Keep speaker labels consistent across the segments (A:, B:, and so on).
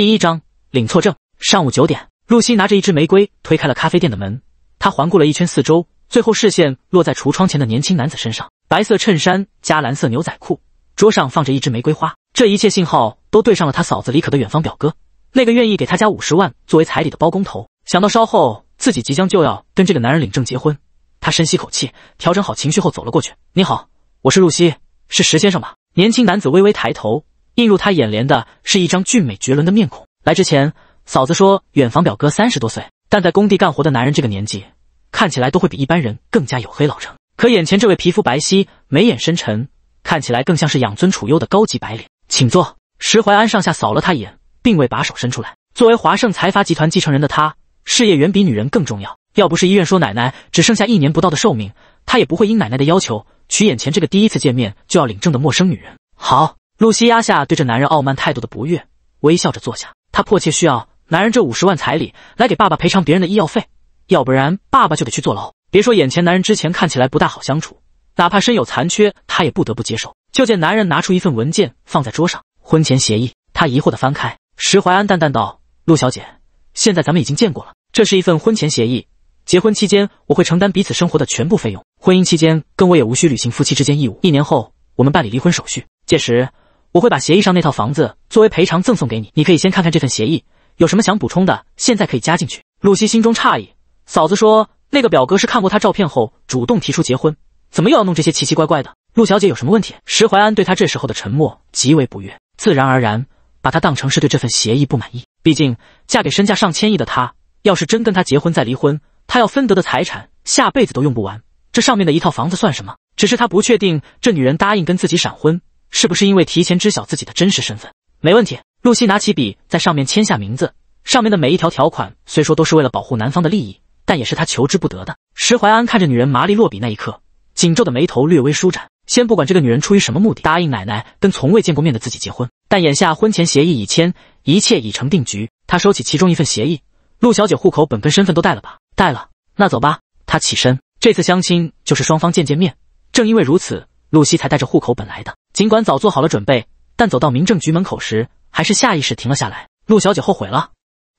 A: 第一章领错证。上午九点，露西拿着一支玫瑰推开了咖啡店的门。她环顾了一圈四周，最后视线落在橱窗前的年轻男子身上。白色衬衫加蓝色牛仔裤，桌上放着一支玫瑰花，这一切信号都对上了她嫂子李可的远方表哥，那个愿意给她家五十万作为彩礼的包工头。想到稍后自己即将就要跟这个男人领证结婚，他深吸口气，调整好情绪后走了过去。你好，我是露西，是石先生吧？年轻男子微微抬头。映入他眼帘的是一张俊美绝伦的面孔。来之前，嫂子说远房表哥三十多岁，但在工地干活的男人这个年纪，看起来都会比一般人更加黝黑老成。可眼前这位皮肤白皙，眉眼深沉，看起来更像是养尊处优的高级白领。请坐。石怀安上下扫了他一眼，并未把手伸出来。作为华盛财阀集团继承人的他，事业远比女人更重要。要不是医院说奶奶只剩下一年不到的寿命，他也不会因奶奶的要求娶眼前这个第一次见面就要领证的陌生女人。好。露西压下对这男人傲慢态度的不悦，微笑着坐下。她迫切需要男人这五十万彩礼来给爸爸赔偿别人的医药费，要不然爸爸就得去坐牢。别说眼前男人之前看起来不大好相处，哪怕身有残缺，她也不得不接受。就见男人拿出一份文件放在桌上，婚前协议。他疑惑地翻开。石怀安淡淡道：“陆小姐，现在咱们已经见过了，这是一份婚前协议。结婚期间，我会承担彼此生活的全部费用。婚姻期间，跟我也无需履行夫妻之间义务。一年后，我们办理离婚手续，届时。”我会把协议上那套房子作为赔偿赠送给你，你可以先看看这份协议，有什么想补充的，现在可以加进去。露西心中诧异，嫂子说那个表哥是看过她照片后主动提出结婚，怎么又要弄这些奇奇怪怪的？陆小姐有什么问题？石怀安对她这时候的沉默极为不悦，自然而然把她当成是对这份协议不满意。毕竟嫁给身价上千亿的他，要是真跟他结婚再离婚，她要分得的财产下辈子都用不完，这上面的一套房子算什么？只是他不确定这女人答应跟自己闪婚。是不是因为提前知晓自己的真实身份？没问题。露西拿起笔，在上面签下名字。上面的每一条条款，虽说都是为了保护男方的利益，但也是他求之不得的。石怀安看着女人麻利落笔那一刻，紧皱的眉头略微舒展。先不管这个女人出于什么目的，答应奶奶跟从未见过面的自己结婚。但眼下婚前协议已签，一切已成定局。他收起其中一份协议。陆小姐户口本跟身份都带了吧？带了。那走吧。他起身。这次相亲就是双方见见面。正因为如此，露西才带着户口本来的。尽管早做好了准备，但走到民政局门口时，还是下意识停了下来。陆小姐后悔了。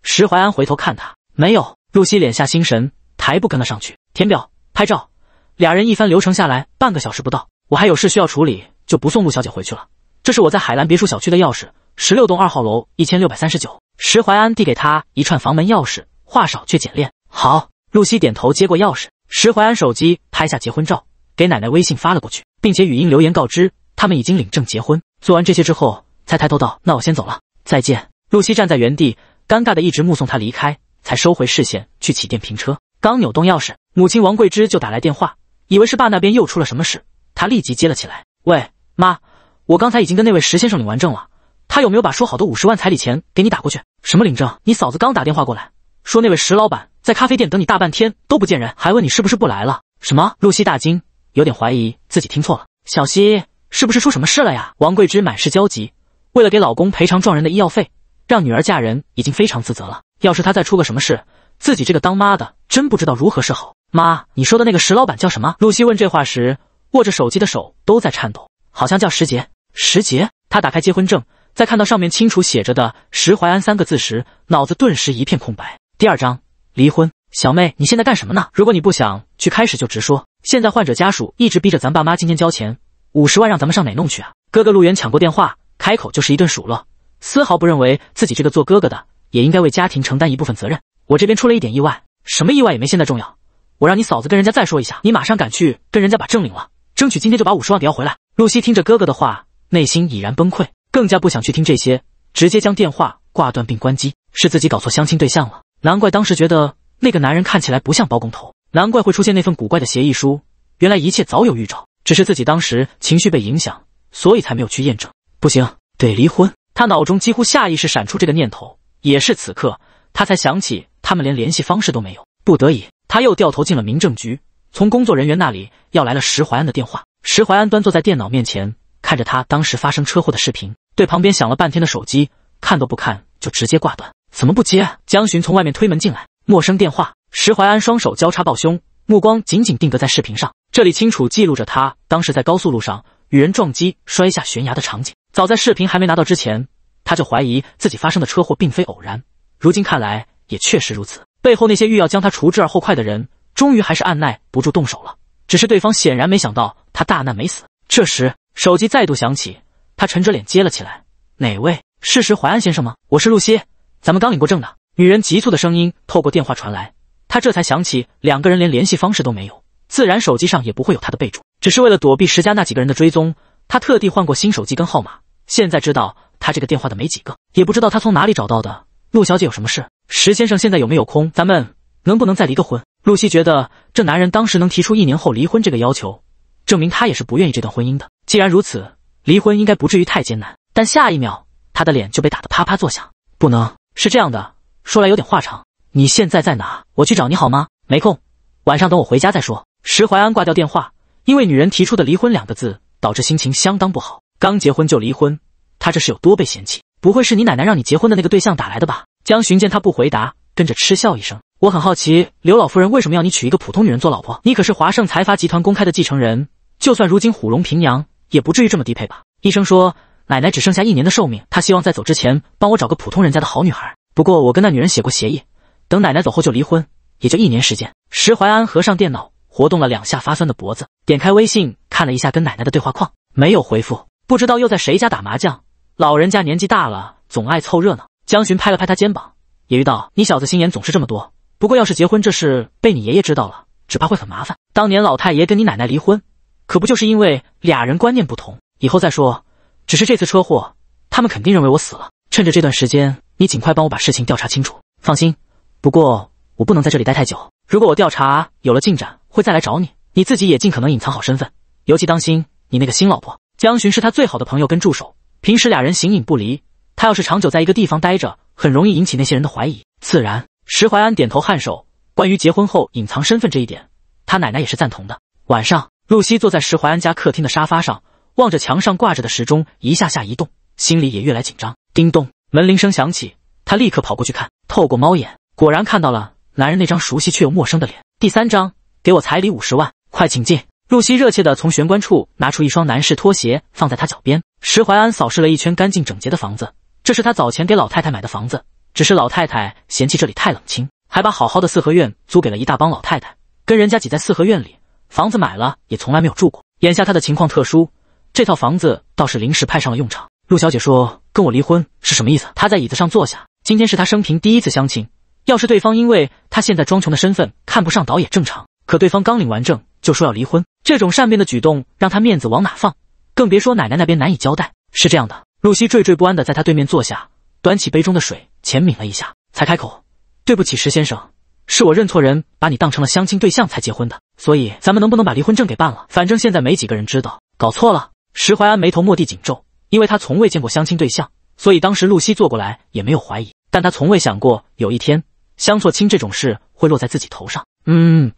A: 石怀安回头看她，没有。露西敛下心神，抬步跟了上去。填表、拍照，俩人一番流程下来，半个小时不到。我还有事需要处理，就不送陆小姐回去了。这是我在海蓝别墅小区的钥匙，十六栋二号楼一千六百三十九。石怀安递给她一串房门钥匙，话少却简练。好。露西点头接过钥匙。石怀安手机拍下结婚照，给奶奶微信发了过去，并且语音留言告知。他们已经领证结婚，做完这些之后，才抬头道：“那我先走了，再见。”露西站在原地，尴尬的一直目送他离开，才收回视线去骑电瓶车。刚扭动钥匙，母亲王桂枝就打来电话，以为是爸那边又出了什么事，他立即接了起来：“喂，妈，我刚才已经跟那位石先生领完证了，他有没有把说好的五十万彩礼钱给你打过去？”“什么领证？你嫂子刚打电话过来，说那位石老板在咖啡店等你大半天都不见人，还问你是不是不来了。”“什么？”露西大惊，有点怀疑自己听错了。“小溪。”是不是出什么事了呀？王桂枝满是焦急。为了给老公赔偿撞人的医药费，让女儿嫁人已经非常自责了。要是她再出个什么事，自己这个当妈的真不知道如何是好。妈，你说的那个石老板叫什么？露西问这话时，握着手机的手都在颤抖，好像叫石杰。石杰，他打开结婚证，在看到上面清楚写着的石怀安三个字时，脑子顿时一片空白。第二章离婚。小妹，你现在干什么呢？如果你不想去开始，就直说。现在患者家属一直逼着咱爸妈今天交钱。五十万让咱们上哪弄去啊？哥哥陆远抢过电话，开口就是一顿数落，丝毫不认为自己这个做哥哥的也应该为家庭承担一部分责任。我这边出了一点意外，什么意外也没现在重要。我让你嫂子跟人家再说一下，你马上赶去跟人家把证领了，争取今天就把五十万给要回来。露西听着哥哥的话，内心已然崩溃，更加不想去听这些，直接将电话挂断并关机。是自己搞错相亲对象了，难怪当时觉得那个男人看起来不像包工头，难怪会出现那份古怪的协议书，原来一切早有预兆。只是自己当时情绪被影响，所以才没有去验证。不行，得离婚。他脑中几乎下意识闪出这个念头，也是此刻他才想起他们连联系方式都没有。不得已，他又掉头进了民政局，从工作人员那里要来了石怀安的电话。石怀安端坐在电脑面前，看着他当时发生车祸的视频，对旁边响了半天的手机看都不看，就直接挂断。怎么不接？江巡从外面推门进来，陌生电话。石怀安双手交叉抱胸，目光紧紧定格在视频上。这里清楚记录着他当时在高速路上与人撞击、摔下悬崖的场景。早在视频还没拿到之前，他就怀疑自己发生的车祸并非偶然。如今看来，也确实如此。背后那些欲要将他除之而后快的人，终于还是按耐不住动手了。只是对方显然没想到他大难没死。这时手机再度响起，他沉着脸接了起来：“哪位？是石怀安先生吗？我是露西，咱们刚领过证的。”女人急促的声音透过电话传来，他这才想起两个人连联系方式都没有。自然，手机上也不会有他的备注。只是为了躲避石家那几个人的追踪，他特地换过新手机跟号码。现在知道他这个电话的没几个，也不知道他从哪里找到的。陆小姐有什么事？石先生现在有没有空？咱们能不能再离个婚？露西觉得这男人当时能提出一年后离婚这个要求，证明他也是不愿意这段婚姻的。既然如此，离婚应该不至于太艰难。但下一秒，他的脸就被打得啪啪作响。不能是这样的，说来有点话长。你现在在哪？我去找你好吗？没空，晚上等我回家再说。石怀安挂掉电话，因为女人提出的离婚两个字，导致心情相当不好。刚结婚就离婚，他这是有多被嫌弃？不会是你奶奶让你结婚的那个对象打来的吧？江巡见他不回答，跟着嗤笑一声：“我很好奇，刘老夫人为什么要你娶一个普通女人做老婆？你可是华盛财阀集团公开的继承人，就算如今虎龙平阳，也不至于这么低配吧？”医生说奶奶只剩下一年的寿命，他希望在走之前帮我找个普通人家的好女孩。不过我跟那女人写过协议，等奶奶走后就离婚，也就一年时间。石怀安合上电脑。活动了两下发酸的脖子，点开微信看了一下跟奶奶的对话框，没有回复，不知道又在谁家打麻将。老人家年纪大了，总爱凑热闹。江巡拍了拍他肩膀，也遇到你小子心眼总是这么多。不过要是结婚这事被你爷爷知道了，只怕会很麻烦。当年老太爷跟你奶奶离婚，可不就是因为俩人观念不同？以后再说。只是这次车祸，他们肯定认为我死了。趁着这段时间，你尽快帮我把事情调查清楚。放心，不过我不能在这里待太久。如果我调查有了进展。”会再来找你，你自己也尽可能隐藏好身份，尤其当心你那个新老婆江巡，是他最好的朋友跟助手，平时俩人形影不离。他要是长久在一个地方待着，很容易引起那些人的怀疑。自然，石怀安点头颔首。关于结婚后隐藏身份这一点，他奶奶也是赞同的。晚上，露西坐在石怀安家客厅的沙发上，望着墙上挂着的时钟一下下移动，心里也越来紧张。叮咚，门铃声响起，她立刻跑过去看，透过猫眼，果然看到了男人那张熟悉却又陌生的脸。第三章。给我彩礼五十万，快请进。露西热切地从玄关处拿出一双男士拖鞋，放在他脚边。石怀安扫视了一圈干净整洁的房子，这是他早前给老太太买的房子，只是老太太嫌弃这里太冷清，还把好好的四合院租给了一大帮老太太，跟人家挤在四合院里，房子买了也从来没有住过。眼下他的情况特殊，这套房子倒是临时派上了用场。陆小姐说跟我离婚是什么意思？她在椅子上坐下，今天是她生平第一次相亲，要是对方因为她现在装穷的身份看不上，倒也正常。可对方刚领完证就说要离婚，这种善变的举动让他面子往哪放？更别说奶奶那边难以交代。是这样的，露西惴惴不安的在他对面坐下，端起杯中的水浅抿了一下，才开口：“对不起，石先生，是我认错人，把你当成了相亲对象才结婚的。所以咱们能不能把离婚证给办了？反正现在没几个人知道，搞错了。”石怀安眉头蓦地紧皱，因为他从未见过相亲对象，所以当时露西坐过来也没有怀疑。但他从未想过有一天相错亲这种事会落在自己头上。嗯。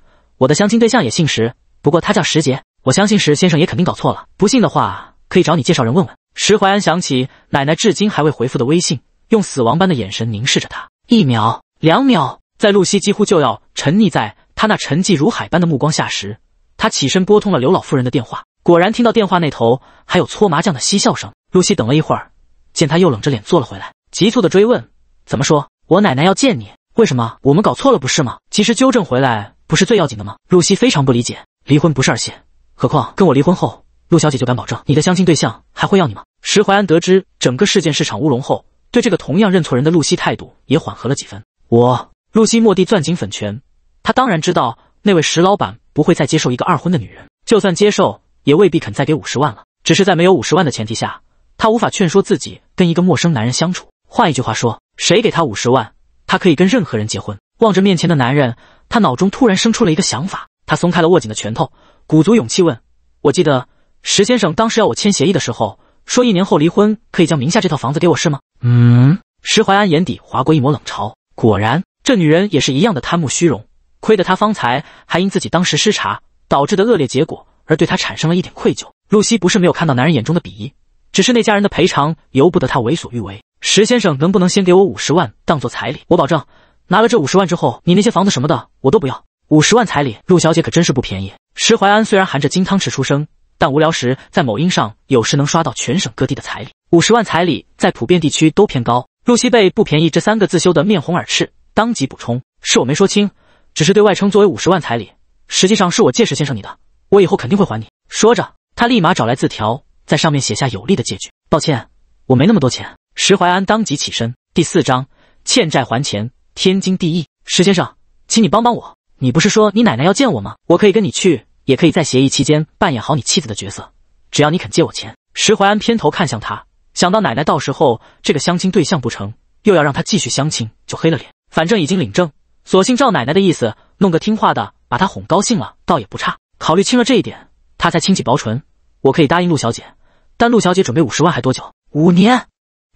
A: 我的相亲对象也姓石，不过他叫石杰。我相信石先生也肯定搞错了，不信的话可以找你介绍人问问。石怀安想起奶奶至今还未回复的微信，用死亡般的眼神凝视着他，一秒、两秒，在露西几乎就要沉溺在他那沉寂如海般的目光下时，他起身拨通了刘老夫人的电话，果然听到电话那头还有搓麻将的嬉笑声。露西等了一会儿，见他又冷着脸坐了回来，急促的追问：“怎么说？我奶奶要见你？为什么？我们搞错了不是吗？其实纠正回来。”不是最要紧的吗？露西非常不理解，离婚不是儿戏，何况跟我离婚后，陆小姐就敢保证你的相亲对象还会要你吗？石怀安得知整个事件市场乌龙后，对这个同样认错人的露西态度也缓和了几分。我，露西默地攥紧粉拳，她当然知道那位石老板不会再接受一个二婚的女人，就算接受，也未必肯再给五十万了。只是在没有五十万的前提下，她无法劝说自己跟一个陌生男人相处。换一句话说，谁给她五十万，她可以跟任何人结婚。望着面前的男人。他脑中突然生出了一个想法，他松开了握紧的拳头，鼓足勇气问：“我记得石先生当时要我签协议的时候，说一年后离婚可以将名下这套房子给我，是吗？”“
B: 嗯。”
A: 石怀安眼底划过一抹冷嘲，果然，这女人也是一样的贪慕虚荣。亏得他方才还因自己当时失察导致的恶劣结果而对她产生了一点愧疚。露西不是没有看到男人眼中的鄙夷，只是那家人的赔偿由不得她为所欲为。石先生，能不能先给我五十万当做彩礼？我保证。拿了这五十万之后，你那些房子什么的我都不要。五十万彩礼，陆小姐可真是不便宜。石怀安虽然含着金汤匙出生，但无聊时在某音上有时能刷到全省各地的彩礼。五十万彩礼在普遍地区都偏高，陆西贝不便宜。这三个字修得面红耳赤，当即补充：是我没说清，只是对外称作为五十万彩礼，实际上是我借石先生你的，我以后肯定会还你。说着，他立马找来字条，在上面写下有力的借据。抱歉，我没那么多钱。石怀安当即起身。第四章，欠债还钱。天经地义，石先生，请你帮帮我。你不是说你奶奶要见我吗？我可以跟你去，也可以在协议期间扮演好你妻子的角色。只要你肯借我钱。石怀安偏头看向他，想到奶奶到时候这个相亲对象不成，又要让他继续相亲，就黑了脸。反正已经领证，索性照奶奶的意思，弄个听话的，把他哄高兴了，倒也不差。考虑清了这一点，他才轻启薄唇：“我可以答应陆小姐，但陆小姐准备五十万还多久？”五年。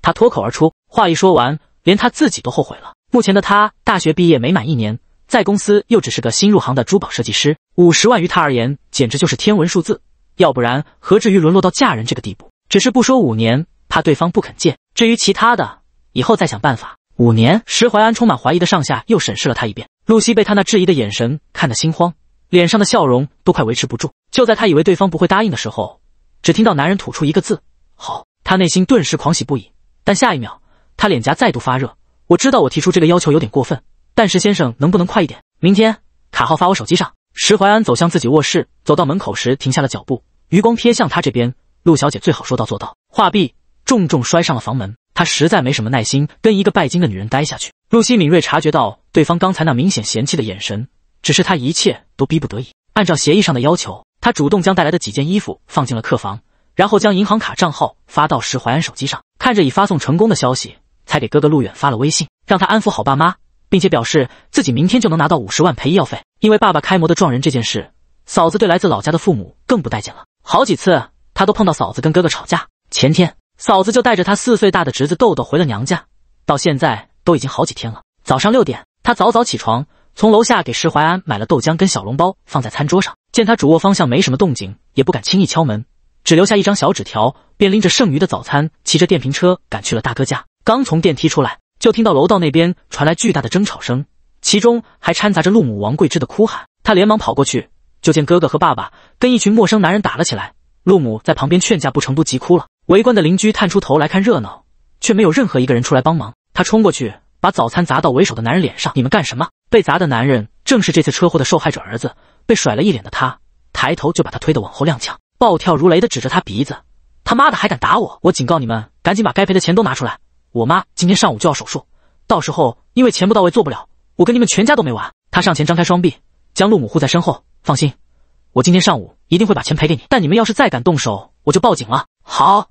A: 他脱口而出，话一说完，连他自己都后悔了。目前的他大学毕业没满一年，在公司又只是个新入行的珠宝设计师，五十万于他而言简直就是天文数字。要不然何至于沦落到嫁人这个地步？只是不说五年，怕对方不肯见。至于其他的，以后再想办法。五年？石怀安充满怀疑的上下又审视了他一遍。露西被他那质疑的眼神看得心慌，脸上的笑容都快维持不住。就在他以为对方不会答应的时候，只听到男人吐出一个字：“好。”他内心顿时狂喜不已，但下一秒，他脸颊再度发热。我知道我提出这个要求有点过分，但是先生能不能快一点？明天卡号发我手机上。石怀安走向自己卧室，走到门口时停下了脚步，余光瞥向他这边。陆小姐最好说到做到。话毕，重重摔上了房门。他实在没什么耐心跟一个拜金的女人待下去。陆西敏锐察觉到对方刚才那明显嫌弃的眼神，只是他一切都逼不得已。按照协议上的要求，他主动将带来的几件衣服放进了客房，然后将银行卡账号发到石怀安手机上，看着已发送成功的消息。才给哥哥路远发了微信，让他安抚好爸妈，并且表示自己明天就能拿到五十万赔医药费。因为爸爸开摩的撞人这件事，嫂子对来自老家的父母更不待见了。好几次，他都碰到嫂子跟哥哥吵架。前天，嫂子就带着他四岁大的侄子豆豆回了娘家，到现在都已经好几天了。早上六点，他早早起床，从楼下给石怀安买了豆浆跟小笼包，放在餐桌上。见他主卧方向没什么动静，也不敢轻易敲门，只留下一张小纸条，便拎着剩余的早餐，骑着电瓶车赶去了大哥家。刚从电梯出来，就听到楼道那边传来巨大的争吵声，其中还掺杂着陆母王桂芝的哭喊。他连忙跑过去，就见哥哥和爸爸跟一群陌生男人打了起来。陆母在旁边劝架不成，都急哭了。围观的邻居探出头来看热闹，却没有任何一个人出来帮忙。他冲过去，把早餐砸到为首的男人脸上。你们干什么？被砸的男人正是这次车祸的受害者儿子。被甩了一脸的他，抬头就把他推得往后踉跄，暴跳如雷的指着他鼻子：“他妈的还敢打我！我警告你们，赶紧把该赔的钱都拿出来！”我妈今天上午就要手术，到时候因为钱不到位做不了，我跟你们全家都没完。他上前张开双臂，将陆母护在身后。放心，我今天上午一定会把钱赔给你，但你们要是再敢动手，我就报警了。好，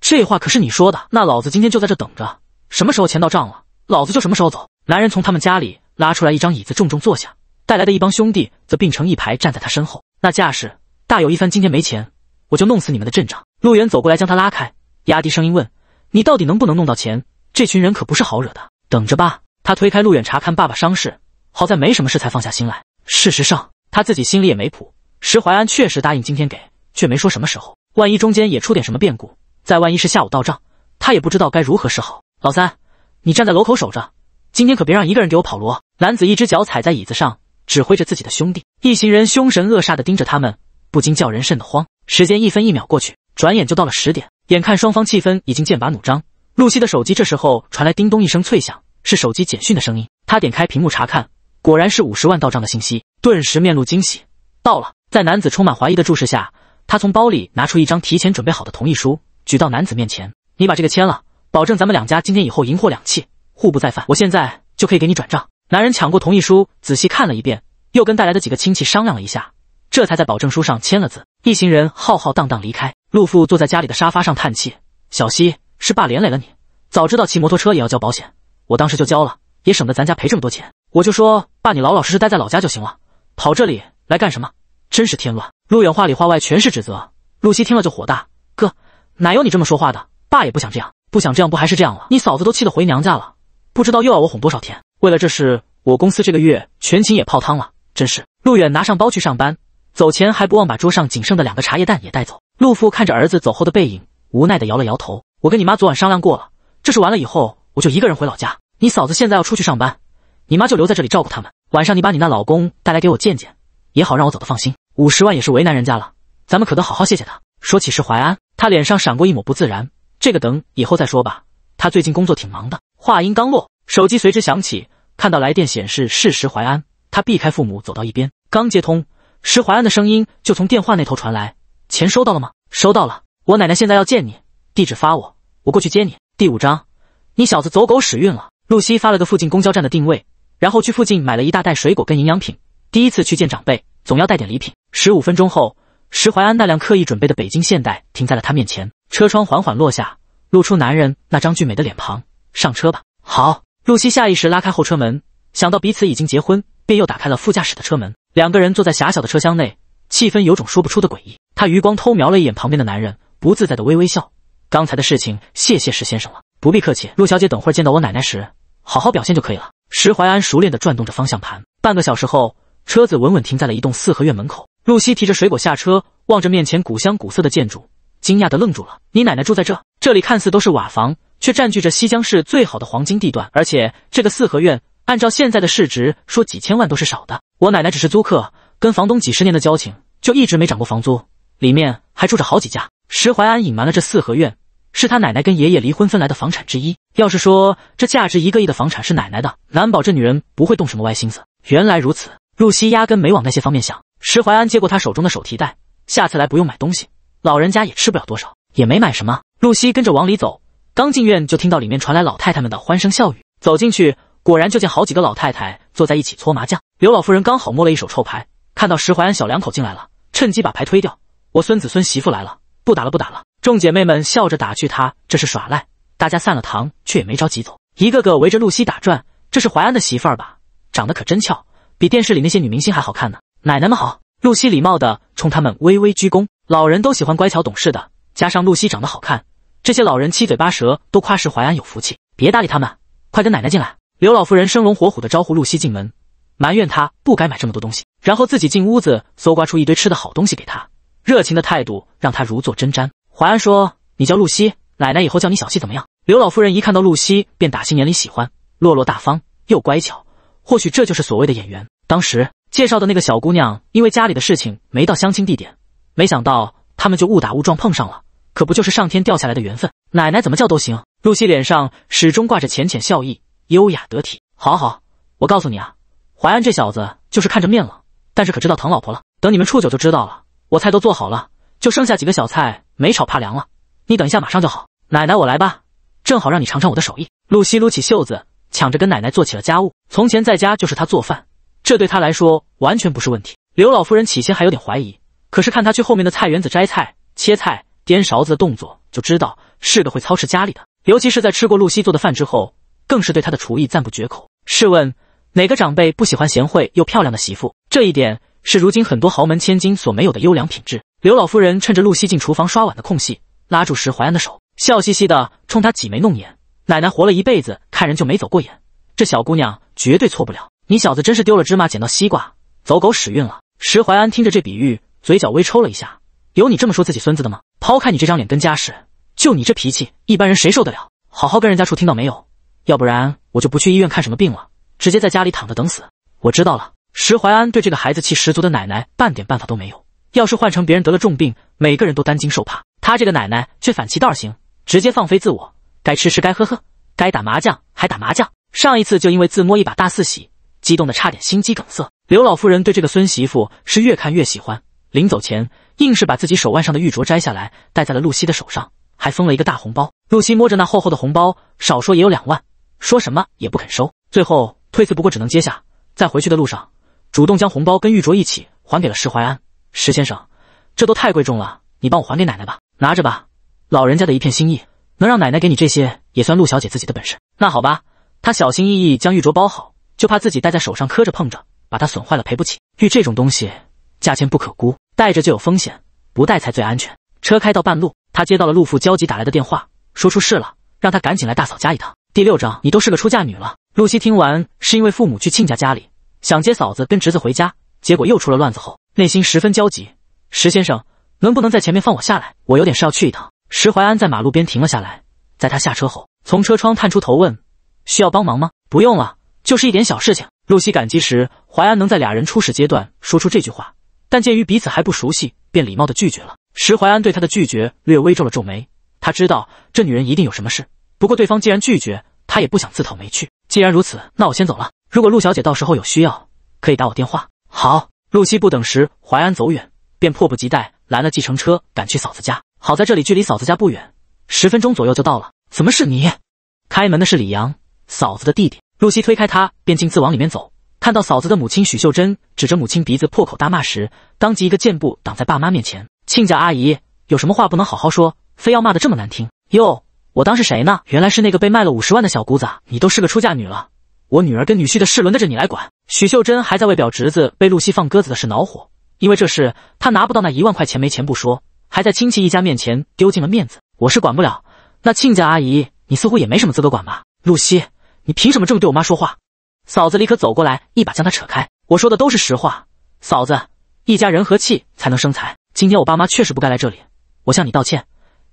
A: 这话可是你说的，那老子今天就在这等着，什么时候钱到账了，老子就什么时候走。男人从他们家里拉出来一张椅子，重重坐下，带来的一帮兄弟则并成一排站在他身后，那架势大有一番今天没钱，我就弄死你们的阵仗。陆远走过来将他拉开，压低声音问。你到底能不能弄到钱？这群人可不是好惹的，等着吧。他推开路远，查看爸爸伤势，好在没什么事，才放下心来。事实上，他自己心里也没谱。石怀安确实答应今天给，却没说什么时候。万一中间也出点什么变故，再万一是下午到账，他也不知道该如何是好。老三，你站在楼口守着，今天可别让一个人给我跑。罗男子一只脚踩在椅子上，指挥着自己的兄弟，一行人凶神恶煞的盯着他们，不禁叫人瘆得慌。时间一分一秒过去，转眼就到了十点。眼看双方气氛已经剑拔弩张，露西的手机这时候传来叮咚一声脆响，是手机简讯的声音。她点开屏幕查看，果然是五十万到账的信息，顿时面露惊喜。到了，在男子充满怀疑的注视下，她从包里拿出一张提前准备好的同意书，举到男子面前：“你把这个签了，保证咱们两家今天以后银货两讫，互不再犯。我现在就可以给你转账。”男人抢过同意书，仔细看了一遍，又跟带来的几个亲戚商量了一下，这才在保证书上签了字。一行人浩浩荡荡离开。陆父坐在家里的沙发上叹气：“小西，是爸连累了你。早知道骑摩托车也要交保险，我当时就交了，也省得咱家赔这么多钱。我就说爸，你老老实实待在老家就行了，跑这里来干什么？真是添乱。”陆远话里话外全是指责。陆西听了就火大：“哥，哪有你这么说话的？爸也不想这样，不想这样，不还是这样了？你嫂子都气得回娘家了，不知道又要我哄多少天。为了这事，我公司这个月全勤也泡汤了，真是……”陆远拿上包去上班，走前还不忘把桌上仅剩的两个茶叶蛋也带走。陆父看着儿子走后的背影，无奈地摇了摇头。我跟你妈昨晚商量过了，这事完了以后，我就一个人回老家。你嫂子现在要出去上班，你妈就留在这里照顾他们。晚上你把你那老公带来给我见见，也好让我走得放心。五十万也是为难人家了，咱们可得好好谢谢他。说起石淮安，他脸上闪过一抹不自然。这个等以后再说吧，他最近工作挺忙的。话音刚落，手机随之响起，看到来电显示是石淮安，他避开父母走到一边，刚接通，石淮安的声音就从电话那头传来。钱收到了吗？收到了，我奶奶现在要见你，地址发我，我过去接你。第五章，你小子走狗屎运了。露西发了个附近公交站的定位，然后去附近买了一大袋水果跟营养品。第一次去见长辈，总要带点礼品。十五分钟后，石怀安那辆刻意准备的北京现代停在了他面前，车窗缓缓落下，露出男人那张俊美的脸庞。上车吧。好，露西下意识拉开后车门，想到彼此已经结婚，便又打开了副驾驶的车门。两个人坐在狭小的车厢内。气氛有种说不出的诡异。他余光偷瞄了一眼旁边的男人，不自在的微微笑。刚才的事情，谢谢石先生了，不必客气。陆小姐，等会儿见到我奶奶时，好好表现就可以了。石怀安熟练地转动着方向盘。半个小时后，车子稳稳停在了一栋四合院门口。露西提着水果下车，望着面前古香古色的建筑，惊讶地愣住了。你奶奶住在这？这里看似都是瓦房，却占据着西江市最好的黄金地段，而且这个四合院，按照现在的市值说，几千万都是少的。我奶奶只是租客。跟房东几十年的交情，就一直没涨过房租。里面还住着好几家。石怀安隐瞒了这四合院，是他奶奶跟爷爷离婚分来的房产之一。要是说这价值一个亿的房产是奶奶的，难保这女人不会动什么歪心思。原来如此，露西压根没往那些方面想。石怀安接过他手中的手提袋，下次来不用买东西，老人家也吃不了多少，也没买什么。露西跟着往里走，刚进院就听到里面传来老太太们的欢声笑语。走进去，果然就见好几个老太太坐在一起搓麻将。刘老夫人刚好摸了一手臭牌。看到石怀安小两口进来了，趁机把牌推掉。我孙子孙媳妇来了，不打了，不打了。众姐妹们笑着打趣他，这是耍赖。大家散了堂，却也没着急走，一个个围着露西打转。这是淮安的媳妇儿吧？长得可真俏，比电视里那些女明星还好看呢。奶奶们好，露西礼貌的冲他们微微鞠躬。老人都喜欢乖巧懂事的，加上露西长得好看，这些老人七嘴八舌都夸石怀安有福气。别搭理他们，快跟奶奶进来。刘老夫人生龙活虎的招呼露西进门，埋怨她不该买这么多东西。然后自己进屋子搜刮出一堆吃的好东西给他，热情的态度让他如坐针毡。淮安说：“你叫露西，奶奶以后叫你小西怎么样？”刘老夫人一看到露西，便打心眼里喜欢，落落大方又乖巧。或许这就是所谓的演员。当时介绍的那个小姑娘，因为家里的事情没到相亲地点，没想到他们就误打误撞碰上了，可不就是上天掉下来的缘分？奶奶怎么叫都行。露西脸上始终挂着浅浅笑意，优雅得体。好好，我告诉你啊，淮安这小子就是看着面了。但是可知道疼老婆了？等你们处久就知道了。我菜都做好了，就剩下几个小菜没炒，怕凉了。你等一下，马上就好。奶奶，我来吧，正好让你尝尝我的手艺。露西撸起袖子，抢着跟奶奶做起了家务。从前在家就是她做饭，这对她来说完全不是问题。刘老夫人起先还有点怀疑，可是看她去后面的菜园子摘菜、切菜、掂勺子的动作，就知道是个会操持家里的。尤其是在吃过露西做的饭之后，更是对她的厨艺赞不绝口。试问。哪个长辈不喜欢贤惠又漂亮的媳妇？这一点是如今很多豪门千金所没有的优良品质。刘老夫人趁着露西进厨房刷碗的空隙，拉住石淮安的手，笑嘻嘻的冲他挤眉弄眼。奶奶活了一辈子，看人就没走过眼，这小姑娘绝对错不了。你小子真是丢了芝麻捡到西瓜，走狗屎运了。石淮安听着这比喻，嘴角微抽了一下。有你这么说自己孙子的吗？抛开你这张脸跟家世，就你这脾气，一般人谁受得了？好好跟人家处，听到没有？要不然我就不去医院看什么病了。直接在家里躺着等死。我知道了。石怀安对这个孩子气十足的奶奶半点办法都没有。要是换成别人得了重病，每个人都担惊受怕，他这个奶奶却反其道行，直接放飞自我，该吃吃，该喝喝，该打麻将还打麻将。上一次就因为自摸一把大四喜，激动的差点心肌梗塞。刘老夫人对这个孙媳妇是越看越喜欢，临走前硬是把自己手腕上的玉镯摘下来戴在了露西的手上，还封了一个大红包。露西摸着那厚厚的红包，少说也有两万，说什么也不肯收，最后。这次不过只能接下，在回去的路上，主动将红包跟玉镯一起还给了石怀安。石先生，这都太贵重了，你帮我还给奶奶吧。拿着吧，老人家的一片心意，能让奶奶给你这些，也算陆小姐自己的本事。那好吧，她小心翼翼将玉镯包好，就怕自己戴在手上磕着碰着，把它损坏了赔不起。玉这种东西，价钱不可估，戴着就有风险，不戴才最安全。车开到半路，她接到了陆父焦急打来的电话，说出事了，让他赶紧来大嫂家一趟。第六章，你都是个出嫁女了。露西听完是因为父母去亲家家里想接嫂子跟侄子回家，结果又出了乱子后，内心十分焦急。石先生，能不能在前面放我下来？我有点事要去一趟。石怀安在马路边停了下来，在他下车后，从车窗探出头问：“需要帮忙吗？”“不用了，就是一点小事情。”露西感激时，怀安能在俩人初始阶段说出这句话，但鉴于彼此还不熟悉，便礼貌的拒绝了。石怀安对她的拒绝略微皱了皱眉，他知道这女人一定有什么事，不过对方既然拒绝，他也不想自讨没趣。既然如此，那我先走了。如果陆小姐到时候有需要，可以打我电话。好，露西不等时淮安走远，便迫不及待拦了计程车，赶去嫂子家。好在这里距离嫂子家不远，十分钟左右就到了。怎么是你？开门的是李阳，嫂子的弟弟。露西推开他，便径自往里面走。看到嫂子的母亲许秀珍指着母亲鼻子破口大骂时，当即一个箭步挡在爸妈面前。亲家阿姨，有什么话不能好好说，非要骂得这么难听？哟。我当是谁呢？原来是那个被卖了五十万的小姑子。你都是个出嫁女了，我女儿跟女婿的事轮得着你来管？许秀珍还在为表侄子被露西放鸽子的事恼火，因为这事她拿不到那一万块钱，没钱不说，还在亲戚一家面前丢尽了面子。我是管不了，那亲家阿姨，你似乎也没什么资格管吧？露西，你凭什么这么对我妈说话？嫂子立刻走过来，一把将她扯开。我说的都是实话，嫂子，一家人和气才能生财。今天我爸妈确实不该来这里，我向你道歉。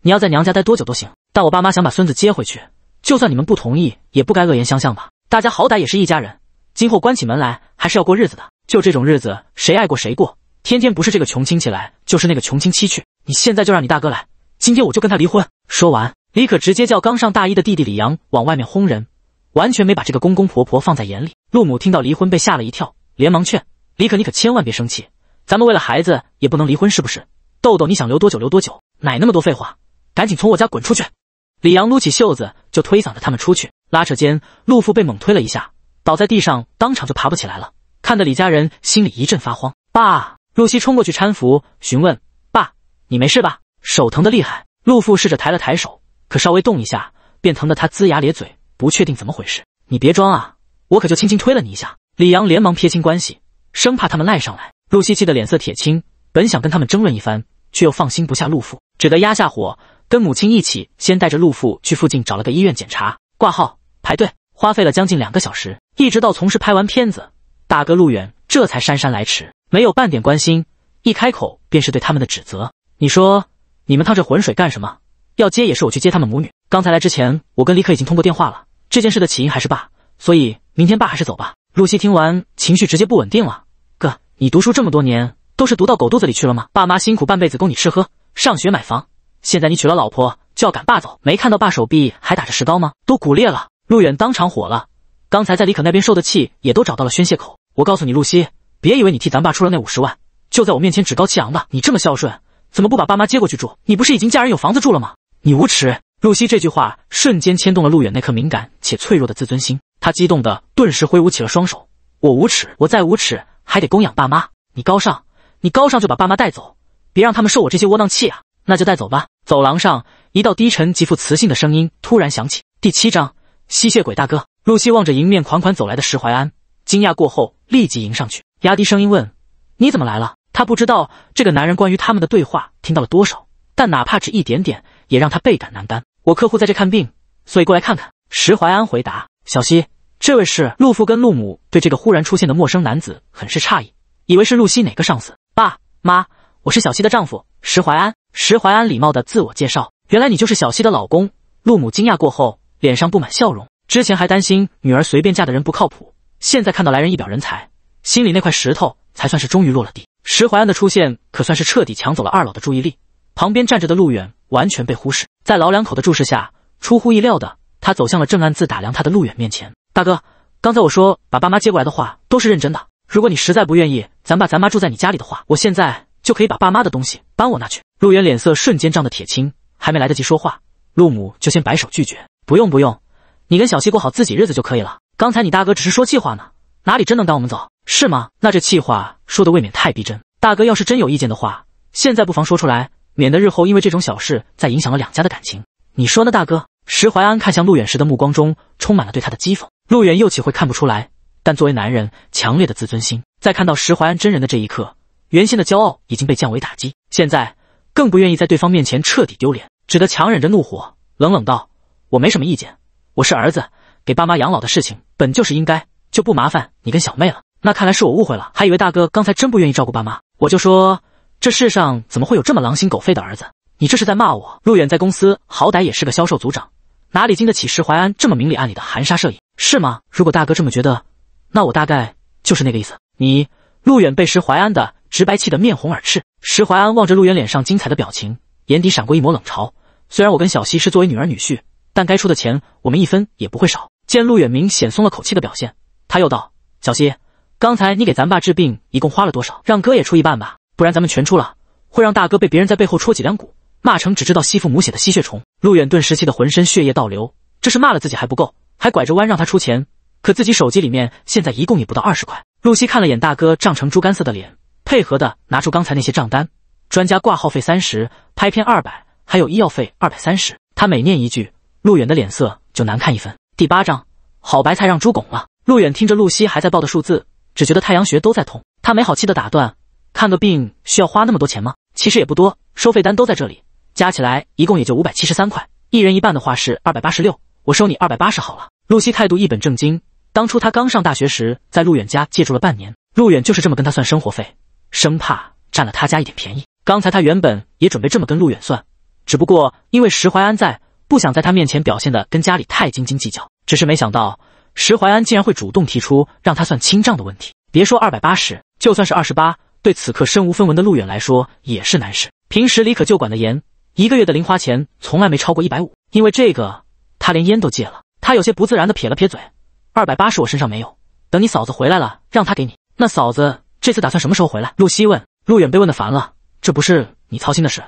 A: 你要在娘家待多久都行。但我爸妈想把孙子接回去，就算你们不同意，也不该恶言相向吧？大家好歹也是一家人，今后关起门来还是要过日子的。就这种日子，谁爱过谁过，天天不是这个穷亲戚来，就是那个穷亲戚去。你现在就让你大哥来，今天我就跟他离婚。说完，李可直接叫刚上大一的弟弟李阳往外面轰人，完全没把这个公公婆婆放在眼里。陆母听到离婚被吓了一跳，连忙劝李可：“你可千万别生气，咱们为了孩子也不能离婚，是不是？豆豆，你想留多久留多久，哪那么多废话，赶紧从我家滚出去！”李阳撸起袖子就推搡着他们出去，拉扯间，陆父被猛推了一下，倒在地上，当场就爬不起来了。看得李家人心里一阵发慌。爸，陆西冲过去搀扶，询问：“爸，你没事吧？手疼的厉害。”陆父试着抬了抬手，可稍微动一下，便疼得他龇牙咧嘴，不确定怎么回事。你别装啊，我可就轻轻推了你一下。李阳连忙撇清关系，生怕他们赖上来。陆西气得脸色铁青，本想跟他们争论一番，却又放心不下陆父，只得压下火。跟母亲一起先带着陆父去附近找了个医院检查挂号排队，花费了将近两个小时，一直到从事拍完片子，大哥陆远这才姗姗来迟，没有半点关心，一开口便是对他们的指责。你说你们趟这浑水干什么？要接也是我去接他们母女。刚才来之前，我跟李可已经通过电话了，这件事的起因还是爸，所以明天爸还是走吧。露西听完，情绪直接不稳定了。哥，你读书这么多年，都是读到狗肚子里去了吗？爸妈辛苦半辈子供你吃喝、上学、买房。现在你娶了老婆就要赶爸走，没看到爸手臂还打着石膏吗？都骨裂了。陆远当场火了，刚才在李可那边受的气也都找到了宣泄口。我告诉你，陆西，别以为你替咱爸出了那五十万，就在我面前趾高气昂的。你这么孝顺，怎么不把爸妈接过去住？你不是已经嫁人有房子住了吗？你无耻！陆西这句话瞬间牵动了陆远那颗敏感且脆弱的自尊心，他激动的顿时挥舞起了双手。我无耻，我再无耻还得供养爸妈。你高尚，你高尚就把爸妈带走，别让他们受我这些窝囊气啊！那就带走吧。走廊上，一道低沉极富磁性的声音突然响起。第七章，吸血鬼大哥。露西望着迎面款款走来的石怀安，惊讶过后立即迎上去，压低声音问：“你怎么来了？”他不知道这个男人关于他们的对话听到了多少，但哪怕只一点点，也让他倍感难堪。我客户在这看病，所以过来看看。”石怀安回答。小西，这位是陆父跟陆母，对这个忽然出现的陌生男子很是诧异，以为是露西哪个上司。爸妈，我是小西的丈夫，石怀安。石怀安礼貌的自我介绍，原来你就是小溪的老公。陆母惊讶过后，脸上布满笑容。之前还担心女儿随便嫁的人不靠谱，现在看到来人一表人才，心里那块石头才算是终于落了地。石怀安的出现，可算是彻底抢走了二老的注意力。旁边站着的陆远完全被忽视，在老两口的注视下，出乎意料的，他走向了正暗自打量他的陆远面前。大哥，刚才我说把爸妈接过来的话，都是认真的。如果你实在不愿意，咱爸咱妈住在你家里的话，我现在。就可以把爸妈的东西搬我那去。陆远脸色瞬间涨得铁青，还没来得及说话，陆母就先摆手拒绝：“不用不用，你跟小溪过好自己日子就可以了。刚才你大哥只是说气话呢，哪里真能赶我们走，是吗？那这气话说的未免太逼真。大哥要是真有意见的话，现在不妨说出来，免得日后因为这种小事再影响了两家的感情。你说呢，大哥？”石怀安看向陆远时的目光中充满了对他的讥讽。陆远又岂会看不出来？但作为男人，强烈的自尊心在看到石怀安真人的这一刻。原先的骄傲已经被降维打击，现在更不愿意在对方面前彻底丢脸，只得强忍着怒火，冷冷道：“我没什么意见，我是儿子，给爸妈养老的事情本就是应该，就不麻烦你跟小妹了。”那看来是我误会了，还以为大哥刚才真不愿意照顾爸妈。我就说这世上怎么会有这么狼心狗肺的儿子！你这是在骂我？陆远在公司好歹也是个销售组长，哪里经得起石怀安这么明里暗里的含沙射影？是吗？如果大哥这么觉得，那我大概就是那个意思。你，陆远被石怀安的。直白气得面红耳赤，石怀安望着陆远脸上精彩的表情，眼底闪过一抹冷嘲。虽然我跟小溪是作为女儿女婿，但该出的钱我们一分也不会少。见陆远明显松了口气的表现，他又道：“小溪，刚才你给咱爸治病一共花了多少？让哥也出一半吧，不然咱们全出了，会让大哥被别人在背后戳脊梁骨，骂成只知道吸父母血的吸血虫。”陆远顿时气得浑身血液倒流，这是骂了自己还不够，还拐着弯让他出钱。可自己手机里面现在一共也不到二十块。陆西看了眼大哥涨成猪肝色的脸。配合的拿出刚才那些账单，专家挂号费三十，拍片二百，还有医药费二百三十。他每念一句，陆远的脸色就难看一分。第八章，好白菜让猪拱了。陆远听着露西还在报的数字，只觉得太阳穴都在痛。他没好气的打断：“看个病需要花那么多钱吗？其实也不多，收费单都在这里，加起来一共也就五百七十三块。一人一半的话是二百八十六，我收你二百八十好了。”露西态度一本正经。当初他刚上大学时，在陆远家借住了半年，陆远就是这么跟他算生活费。生怕占了他家一点便宜。刚才他原本也准备这么跟陆远算，只不过因为石怀安在，不想在他面前表现的跟家里太斤斤计较。只是没想到石怀安竟然会主动提出让他算清账的问题。别说二百八十，就算是二十八，对此刻身无分文的陆远来说也是难事。平时李可就管的严，一个月的零花钱从来没超过一百五，因为这个他连烟都戒了。他有些不自然的撇了撇嘴：“二百八十我身上没有，等你嫂子回来了，让她给你。那嫂子。”这次打算什么时候回来？露西问。陆远被问的烦了，这不是你操心的事，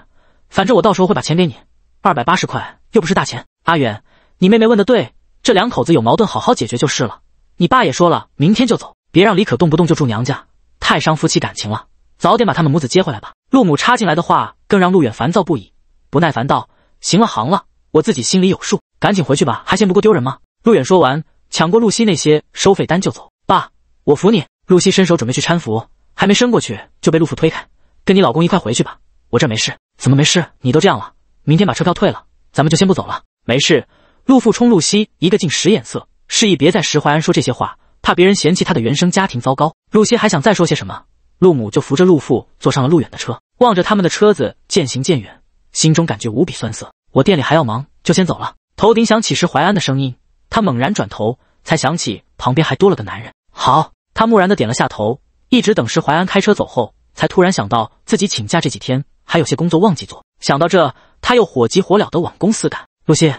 A: 反正我到时候会把钱给你，二百八十块又不是大钱。阿远，你妹妹问的对，这两口子有矛盾，好好解决就是了。你爸也说了，明天就走，别让李可动不动就住娘家，太伤夫妻感情了。早点把他们母子接回来吧。陆母插进来的话更让陆远烦躁不已，不耐烦道：“行了行了，我自己心里有数，赶紧回去吧，还嫌不够丢人吗？”陆远说完，抢过露西那些收费单就走。爸，我扶你。露西伸手准备去搀扶，还没伸过去就被陆父推开。跟你老公一块回去吧，我这没事。怎么没事？你都这样了，明天把车票退了，咱们就先不走了。没事。陆父冲露西一个劲使眼色，示意别在石怀安说这些话，怕别人嫌弃他的原生家庭糟糕。露西还想再说些什么，陆母就扶着陆父坐上了陆远的车，望着他们的车子渐行渐远，心中感觉无比酸涩。我店里还要忙，就先走了。头顶响起石怀安的声音，他猛然转头，才想起旁边还多了个男人。好。他木然的点了下头，一直等石怀安开车走后，才突然想到自己请假这几天还有些工作忘记做。想到这，他又火急火燎的往公司赶。露西，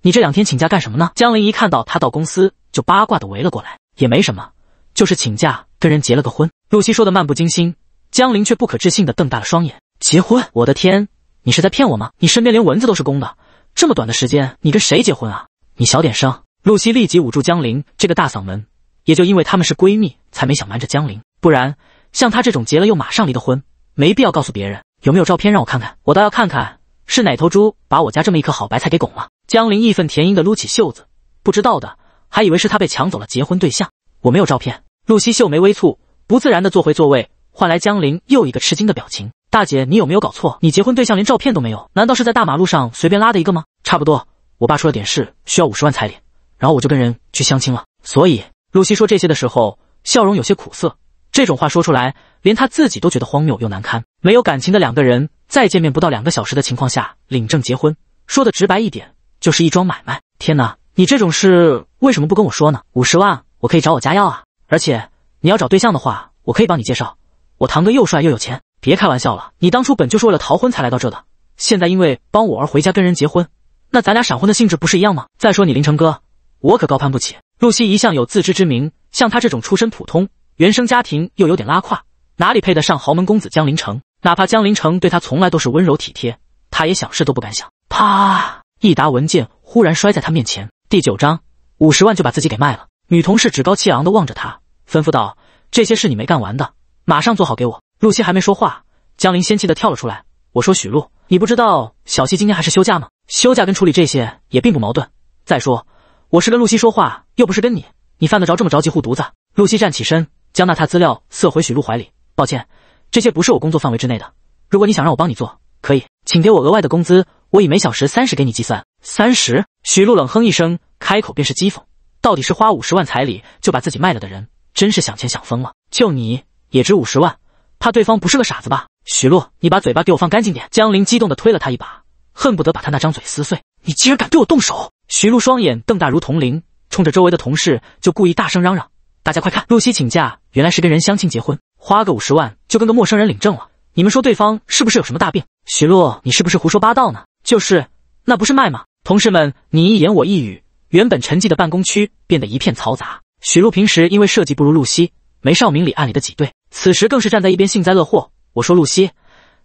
A: 你这两天请假干什么呢？江林一看到他到公司，就八卦的围了过来。也没什么，就是请假跟人结了个婚。露西说的漫不经心，江林却不可置信的瞪大了双眼。结婚？我的天，你是在骗我吗？你身边连蚊子都是公的，这么短的时间，你跟谁结婚啊？你小点声。露西立即捂住江林这个大嗓门。也就因为他们是闺蜜，才没想瞒着江林。不然，像他这种结了又马上离的婚，没必要告诉别人。有没有照片让我看看？我倒要看看是哪头猪把我家这么一颗好白菜给拱了。江林义愤填膺的撸起袖子，不知道的还以为是他被抢走了结婚对象。我没有照片。露西秀眉微蹙，不自然的坐回座位，换来江林又一个吃惊的表情。大姐，你有没有搞错？你结婚对象连照片都没有？难道是在大马路上随便拉的一个吗？差不多，我爸出了点事，需要五十万彩礼，然后我就跟人去相亲了。所以。露西说这些的时候，笑容有些苦涩。这种话说出来，连他自己都觉得荒谬又难堪。没有感情的两个人，在见面不到两个小时的情况下领证结婚，说的直白一点，就是一桩买卖。天哪，你这种事为什么不跟我说呢？五十万我可以找我家要啊！而且你要找对象的话，我可以帮你介绍。我堂哥又帅又有钱。别开玩笑了，你当初本就是为了逃婚才来到这的，现在因为帮我而回家跟人结婚，那咱俩闪婚的性质不是一样吗？再说你林成哥，我可高攀不起。露西一向有自知之明，像她这种出身普通、原生家庭又有点拉胯，哪里配得上豪门公子江林城？哪怕江林城对她从来都是温柔体贴，她也想试都不敢想。
B: 啪！
A: 一沓文件忽然摔在她面前。第九章，五十万就把自己给卖了。女同事趾高气昂地望着她，吩咐道：“这些事你没干完的，马上做好给我。”露西还没说话，江林仙气地跳了出来：“我说许露，你不知道小溪今天还是休假吗？休假跟处理这些也并不矛盾。再说……”我是跟露西说话，又不是跟你，你犯得着这么着急护犊子？露西站起身，将那沓资料塞回许露怀里。抱歉，这些不是我工作范围之内的。如果你想让我帮你做，可以，请给我额外的工资，我以每小时三十给你计算。三十？许露冷哼一声，开口便是讥讽：到底是花五十万彩礼就把自己卖了的人，真是想钱想疯了。就你也值五十万？怕对方不是个傻子吧？许露，你把嘴巴给我放干净点！江林激动地推了他一把，恨不得把他那张嘴撕碎。你竟然敢对我动手！徐璐双眼瞪大如铜铃，冲着周围的同事就故意大声嚷嚷：“大家快看，露西请假原来是跟人相亲结婚，花个五十万就跟个陌生人领证了。你们说对方是不是有什么大病？”徐璐，你是不是胡说八道呢？就是，那不是卖吗？同事们，你一言我一语，原本沉寂的办公区变得一片嘈杂。许璐平时因为设计不如露西，没少明里暗里的挤兑，此时更是站在一边幸灾乐祸。我说露西，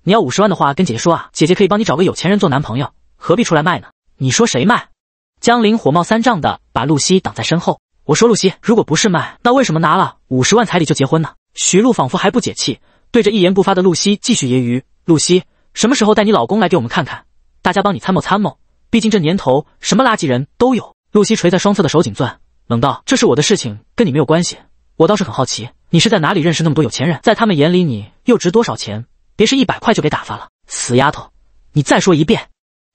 A: 你要五十万的话，跟姐姐说啊，姐姐可以帮你找个有钱人做男朋友，何必出来卖呢？你说谁卖？江林火冒三丈的把露西挡在身后。我说露西，如果不是卖，那为什么拿了五十万彩礼就结婚呢？徐璐仿佛还不解气，对着一言不发的露西继续揶揄：“露西，什么时候带你老公来给我们看看？大家帮你参谋参谋，毕竟这年头什么垃圾人都有。”露西垂在双侧的手紧攥，冷道：“这是我的事情，跟你没有关系。我倒是很好奇，你是在哪里认识那么多有钱人？在他们眼里，你又值多少钱？别是一百块就给打发了。死丫头，你再说一遍。”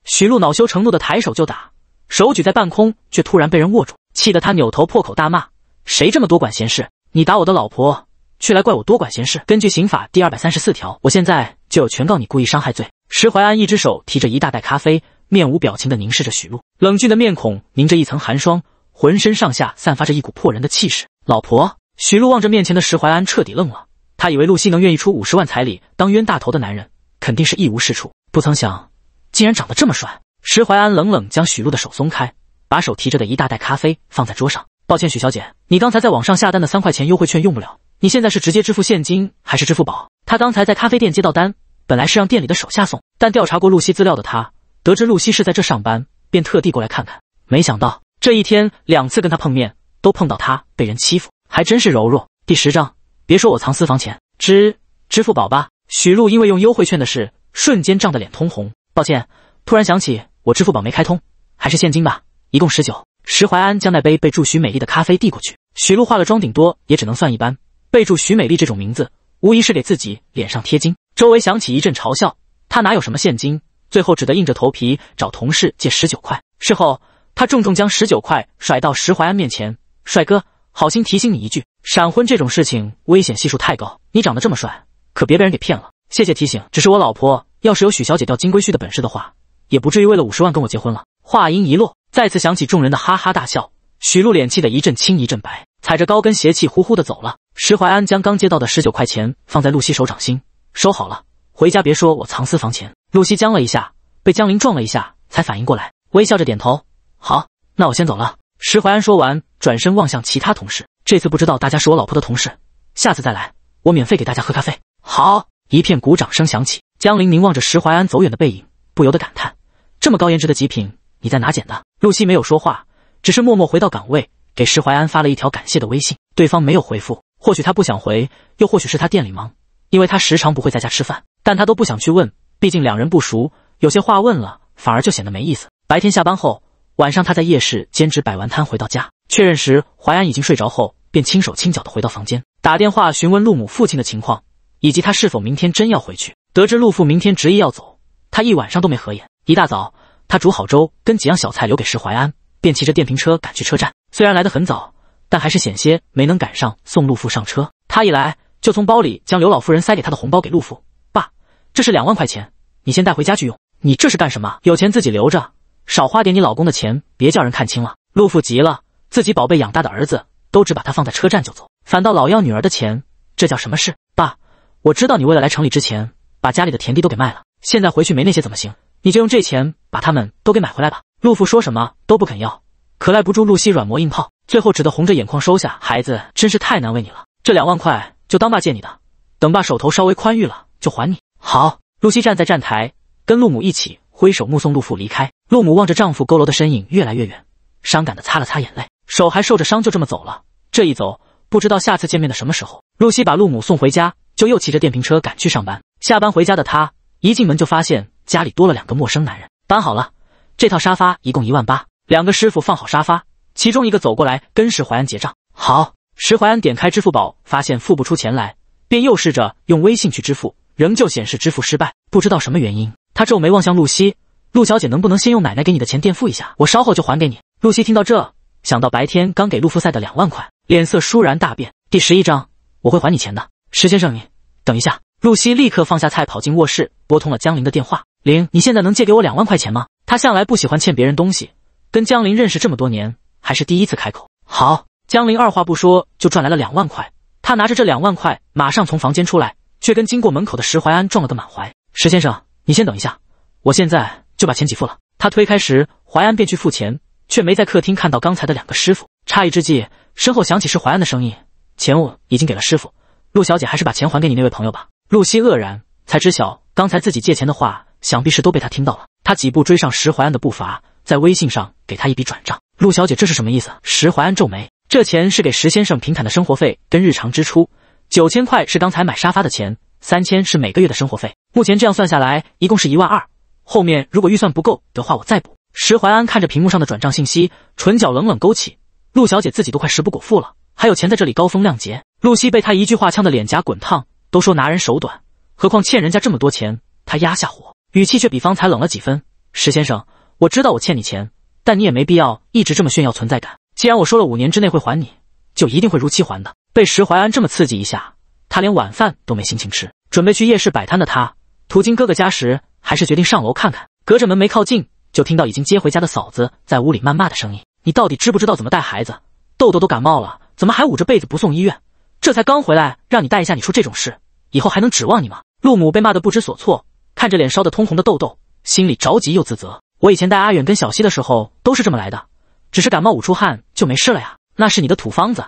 A: 许璐恼羞成怒的抬手就打，手举在半空，却突然被人握住，气得他扭头破口大骂：“谁这么多管闲事？你打我的老婆，却来怪我多管闲事！”根据刑法第二百三十四条，我现在就有权告你故意伤害罪。石怀安一只手提着一大袋咖啡，面无表情的凝视着许璐，冷峻的面孔凝着一层寒霜，浑身上下散发着一股破人的气势。老婆，许璐望着面前的石怀安，彻底愣了。他以为陆西能愿意出五十万彩礼当冤大头的男人，肯定是一无是处，不曾想。竟然长得这么帅！石怀安冷冷将许露的手松开，把手提着的一大袋咖啡放在桌上。抱歉，许小姐，你刚才在网上下单的三块钱优惠券用不了。你现在是直接支付现金还是支付宝？他刚才在咖啡店接到单，本来是让店里的手下送，但调查过露西资料的他，得知露西是在这上班，便特地过来看看。没想到这一天两次跟他碰面，都碰到他被人欺负，还真是柔弱。第十章，别说我藏私房钱，支支付宝吧。许露因为用优惠券的事，瞬间涨得脸通红。抱歉，突然想起我支付宝没开通，还是现金吧，一共十九。石怀安将那杯备注“许美丽的”咖啡递过去。许露化了妆，顶多也只能算一般。备注“许美丽”这种名字，无疑是给自己脸上贴金。周围响起一阵嘲笑，他哪有什么现金？最后只得硬着头皮找同事借十九块。事后，他重重将十九块甩到石怀安面前：“帅哥，好心提醒你一句，闪婚这种事情危险系数太高，你长得这么帅，可别被人给骗了。”谢谢提醒，只是我老婆。要是有许小姐掉金龟婿的本事的话，也不至于为了五十万跟我结婚了。话音一落，再次响起众人的哈哈大笑。许露脸气得一阵青一阵白，踩着高跟鞋气呼呼的走了。石怀安将刚接到的十九块钱放在露西手掌心，收好了，回家别说我藏私房钱。露西僵了一下，被江林撞了一下才反应过来，微笑着点头：“好，那我先走了。”石怀安说完，转身望向其他同事：“这次不知道大家是我老婆的同事，下次再来，我免费给大家喝咖啡。”好，一片鼓掌声响起。江林凝望着石怀安走远的背影，不由得感叹：“这么高颜值的极品，你在哪捡的？”露西没有说话，只是默默回到岗位，给石怀安发了一条感谢的微信。对方没有回复，或许他不想回，又或许是他店里忙，因为他时常不会在家吃饭。但他都不想去问，毕竟两人不熟，有些话问了反而就显得没意思。白天下班后，晚上他在夜市兼职摆完摊回到家，确认时怀安已经睡着后，便轻手轻脚的回到房间，打电话询问陆母父亲的情况，以及他是否明天真要回去。得知陆父明天执意要走，他一晚上都没合眼。一大早，他煮好粥，跟几样小菜留给石怀安，便骑着电瓶车赶去车站。虽然来得很早，但还是险些没能赶上送陆父上车。他一来就从包里将刘老夫人塞给他的红包给陆父：“爸，这是两万块钱，你先带回家去用。”“你这是干什么？有钱自己留着，少花点你老公的钱，别叫人看清了。”陆父急了：“自己宝贝养大的儿子，都只把他放在车站就走，反倒老要女儿的钱，这叫什么事？”“爸，我知道你为了来城里之前。”把家里的田地都给卖了，现在回去没那些怎么行？你就用这钱把他们都给买回来吧。陆父说什么都不肯要，可赖不住陆西软磨硬泡，最后只得红着眼眶收下。孩子真是太难为你了，这两万块就当爸借你的，等爸手头稍微宽裕了就还你。好，露西站在站台，跟陆母一起挥手目送陆父离开。陆母望着丈夫佝偻的身影越来越远，伤感的擦了擦眼泪，手还受着伤，就这么走了。这一走，不知道下次见面的什么时候。露西把陆母送回家，就又骑着电瓶车赶去上班。下班回家的他，一进门就发现家里多了两个陌生男人。搬好了这套沙发，一共一万八。两个师傅放好沙发，其中一个走过来跟石怀安结账。好，石怀安点开支付宝，发现付不出钱来，便又试着用微信去支付，仍旧显示支付失败，不知道什么原因。他皱眉望向露西，陆小姐能不能先用奶奶给你的钱垫付一下，我稍后就还给你。露西听到这，想到白天刚给陆夫赛的两万块，脸色倏然大变。第十一章，我会还你钱的，石先生，你等一下。露西立刻放下菜，跑进卧室，拨通了江林的电话：“林，你现在能借给我两万块钱吗？”他向来不喜欢欠别人东西，跟江林认识这么多年，还是第一次开口。好，江林二话不说就赚来了两万块。他拿着这两万块，马上从房间出来，却跟经过门口的石怀安撞了个满怀。“石先生，你先等一下，我现在就把钱给付了。”他推开时，淮安，便去付钱，却没在客厅看到刚才的两个师傅。诧异之际，身后响起石淮安的声音：“钱我已经给了师傅，陆小姐还是把钱还给你那位朋友吧。”露西愕然，才知晓刚才自己借钱的话，想必是都被他听到了。他几步追上石怀安的步伐，在微信上给他一笔转账。陆小姐，这是什么意思？石怀安皱眉，这钱是给石先生平坦的生活费跟日常支出，九千块是刚才买沙发的钱，三千是每个月的生活费。目前这样算下来，一共是一万二。后面如果预算不够的话，我再补。石怀安看着屏幕上的转账信息，唇角冷冷勾起。陆小姐自己都快食不果腹了，还有钱在这里高风亮节。露西被他一句话呛得脸颊滚烫。都说拿人手短，何况欠人家这么多钱，他压下火，语气却比方才冷了几分。石先生，我知道我欠你钱，但你也没必要一直这么炫耀存在感。既然我说了五年之内会还你，就一定会如期还的。被石怀安这么刺激一下，他连晚饭都没心情吃，准备去夜市摆摊的他，途经哥哥家时，还是决定上楼看看。隔着门没靠近，就听到已经接回家的嫂子在屋里谩骂的声音：“你到底知不知道怎么带孩子？豆豆都感冒了，怎么还捂着被子不送医院？”这才刚回来，让你带一下，你出这种事，以后还能指望你吗？陆母被骂得不知所措，看着脸烧得通红的豆豆，心里着急又自责。我以前带阿远跟小溪的时候都是这么来的，只是感冒捂出汗就没事了呀。那是你的土方子，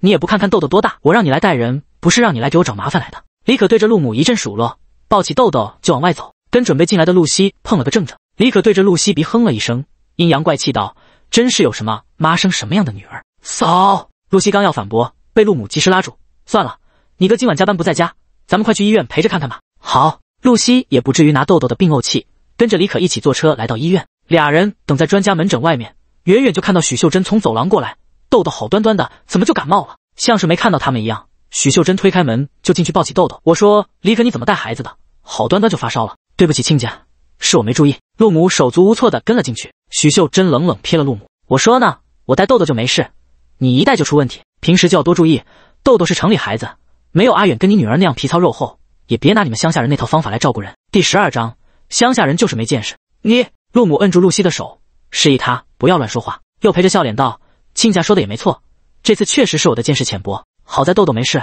A: 你也不看看豆豆多大，我让你来带人，不是让你来给我找麻烦来的。李可对着陆母一阵数落，抱起豆豆就往外走，跟准备进来的露西碰了个正着。李可对着露西鼻哼了一声，阴阳怪气道：“真是有什么妈生什么样的女儿。”嫂，露西刚要反驳。被陆母及时拉住。算了，你哥今晚加班不在家，咱们快去医院陪着看看吧。好，露西也不至于拿豆豆的病怄气，跟着李可一起坐车来到医院。俩人等在专家门诊外面，远远就看到许秀珍从走廊过来。豆豆好端端的，怎么就感冒了？像是没看到他们一样，许秀珍推开门就进去抱起豆豆。我说：“李可，你怎么带孩子的？好端端就发烧了。”对不起，亲家，是我没注意。陆母手足无措的跟了进去。许秀珍冷冷瞥了陆母：“我说呢，我带豆豆就没事，你一带就出问题。”平时就要多注意，豆豆是城里孩子，没有阿远跟你女儿那样皮糙肉厚，也别拿你们乡下人那套方法来照顾人。第十二章，乡下人就是没见识。你，陆母摁住露西的手，示意她不要乱说话，又陪着笑脸道：“亲家说的也没错，这次确实是我的见识浅薄。好在豆豆没事，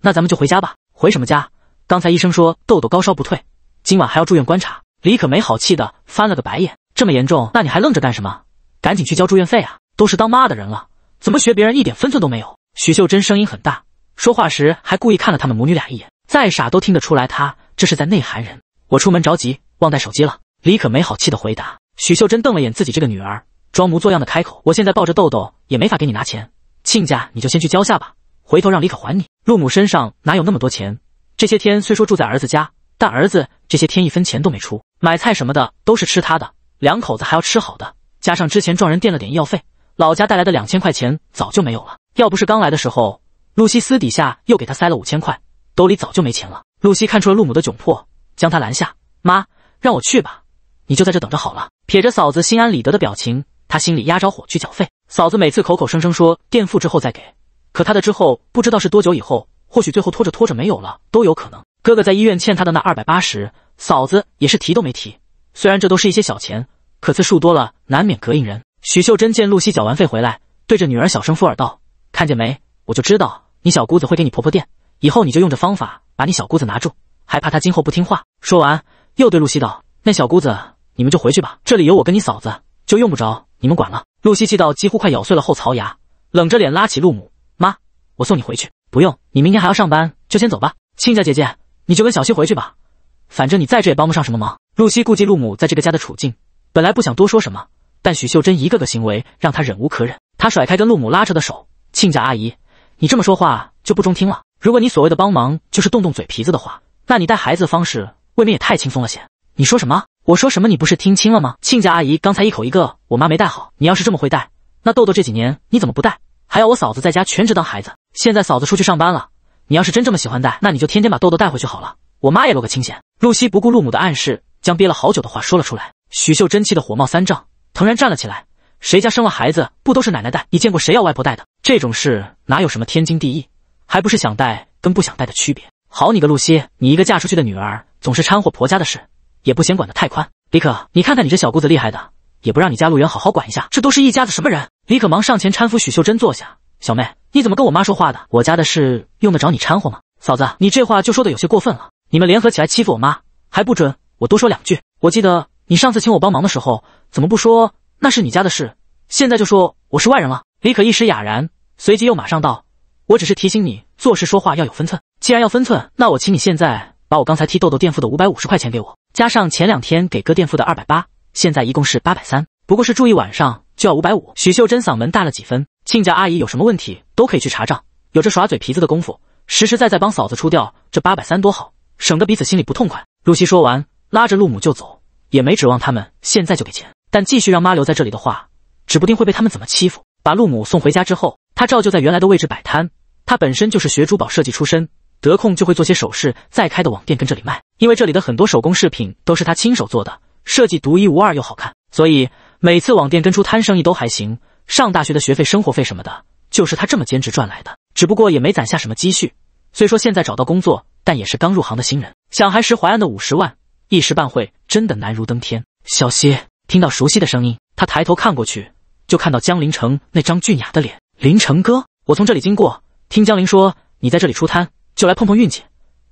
A: 那咱们就回家吧。回什么家？刚才医生说豆豆高烧不退，今晚还要住院观察。”李可没好气的翻了个白眼：“这么严重，那你还愣着干什么？赶紧去交住院费啊！都是当妈的人了。”怎么学别人一点分寸都没有？许秀珍声音很大，说话时还故意看了他们母女俩一眼，再傻都听得出来她这是在内涵人。我出门着急，忘带手机了。李可没好气的回答。许秀珍瞪了眼自己这个女儿，装模作样的开口：“我现在抱着豆豆，也没法给你拿钱，亲家你就先去交下吧，回头让李可还你。”陆母身上哪有那么多钱？这些天虽说住在儿子家，但儿子这些天一分钱都没出，买菜什么的都是吃他的，两口子还要吃好的，加上之前撞人垫了点医药费。老家带来的两千块钱早就没有了，要不是刚来的时候，露西私底下又给他塞了五千块，兜里早就没钱了。露西看出了陆母的窘迫，将他拦下：“妈，让我去吧，你就在这等着好了。”撇着嫂子心安理得的表情，他心里压着火去缴费。嫂子每次口口声声说垫付之后再给，可他的之后不知道是多久以后，或许最后拖着拖着没有了都有可能。哥哥在医院欠他的那二百八十，嫂子也是提都没提。虽然这都是一些小钱，可次数多了难免膈应人。许秀珍见露西缴完费回来，对着女儿小声附耳道：“看见没？我就知道你小姑子会给你婆婆垫。以后你就用这方法把你小姑子拿住，还怕她今后不听话？”说完，又对露西道：“那小姑子，你们就回去吧，这里有我跟你嫂子，就用不着你们管了。”露西气到几乎快咬碎了后槽牙，冷着脸拉起陆母：“妈，我送你回去。不用，你明天还要上班，就先走吧。亲家姐姐，你就跟小西回去吧，反正你在这也帮不上什么忙。”露西顾及陆母在这个家的处境，本来不想多说什么。但许秀珍一个个行为让她忍无可忍，她甩开跟陆母拉扯的手，亲家阿姨，你这么说话就不中听了。如果你所谓的帮忙就是动动嘴皮子的话，那你带孩子的方式未免也太轻松了些。你说什么？我说什么？你不是听清了吗？亲家阿姨，刚才一口一个我妈没带好，你要是这么会带，那豆豆这几年你怎么不带？还要我嫂子在家全职当孩子？现在嫂子出去上班了，你要是真这么喜欢带，那你就天天把豆豆带回去好了，我妈也露个清闲。露西不顾陆母的暗示，将憋了好久的话说了出来，许秀珍气得火冒三丈。腾然站了起来。谁家生了孩子不都是奶奶带？你见过谁要外婆带的？这种事哪有什么天经地义？还不是想带跟不想带的区别？好你个露西，你一个嫁出去的女儿，总是掺和婆家的事，也不嫌管得太宽。李可，你看看你这小姑子厉害的，也不让你家陆源好好管一下。这都是一家子什么人？李可忙上前搀扶许秀珍坐下。小妹，你怎么跟我妈说话的？我家的事用得着你掺和吗？嫂子，你这话就说的有些过分了。你们联合起来欺负我妈，还不准我多说两句？我记得。你上次请我帮忙的时候，怎么不说那是你家的事？现在就说我是外人了？李可一时哑然，随即又马上道：“我只是提醒你，做事说话要有分寸。既然要分寸，那我请你现在把我刚才替豆豆垫付的五百五十块钱给我，加上前两天给哥垫付的二百八，现在一共是八百三。不过是住一晚上就要五百五。”许秀珍嗓门大了几分：“亲家阿姨有什么问题都可以去查账，有这耍嘴皮子的功夫，实实在在帮嫂子出掉这八百三多好，省得彼此心里不痛快。”露西说完，拉着陆母就走。也没指望他们现在就给钱，但继续让妈留在这里的话，指不定会被他们怎么欺负。把陆母送回家之后，他照旧在原来的位置摆摊。他本身就是学珠宝设计出身，得空就会做些首饰，再开的网店跟这里卖。因为这里的很多手工饰品都是他亲手做的，设计独一无二又好看，所以每次网店跟出摊生意都还行。上大学的学费、生活费什么的，就是他这么兼职赚来的。只不过也没攒下什么积蓄。虽说现在找到工作，但也是刚入行的新人。想还时淮安的五十万。一时半会真的难如登天。小溪听到熟悉的声音，他抬头看过去，就看到江林城那张俊雅的脸。林城哥，我从这里经过，听江临说你在这里出摊，就来碰碰运气。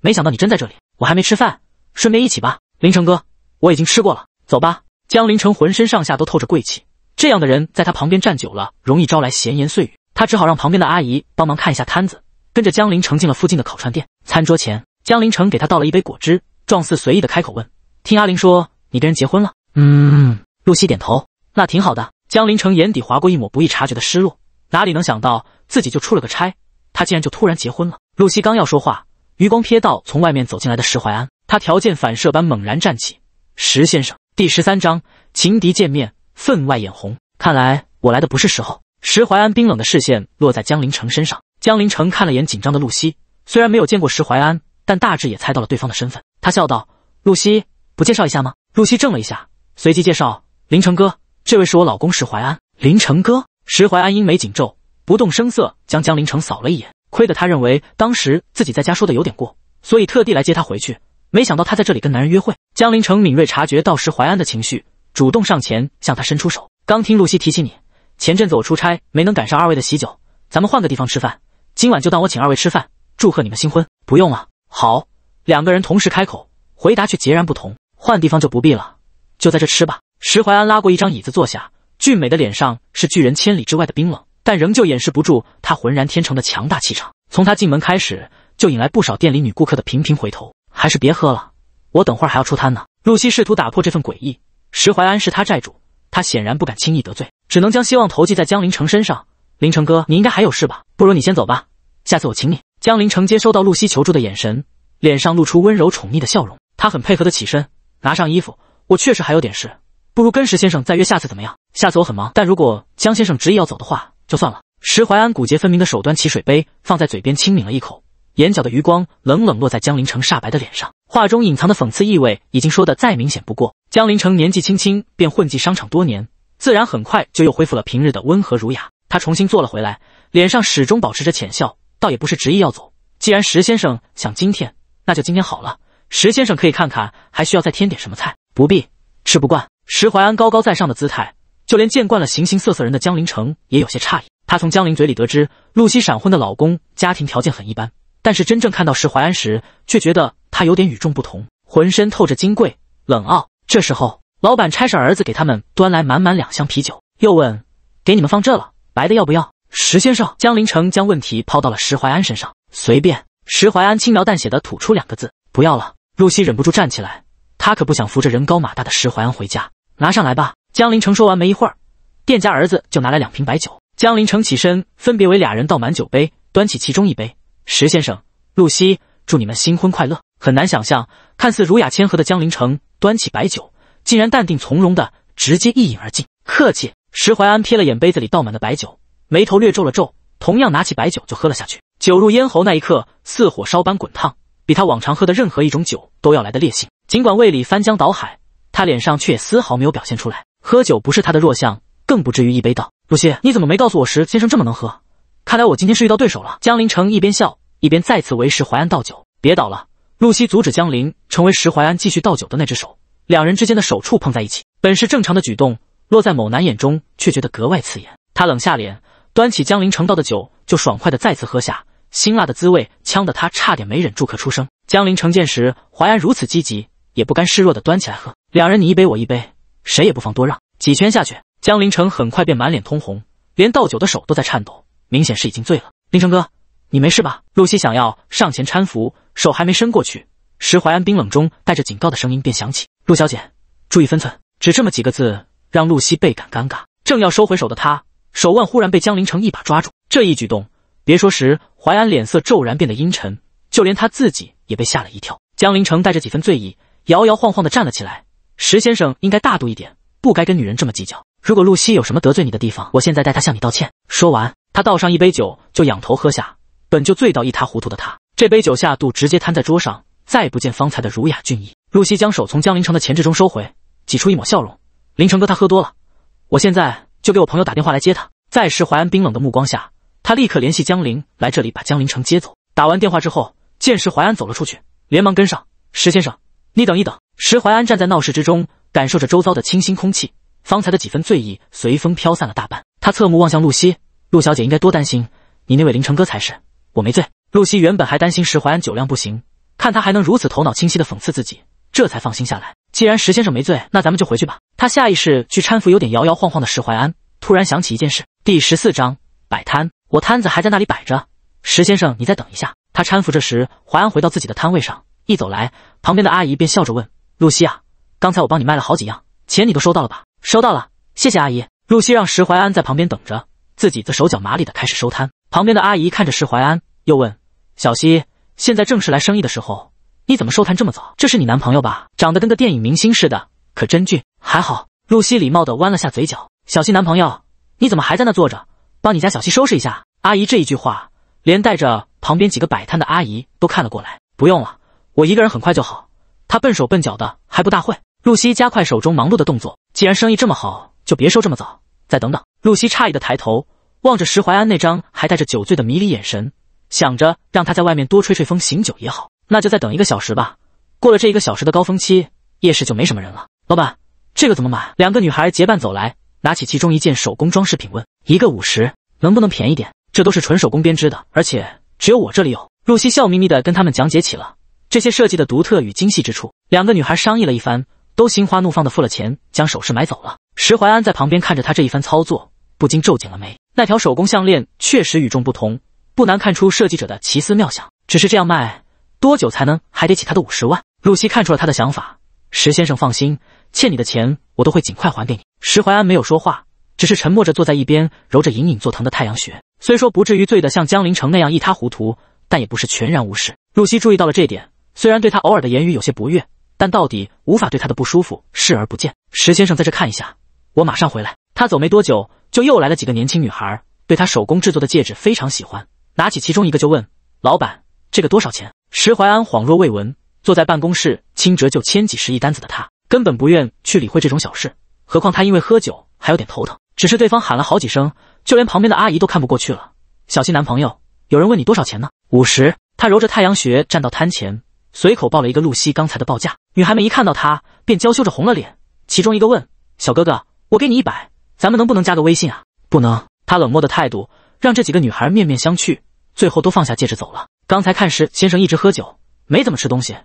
A: 没想到你真在这里，我还没吃饭，顺便一起吧。林城哥，我已经吃过了，走吧。江临城浑身上下都透着贵气，这样的人在他旁边站久了，容易招来闲言碎语。他只好让旁边的阿姨帮忙看一下摊子，跟着江临城进了附近的烤串店。餐桌前，江临城给他倒了一杯果汁。状似随意的开口问：“听阿玲说你跟人结婚了？”
B: 嗯，
A: 露西点头。那挺好的。江林城眼底划过一抹不易察觉的失落，哪里能想到自己就出了个差，他竟然就突然结婚了。露西刚要说话，余光瞥到从外面走进来的石怀安，他条件反射般猛然站起。石先生。第十三章，情敌见面，分外眼红。看来我来的不是时候。石怀安冰冷的视线落在江林城身上，江林城看了眼紧张的露西，虽然没有见过石怀安，但大致也猜到了对方的身份。他笑道：“露西，不介绍一下吗？”露西怔了一下，随即介绍：“林成哥，这位是我老公石怀安。”林成哥石怀安鹰眉紧皱，不动声色将江林城扫了一眼。亏得他认为当时自己在家说的有点过，所以特地来接他回去，没想到他在这里跟男人约会。江林城敏锐察觉到石怀安的情绪，主动上前向他伸出手：“刚听露西提起你，前阵子我出差没能赶上二位的喜酒，咱们换个地方吃饭，今晚就当我请二位吃饭，祝贺你们新婚。”“不用了，好。”两个人同时开口，回答却截然不同。换地方就不必了，就在这吃吧。石怀安拉过一张椅子坐下，俊美的脸上是拒人千里之外的冰冷，但仍旧掩饰不住他浑然天成的强大气场。从他进门开始，就引来不少店里女顾客的频频回头。还是别喝了，我等会儿还要出摊呢。露西试图打破这份诡异。石怀安是他债主，他显然不敢轻易得罪，只能将希望投寄在江林城身上。林城哥，你应该还有事吧？不如你先走吧，下次我请你。江林城接收到露西求助的眼神。脸上露出温柔宠溺的笑容，他很配合的起身拿上衣服。我确实还有点事，不如跟石先生再约下次怎么样？下次我很忙，但如果江先生执意要走的话，就算了。石怀安骨节分明的手端起水杯，放在嘴边轻抿了一口，眼角的余光冷冷落在江林城煞白的脸上，话中隐藏的讽刺意味已经说得再明显不过。江林城年纪轻轻便混迹商场多年，自然很快就又恢复了平日的温和儒雅。他重新坐了回来，脸上始终保持着浅笑，倒也不是执意要走。既然石先生想今天。那就今天好了，石先生可以看看，还需要再添点什么菜？不必，吃不惯。石怀安高高在上的姿态，就连见惯了形形色色人的江林城也有些诧异。他从江林嘴里得知，露西闪婚的老公家庭条件很一般，但是真正看到石怀安时，却觉得他有点与众不同，浑身透着金贵、冷傲。这时候，老板差使儿子给他们端来满满两箱啤酒，又问：“给你们放这了，白的要不要？”石先生江林城将问题抛到了石怀安身上，随便。石怀安轻描淡写的吐出两个字：“不要了。”露西忍不住站起来，她可不想扶着人高马大的石怀安回家。拿上来吧。江林城说完，没一会儿，店家儿子就拿来两瓶白酒。江林城起身，分别为俩人倒满酒杯，端起其中一杯：“石先生，露西，祝你们新婚快乐。”很难想象，看似儒雅谦和的江林城，端起白酒，竟然淡定从容的直接一饮而尽。客气。石怀安瞥了眼杯子里倒满的白酒，眉头略皱了皱，同样拿起白酒就喝了下去。酒入咽喉那一刻，似火烧般滚烫，比他往常喝的任何一种酒都要来的烈性。尽管胃里翻江倒海，他脸上却丝毫没有表现出来。喝酒不是他的弱项，更不至于一杯倒。露西，你怎么没告诉我石先生这么能喝？看来我今天是遇到对手了。江林城一边笑，一边再次为石淮安倒酒。别倒了，露西阻止江林成为石淮安继续倒酒的那只手。两人之间的手触碰在一起，本是正常的举动，落在某男眼中却觉得格外刺眼。他冷下脸，端起江林城倒的酒，就爽快的再次喝下。辛辣的滋味呛得他差点没忍住咳出声。江林城见时，淮安如此积极，也不甘示弱的端起来喝。两人你一杯我一杯，谁也不妨多让。几圈下去，江林城很快便满脸通红，连倒酒的手都在颤抖，明显是已经醉了。林成哥，你没事吧？露西想要上前搀扶，手还没伸过去，石淮安冰冷中带着警告的声音便响起：“陆小姐，注意分寸。”只这么几个字，让露西倍感尴尬。正要收回手的他，手腕忽然被江林城一把抓住，这一举动。别说，时淮安脸色骤然变得阴沉，就连他自己也被吓了一跳。江临城带着几分醉意，摇摇晃晃的站了起来。石先生应该大度一点，不该跟女人这么计较。如果露西有什么得罪你的地方，我现在带她向你道歉。说完，他倒上一杯酒，就仰头喝下。本就醉到一塌糊涂的他，这杯酒下肚，直接瘫在桌上，再不见方才的儒雅俊逸。露西将手从江临城的前置中收回，挤出一抹笑容：“林城哥，他喝多了，我现在就给我朋友打电话来接他。”在时淮安冰冷的目光下。他立刻联系江林来这里把江林城接走。打完电话之后，见石淮安走了出去，连忙跟上。石先生，你等一等。石淮安站在闹市之中，感受着周遭的清新空气，方才的几分醉意随风飘散了大半。他侧目望向露西，陆小姐应该多担心你那位林城哥才是。我没醉。露西原本还担心石淮安酒量不行，看他还能如此头脑清晰的讽刺自己，这才放心下来。既然石先生没醉，那咱们就回去吧。他下意识去搀扶有点摇摇晃晃的石淮安，突然想起一件事。第十四章摆摊。我摊子还在那里摆着，石先生，你再等一下。他搀扶着石怀安回到自己的摊位上，一走来，旁边的阿姨便笑着问：“露西啊，刚才我帮你卖了好几样，钱你都收到了吧？”“收到了，谢谢阿姨。”露西让石怀安在旁边等着，自己则手脚麻利的开始收摊。旁边的阿姨看着石怀安，又问：“小西，现在正是来生意的时候，你怎么收摊这么早？这是你男朋友吧？长得跟个电影明星似的，可真俊。”“还好。”露西礼貌的弯了下嘴角。“小西男朋友，你怎么还在那坐着？”帮你家小西收拾一下，阿姨这一句话，连带着旁边几个摆摊的阿姨都看了过来。不用了，我一个人很快就好。他笨手笨脚的，还不大会。露西加快手中忙碌的动作。既然生意这么好，就别收这么早，再等等。露西诧异的抬头，望着石怀安那张还带着酒醉的迷离眼神，想着让他在外面多吹吹风，醒酒也好。那就再等一个小时吧。过了这一个小时的高峰期，夜市就没什么人了。老板，这个怎么买？两个女孩结伴走来。拿起其中一件手工装饰品，问：“一个五十，能不能便宜点？这都是纯手工编织的，而且只有我这里有。”露西笑眯眯的跟他们讲解起了这些设计的独特与精细之处。两个女孩商议了一番，都心花怒放的付了钱，将首饰买走了。石怀安在旁边看着他这一番操作，不禁皱紧了眉。那条手工项链确实与众不同，不难看出设计者的奇思妙想。只是这样卖，多久才能还得起他的五十万？露西看出了他的想法，石先生放心。欠你的钱，我都会尽快还给你。石怀安没有说话，只是沉默着坐在一边，揉着隐隐作疼的太阳穴。虽说不至于醉得像江临城那样一塌糊涂，但也不是全然无视。露西注意到了这点，虽然对他偶尔的言语有些不悦，但到底无法对他的不舒服视而不见。石先生在这看一下，我马上回来。他走没多久，就又来了几个年轻女孩，对他手工制作的戒指非常喜欢，拿起其中一个就问：“老板，这个多少钱？”石怀安恍若未闻，坐在办公室，轻折就千几十亿单子的他。根本不愿去理会这种小事，何况他因为喝酒还有点头疼。只是对方喊了好几声，就连旁边的阿姨都看不过去了。小希男朋友，有人问你多少钱呢？五十。他揉着太阳穴，站到摊前，随口报了一个露西刚才的报价。女孩们一看到他，便娇羞着红了脸。其中一个问：“小哥哥，我给你一百，咱们能不能加个微信啊？”不能。他冷漠的态度让这几个女孩面面相觑，最后都放下戒指走了。刚才看时，先生一直喝酒，没怎么吃东西。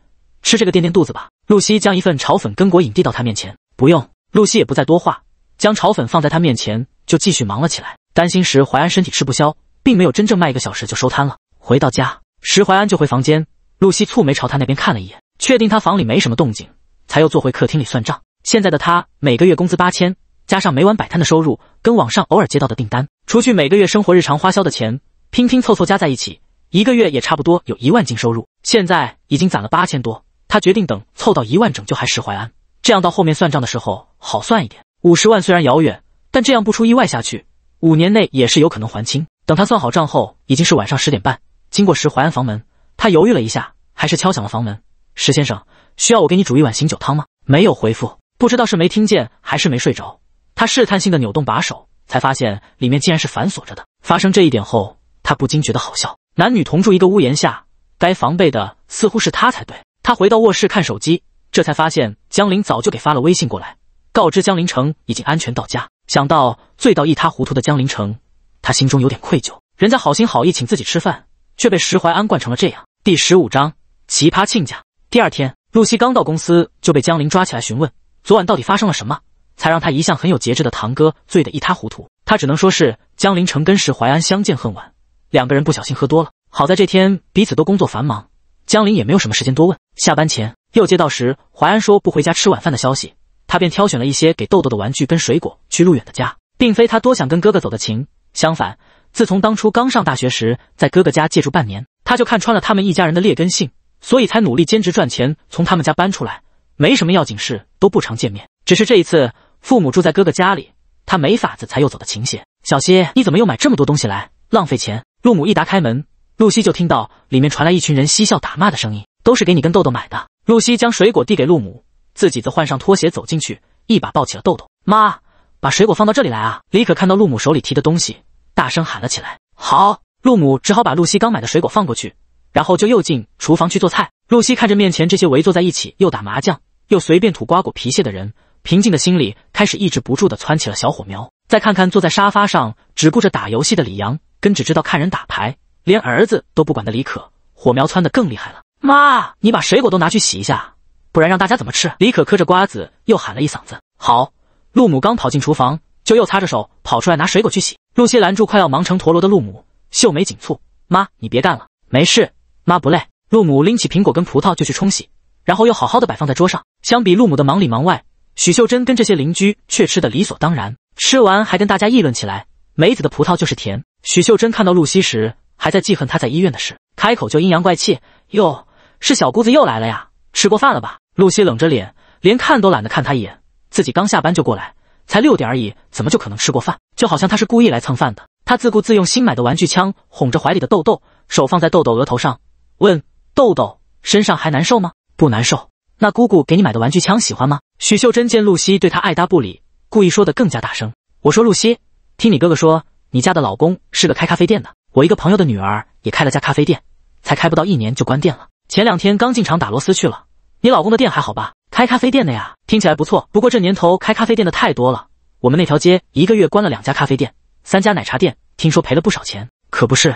A: 吃这个垫垫肚子吧。露西将一份炒粉跟果饮递到他面前，不用。露西也不再多话，将炒粉放在他面前，就继续忙了起来。担心时，淮安身体吃不消，并没有真正卖一个小时就收摊了。回到家，石淮安就回房间。露西蹙眉朝他那边看了一眼，确定他房里没什么动静，才又坐回客厅里算账。现在的他每个月工资八千，加上每晚摆摊的收入，跟网上偶尔接到的订单，除去每个月生活日常花销的钱，拼拼凑凑加在一起，一个月也差不多有一万斤收入。现在已经攒了八千多。他决定等凑到一万，拯救还石怀安，这样到后面算账的时候好算一点。五十万虽然遥远，但这样不出意外下去，五年内也是有可能还清。等他算好账后，已经是晚上十点半。经过石怀安房门，他犹豫了一下，还是敲响了房门。石先生，需要我给你煮一碗醒酒汤吗？没有回复，不知道是没听见还是没睡着。他试探性的扭动把手，才发现里面竟然是反锁着的。发生这一点后，他不禁觉得好笑。男女同住一个屋檐下，该防备的似乎是他才对。他回到卧室看手机，这才发现江林早就给发了微信过来，告知江林城已经安全到家。想到醉到一塌糊涂的江林城，他心中有点愧疚。人家好心好意请自己吃饭，却被石怀安灌成了这样。第十五章奇葩亲家。第二天，露西刚到公司就被江林抓起来询问，昨晚到底发生了什么，才让他一向很有节制的堂哥醉得一塌糊涂？他只能说是江林城跟石怀安相见恨晚，两个人不小心喝多了。好在这天彼此都工作繁忙。江林也没有什么时间多问，下班前又接到时淮安说不回家吃晚饭的消息，他便挑选了一些给豆豆的玩具跟水果去陆远的家，并非他多想跟哥哥走的情。相反，自从当初刚上大学时在哥哥家借住半年，他就看穿了他们一家人的劣根性，所以才努力兼职赚钱，从他们家搬出来。没什么要紧事都不常见面，只是这一次父母住在哥哥家里，他没法子才又走的情些。小希，你怎么又买这么多东西来，浪费钱？陆母一打开门。露西就听到里面传来一群人嬉笑打骂的声音，都是给你跟豆豆买的。露西将水果递给陆母，自己则换上拖鞋走进去，一把抱起了豆豆。妈，把水果放到这里来啊！李可看到陆母手里提的东西，大声喊了起来。好，陆母只好把露西刚买的水果放过去，然后就又进厨房去做菜。露西看着面前这些围坐在一起，又打麻将又随便吐瓜果皮屑的人，平静的心里开始抑制不住的窜起了小火苗。再看看坐在沙发上只顾着打游戏的李阳，跟只知道看人打牌。连儿子都不管的李可，火苗蹿得更厉害了。妈，你把水果都拿去洗一下，不然让大家怎么吃？李可磕着瓜子又喊了一嗓子。好，陆母刚跑进厨房，就又擦着手跑出来拿水果去洗。露西拦住快要忙成陀螺的陆母，秀眉紧蹙：“妈，你别干了，没事，妈不累。”陆母拎起苹果跟葡萄就去冲洗，然后又好好的摆放在桌上。相比陆母的忙里忙外，许秀珍跟这些邻居却吃的理所当然，吃完还跟大家议论起来：“梅子的葡萄就是甜。”许秀珍看到露西时。还在记恨他在医院的事，开口就阴阳怪气哟，是小姑子又来了呀？吃过饭了吧？露西冷着脸，连看都懒得看他一眼。自己刚下班就过来，才六点而已，怎么就可能吃过饭？就好像她是故意来蹭饭的。她自顾自用新买的玩具枪哄着怀里的豆豆，手放在豆豆额头上，问豆豆身上还难受吗？不难受。那姑姑给你买的玩具枪喜欢吗？许秀珍见露西对她爱搭不理，故意说的更加大声。我说露西，听你哥哥说，你家的老公是个开咖啡店的。我一个朋友的女儿也开了家咖啡店，才开不到一年就关店了。前两天刚进厂打螺丝去了。你老公的店还好吧？开咖啡店的呀，听起来不错。不过这年头开咖啡店的太多了，我们那条街一个月关了两家咖啡店，三家奶茶店，听说赔了不少钱。可不是，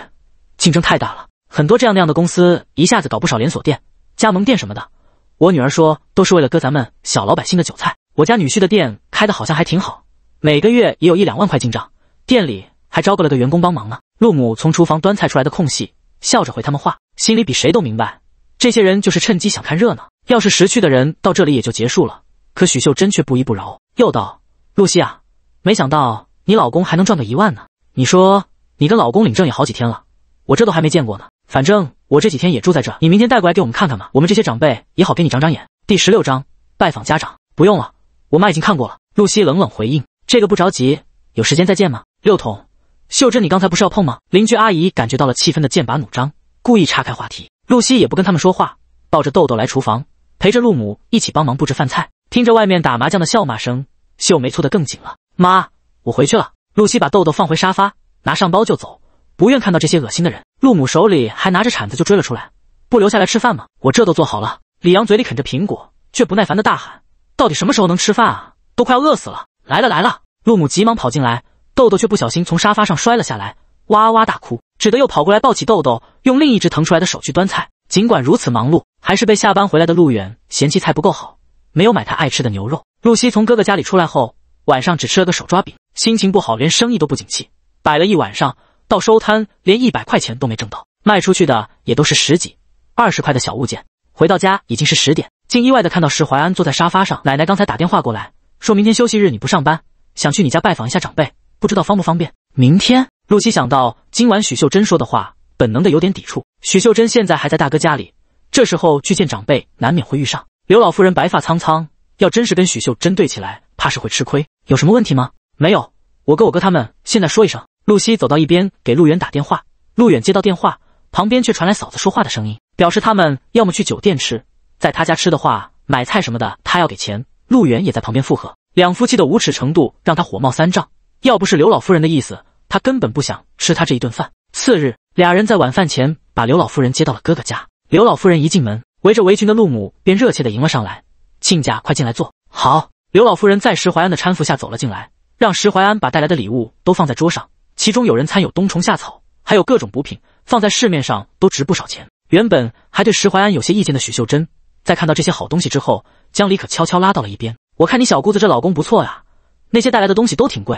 A: 竞争太大了。很多这样那样的公司一下子搞不少连锁店、加盟店什么的。我女儿说都是为了割咱们小老百姓的韭菜。我家女婿的店开的好像还挺好，每个月也有一两万块进账。店里。还招过来个员工帮忙呢。陆母从厨房端菜出来的空隙，笑着回他们话，心里比谁都明白，这些人就是趁机想看热闹。要是识趣的人到这里也就结束了，可许秀珍却不依不饶，又道：“露西啊，没想到你老公还能赚个一万呢。你说你跟老公领证也好几天了，我这都还没见过呢。反正我这几天也住在这，你明天带过来给我们看看嘛，我们这些长辈也好给你长长眼。”第十六章拜访家长。不用了，我妈已经看过了。露西冷冷回应：“这个不着急，有时间再见吗？”六筒，秀珍，你刚才不是要碰吗？邻居阿姨感觉到了气氛的剑拔弩张，故意岔开话题。露西也不跟他们说话，抱着豆豆来厨房，陪着陆母一起帮忙布置饭菜。听着外面打麻将的笑骂声，秀梅蹙得更紧了。妈，我回去了。露西把豆豆放回沙发，拿上包就走，不愿看到这些恶心的人。陆母手里还拿着铲子就追了出来，不留下来吃饭吗？我这都做好了。李阳嘴里啃着苹果，却不耐烦的大喊：到底什么时候能吃饭啊？都快要饿死了！来了来了，陆母急忙跑进来。豆豆却不小心从沙发上摔了下来，哇哇大哭，只得又跑过来抱起豆豆，用另一只腾出来的手去端菜。尽管如此忙碌，还是被下班回来的路远嫌弃菜不够好，没有买他爱吃的牛肉。露西从哥哥家里出来后，晚上只吃了个手抓饼，心情不好，连生意都不景气，摆了一晚上，到收摊连一百块钱都没挣到，卖出去的也都是十几、二十块的小物件。回到家已经是十点，竟意外的看到石怀安坐在沙发上。奶奶刚才打电话过来，说明天休息日你不上班，想去你家拜访一下长辈。不知道方不方便？明天，露西想到今晚许秀珍说的话，本能的有点抵触。许秀珍现在还在大哥家里，这时候去见长辈，难免会遇上刘老夫人。白发苍苍，要真是跟许秀珍对起来，怕是会吃亏。有什么问题吗？没有，我跟我哥他们现在说一声。露西走到一边给陆远打电话，陆远接到电话，旁边却传来嫂子说话的声音，表示他们要么去酒店吃，在他家吃的话，买菜什么的他要给钱。陆远也在旁边附和，两夫妻的无耻程度让他火冒三丈。要不是刘老夫人的意思，他根本不想吃他这一顿饭。次日，俩人在晚饭前把刘老夫人接到了哥哥家。刘老夫人一进门，围着围裙的陆母便热切地迎了上来：“亲家，快进来坐。”好。刘老夫人在石怀安的搀扶下走了进来，让石怀安把带来的礼物都放在桌上。其中有人参、有冬虫夏草，还有各种补品，放在市面上都值不少钱。原本还对石怀安有些意见的许秀珍，在看到这些好东西之后，将李可悄悄拉到了一边：“我看你小姑子这老公不错呀，那些带来的东西都挺贵。”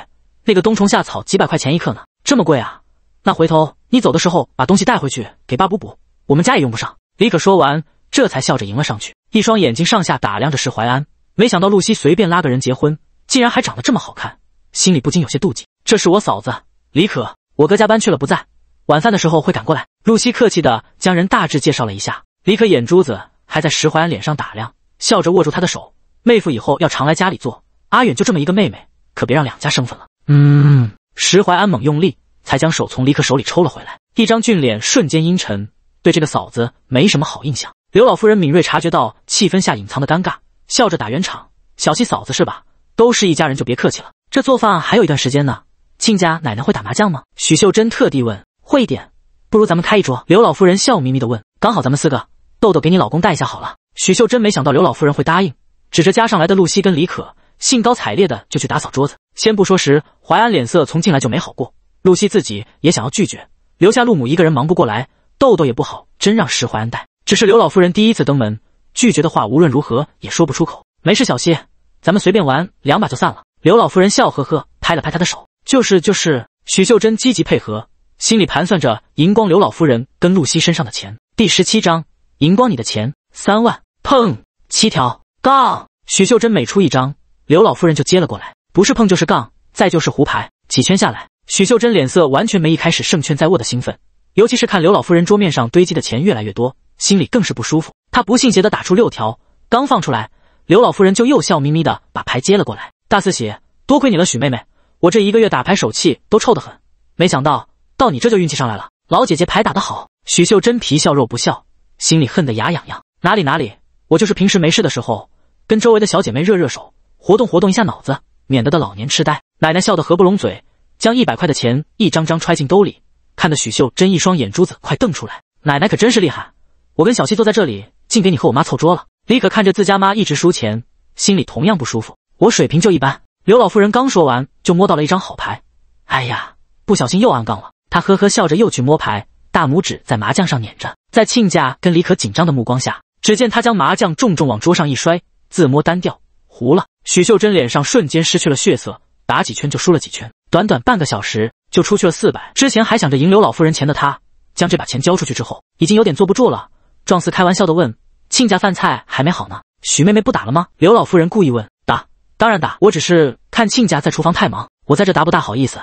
A: 那个冬虫夏草几百块钱一克呢，这么贵啊！那回头你走的时候把东西带回去给爸补补，我们家也用不上。李可说完，这才笑着迎了上去，一双眼睛上下打量着石怀安。没想到露西随便拉个人结婚，竟然还长得这么好看，心里不禁有些妒忌。这是我嫂子李可，我哥加班去了不在，晚饭的时候会赶过来。露西客气的将人大致介绍了一下。李可眼珠子还在石怀安脸上打量，笑着握住他的手：“妹夫以后要常来家里坐，阿远就这么一个妹妹，可别让两家生分了。”嗯，石怀安猛用力，才将手从李可手里抽了回来。一张俊脸瞬间阴沉，对这个嫂子没什么好印象。刘老夫人敏锐察觉到气氛下隐藏的尴尬，笑着打圆场：“小西嫂子是吧？都是一家人，就别客气了。这做饭还有一段时间呢。亲家奶奶会打麻将吗？”许秀珍特地问：“会一点，不如咱们开一桌？”刘老夫人笑眯眯地问：“刚好咱们四个，豆豆给你老公带一下好了。”许秀珍没想到刘老夫人会答应，指着加上来的露西跟李可。兴高采烈的就去打扫桌子。先不说时淮安脸色从进来就没好过，露西自己也想要拒绝，留下陆母一个人忙不过来，豆豆也不好真让时淮安带。只是刘老夫人第一次登门，拒绝的话无论如何也说不出口。没事，小西，咱们随便玩两把就散了。刘老夫人笑呵呵，拍了拍她的手，就是就是。许秀珍积极配合，心里盘算着赢光刘老夫人跟露西身上的钱。第十七章，赢光你的钱，三万。砰，七条杠。许秀珍每出一张。刘老夫人就接了过来，不是碰就是杠，再就是胡牌。几圈下来，许秀珍脸色完全没一开始胜券在握的兴奋，尤其是看刘老夫人桌面上堆积的钱越来越多，心里更是不舒服。她不信邪的打出六条，刚放出来，刘老夫人就又笑眯眯的把牌接了过来。大四喜，多亏你了，许妹妹，我这一个月打牌手气都臭得很，没想到到你这就运气上来了。老姐姐牌打得好。许秀珍皮笑肉不笑，心里恨得牙痒痒。哪里哪里，我就是平时没事的时候跟周围的小姐妹热热手。活动活动一下脑子，免得的老年痴呆。奶奶笑得合不拢嘴，将一百块的钱一张张揣进兜里，看得许秀珍一双眼珠子快瞪出来。奶奶可真是厉害，我跟小七坐在这里，竟给你和我妈凑桌了。李可看着自家妈一直输钱，心里同样不舒服。我水平就一般。刘老夫人刚说完，就摸到了一张好牌。哎呀，不小心又暗杠了。她呵呵笑着又去摸牌，大拇指在麻将上捻着，在亲家跟李可紧张的目光下，只见她将麻将重重往桌上一摔，自摸单调，糊了，许秀珍脸上瞬间失去了血色，打几圈就输了几圈，短短半个小时就出去了四百。之前还想着赢刘老夫人钱的她，将这把钱交出去之后，已经有点坐不住了，壮似开玩笑的问：“亲家饭菜还没好呢，许妹妹不打了吗？”刘老夫人故意问：“打，当然打，我只是看亲家在厨房太忙，我在这打不大好意思，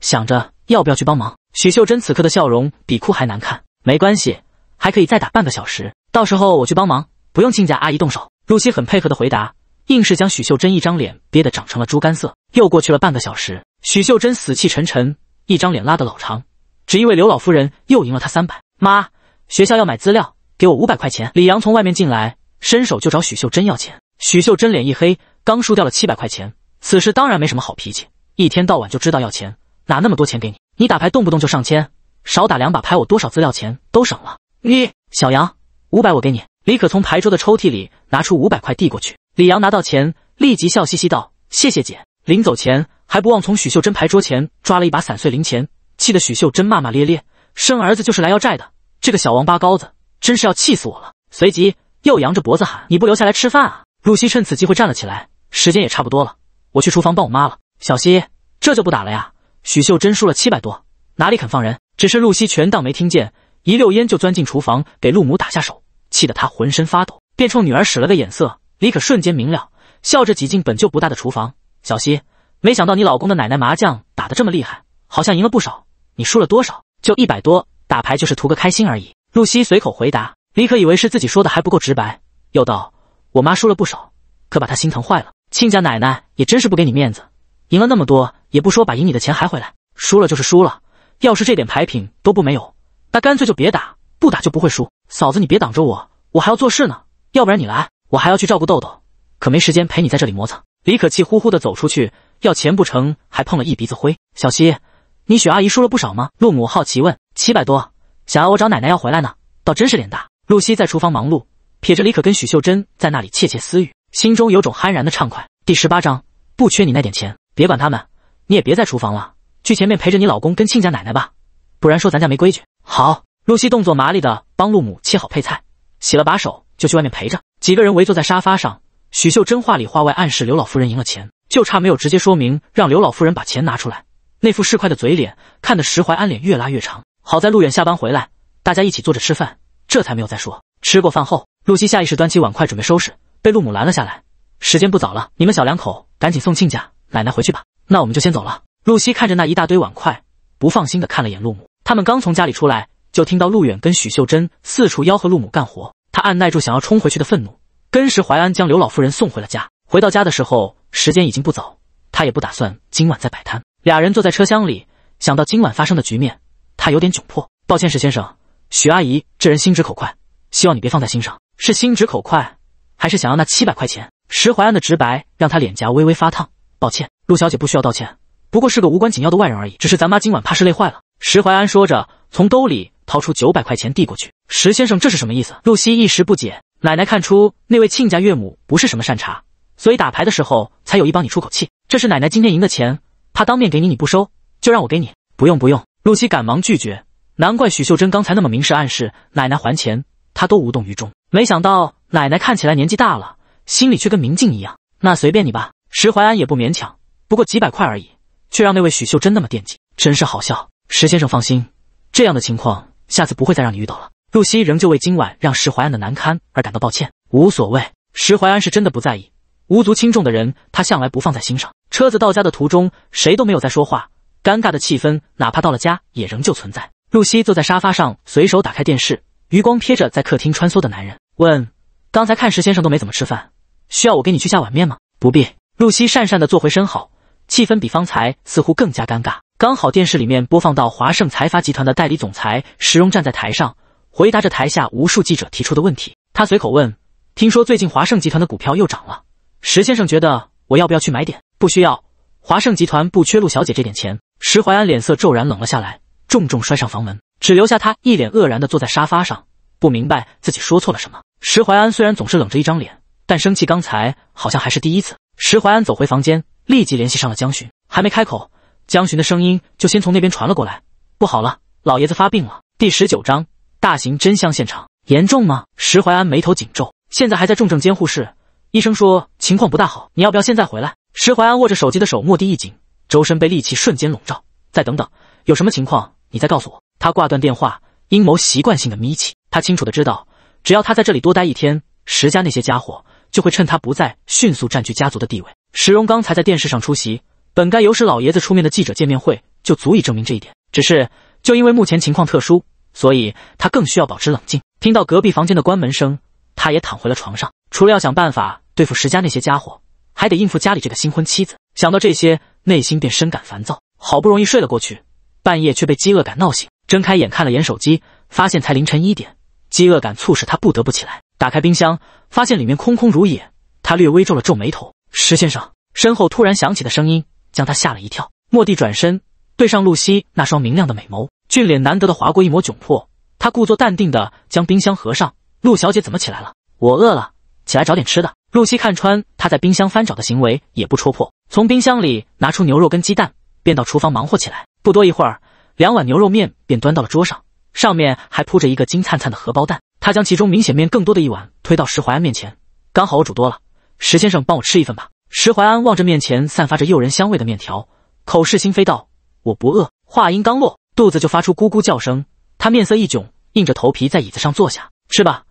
A: 想着要不要去帮忙。”许秀珍此刻的笑容比哭还难看。没关系，还可以再打半个小时，到时候我去帮忙，不用亲家阿姨动手。露西很配合的回答。硬是将许秀珍一张脸憋得长成了猪肝色。又过去了半个小时，许秀珍死气沉沉，一张脸拉得老长。只因为刘老夫人又赢了她三百。妈，学校要买资料，给我五百块钱。李阳从外面进来，伸手就找许秀珍要钱。许秀珍脸一黑，刚输掉了七百块钱，此时当然没什么好脾气。一天到晚就知道要钱，哪那么多钱给你？你打牌动不动就上千，少打两把牌，我多少资料钱都省了。你小杨，五百我给你。李可从牌桌的抽屉里拿出五百块递过去。李阳拿到钱，立即笑嘻嘻道：“谢谢姐。”临走前还不忘从许秀珍牌桌前抓了一把散碎零钱，气得许秀珍骂骂咧咧：“生儿子就是来要债的，这个小王八羔子真是要气死我了！”随即又扬着脖子喊：“你不留下来吃饭啊？”露西趁此机会站了起来：“时间也差不多了，我去厨房帮我妈了。”小西，这就不打了呀？许秀珍输了七百多，哪里肯放人？只是露西全当没听见，一溜烟就钻进厨房给陆母打下手，气得她浑身发抖，便冲女儿使了个眼色。李可瞬间明了，笑着挤进本就不大的厨房。小西，没想到你老公的奶奶麻将打得这么厉害，好像赢了不少。你输了多少？就一百多。打牌就是图个开心而已。露西随口回答。李可以为是自己说的还不够直白，又道：“我妈输了不少，可把她心疼坏了。亲家奶奶也真是不给你面子，赢了那么多也不说把赢你的钱还回来。输了就是输了，要是这点牌品都不没有，那干脆就别打，不打就不会输。嫂子，你别挡着我，我还要做事呢。要不然你来。”我还要去照顾豆豆，可没时间陪你在这里磨蹭。李可气呼呼地走出去，要钱不成，还碰了一鼻子灰。小西，你许阿姨输了不少吗？陆母好奇问。七百多，想要我找奶奶要回来呢，倒真是脸大。露西在厨房忙碌，瞥着李可跟许秀珍在那里窃窃私语，心中有种酣然的畅快。第十八章，不缺你那点钱，别管他们，你也别在厨房了，去前面陪着你老公跟亲家奶奶吧，不然说咱家没规矩。好，露西动作麻利的帮陆母切好配菜，洗了把手就去外面陪着。几个人围坐在沙发上，许秀珍话里话外暗示刘老夫人赢了钱，就差没有直接说明，让刘老夫人把钱拿出来。那副市侩的嘴脸，看得石怀安脸越拉越长。好在陆远下班回来，大家一起坐着吃饭，这才没有再说。吃过饭后，露西下意识端起碗筷准备收拾，被陆母拦了下来。时间不早了，你们小两口赶紧送亲家奶奶回去吧。那我们就先走了。露西看着那一大堆碗筷，不放心的看了眼陆母。他们刚从家里出来，就听到陆远跟许秀珍四处吆喝陆母干活。他按耐住想要冲回去的愤怒，跟石淮安将刘老夫人送回了家。回到家的时候，时间已经不早，他也不打算今晚再摆摊。俩人坐在车厢里，想到今晚发生的局面，他有点窘迫。抱歉，石先生，许阿姨这人心直口快，希望你别放在心上。是心直口快，还是想要那七百块钱？石怀安的直白让他脸颊微微发烫。抱歉，陆小姐不需要道歉，不过是个无关紧要的外人而已。只是咱妈今晚怕是累坏了。石怀安说着，从兜里。掏出九百块钱递过去，石先生，这是什么意思？露西一时不解。奶奶看出那位亲家岳母不是什么善茬，所以打牌的时候才有意帮你出口气。这是奶奶今天赢的钱，她当面给你，你不收，就让我给你。不用不用，露西赶忙拒绝。难怪许秀珍刚才那么明示暗示奶奶还钱，她都无动于衷。没想到奶奶看起来年纪大了，心里却跟明镜一样。那随便你吧。石怀安也不勉强，不过几百块而已，却让那位许秀珍那么惦记，真是好笑。石先生放心，这样的情况。下次不会再让你遇到了。露西仍旧为今晚让石怀安的难堪而感到抱歉。无所谓，石怀安是真的不在意，无足轻重的人，他向来不放在心上。车子到家的途中，谁都没有再说话，尴尬的气氛，哪怕到了家也仍旧存在。露西坐在沙发上，随手打开电视，余光瞥着在客厅穿梭的男人，问：“刚才看石先生都没怎么吃饭，需要我给你去下碗面吗？”“不必。”露西讪讪的坐回身，好，气氛比方才似乎更加尴尬。刚好电视里面播放到华盛财阀集团的代理总裁石荣站在台上，回答着台下无数记者提出的问题。他随口问：“听说最近华盛集团的股票又涨了，石先生觉得我要不要去买点？”“不需要，华盛集团不缺陆小姐这点钱。”石怀安脸色骤然冷了下来，重重摔上房门，只留下他一脸愕然的坐在沙发上，不明白自己说错了什么。石怀安虽然总是冷着一张脸，但生气刚才好像还是第一次。石怀安走回房间，立即联系上了江巡，还没开口。江巡的声音就先从那边传了过来。不好了，老爷子发病了。第十九章大型真香现场，严重吗？石怀安眉头紧皱，现在还在重症监护室，医生说情况不大好。你要不要现在回来？石怀安握着手机的手蓦地一紧，周身被戾气瞬间笼罩。再等等，有什么情况你再告诉我。他挂断电话，阴谋习惯性的眯起。他清楚的知道，只要他在这里多待一天，石家那些家伙就会趁他不在，迅速占据家族的地位。石荣刚才在电视上出席。本该由石老爷子出面的记者见面会就足以证明这一点。只是就因为目前情况特殊，所以他更需要保持冷静。听到隔壁房间的关门声，他也躺回了床上。除了要想办法对付石家那些家伙，还得应付家里这个新婚妻子。想到这些，内心便深感烦躁。好不容易睡了过去，半夜却被饥饿感闹醒。睁开眼看了眼手机，发现才凌晨一点。饥饿感促使他不得不起来。打开冰箱，发现里面空空如也。他略微皱了皱眉头。石先生身后突然响起的声音。将他吓了一跳，莫蒂转身对上露西那双明亮的美眸，俊脸难得的划过一抹窘迫。他故作淡定的将冰箱合上。陆小姐怎么起来了？我饿了，起来找点吃的。露西看穿他在冰箱翻找的行为，也不戳破，从冰箱里拿出牛肉跟鸡蛋，便到厨房忙活起来。不多一会儿，两碗牛肉面便端到了桌上，上面还铺着一个金灿灿的荷包蛋。他将其中明显面更多的一碗推到石怀安面前，刚好我煮多了，石先生帮我吃一份吧。石怀安望着面前散发着诱人香味的面条，口是心非道：“我不饿。”话音刚落，肚子就发出咕咕叫声。他面色一窘，硬着头皮在椅子上坐下：“吃吧。”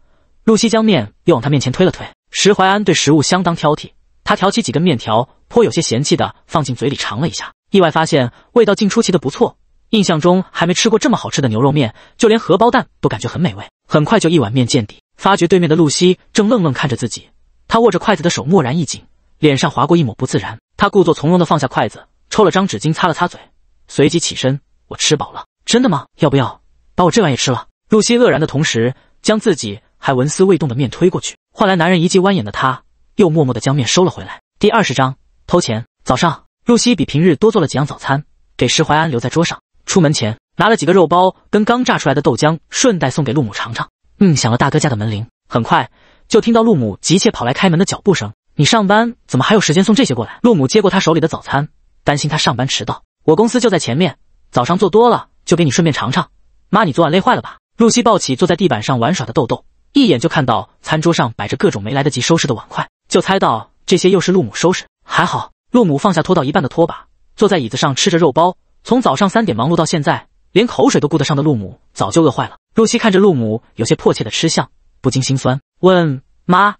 A: 露西将面又往他面前推了推。石怀安对食物相当挑剔，他挑起几根面条，颇有些嫌弃的放进嘴里尝了一下，意外发现味道竟出奇的不错。印象中还没吃过这么好吃的牛肉面，就连荷包蛋都感觉很美味。很快就一碗面见底，发觉对面的露西正愣愣看着自己，他握着筷子的手蓦然一紧。脸上划过一抹不自然，他故作从容的放下筷子，抽了张纸巾擦了擦嘴，随即起身。我吃饱了，真的吗？要不要把我这碗也吃了？露西愕然的同时，将自己还纹丝未动的面推过去，换来男人一记弯眼的他，又默默的将面收了回来。第二十章偷钱。早上，露西比平日多做了几样早餐，给石怀安留在桌上。出门前，拿了几个肉包跟刚榨出来的豆浆，顺带送给陆母尝尝。嗯，响了大哥家的门铃，很快就听到陆母急切跑来开门的脚步声。你上班怎么还有时间送这些过来？陆母接过他手里的早餐，担心他上班迟到。我公司就在前面，早上做多了就给你顺便尝尝。妈，你昨晚累坏了吧？露西抱起坐在地板上玩耍的豆豆，一眼就看到餐桌上摆着各种没来得及收拾的碗筷，就猜到这些又是陆母收拾。还好，陆母放下拖到一半的拖把，坐在椅子上吃着肉包。从早上三点忙碌到现在，连口水都顾得上的陆母早就饿坏了。露西看着陆母有些迫切的吃相，不禁心酸，问妈：“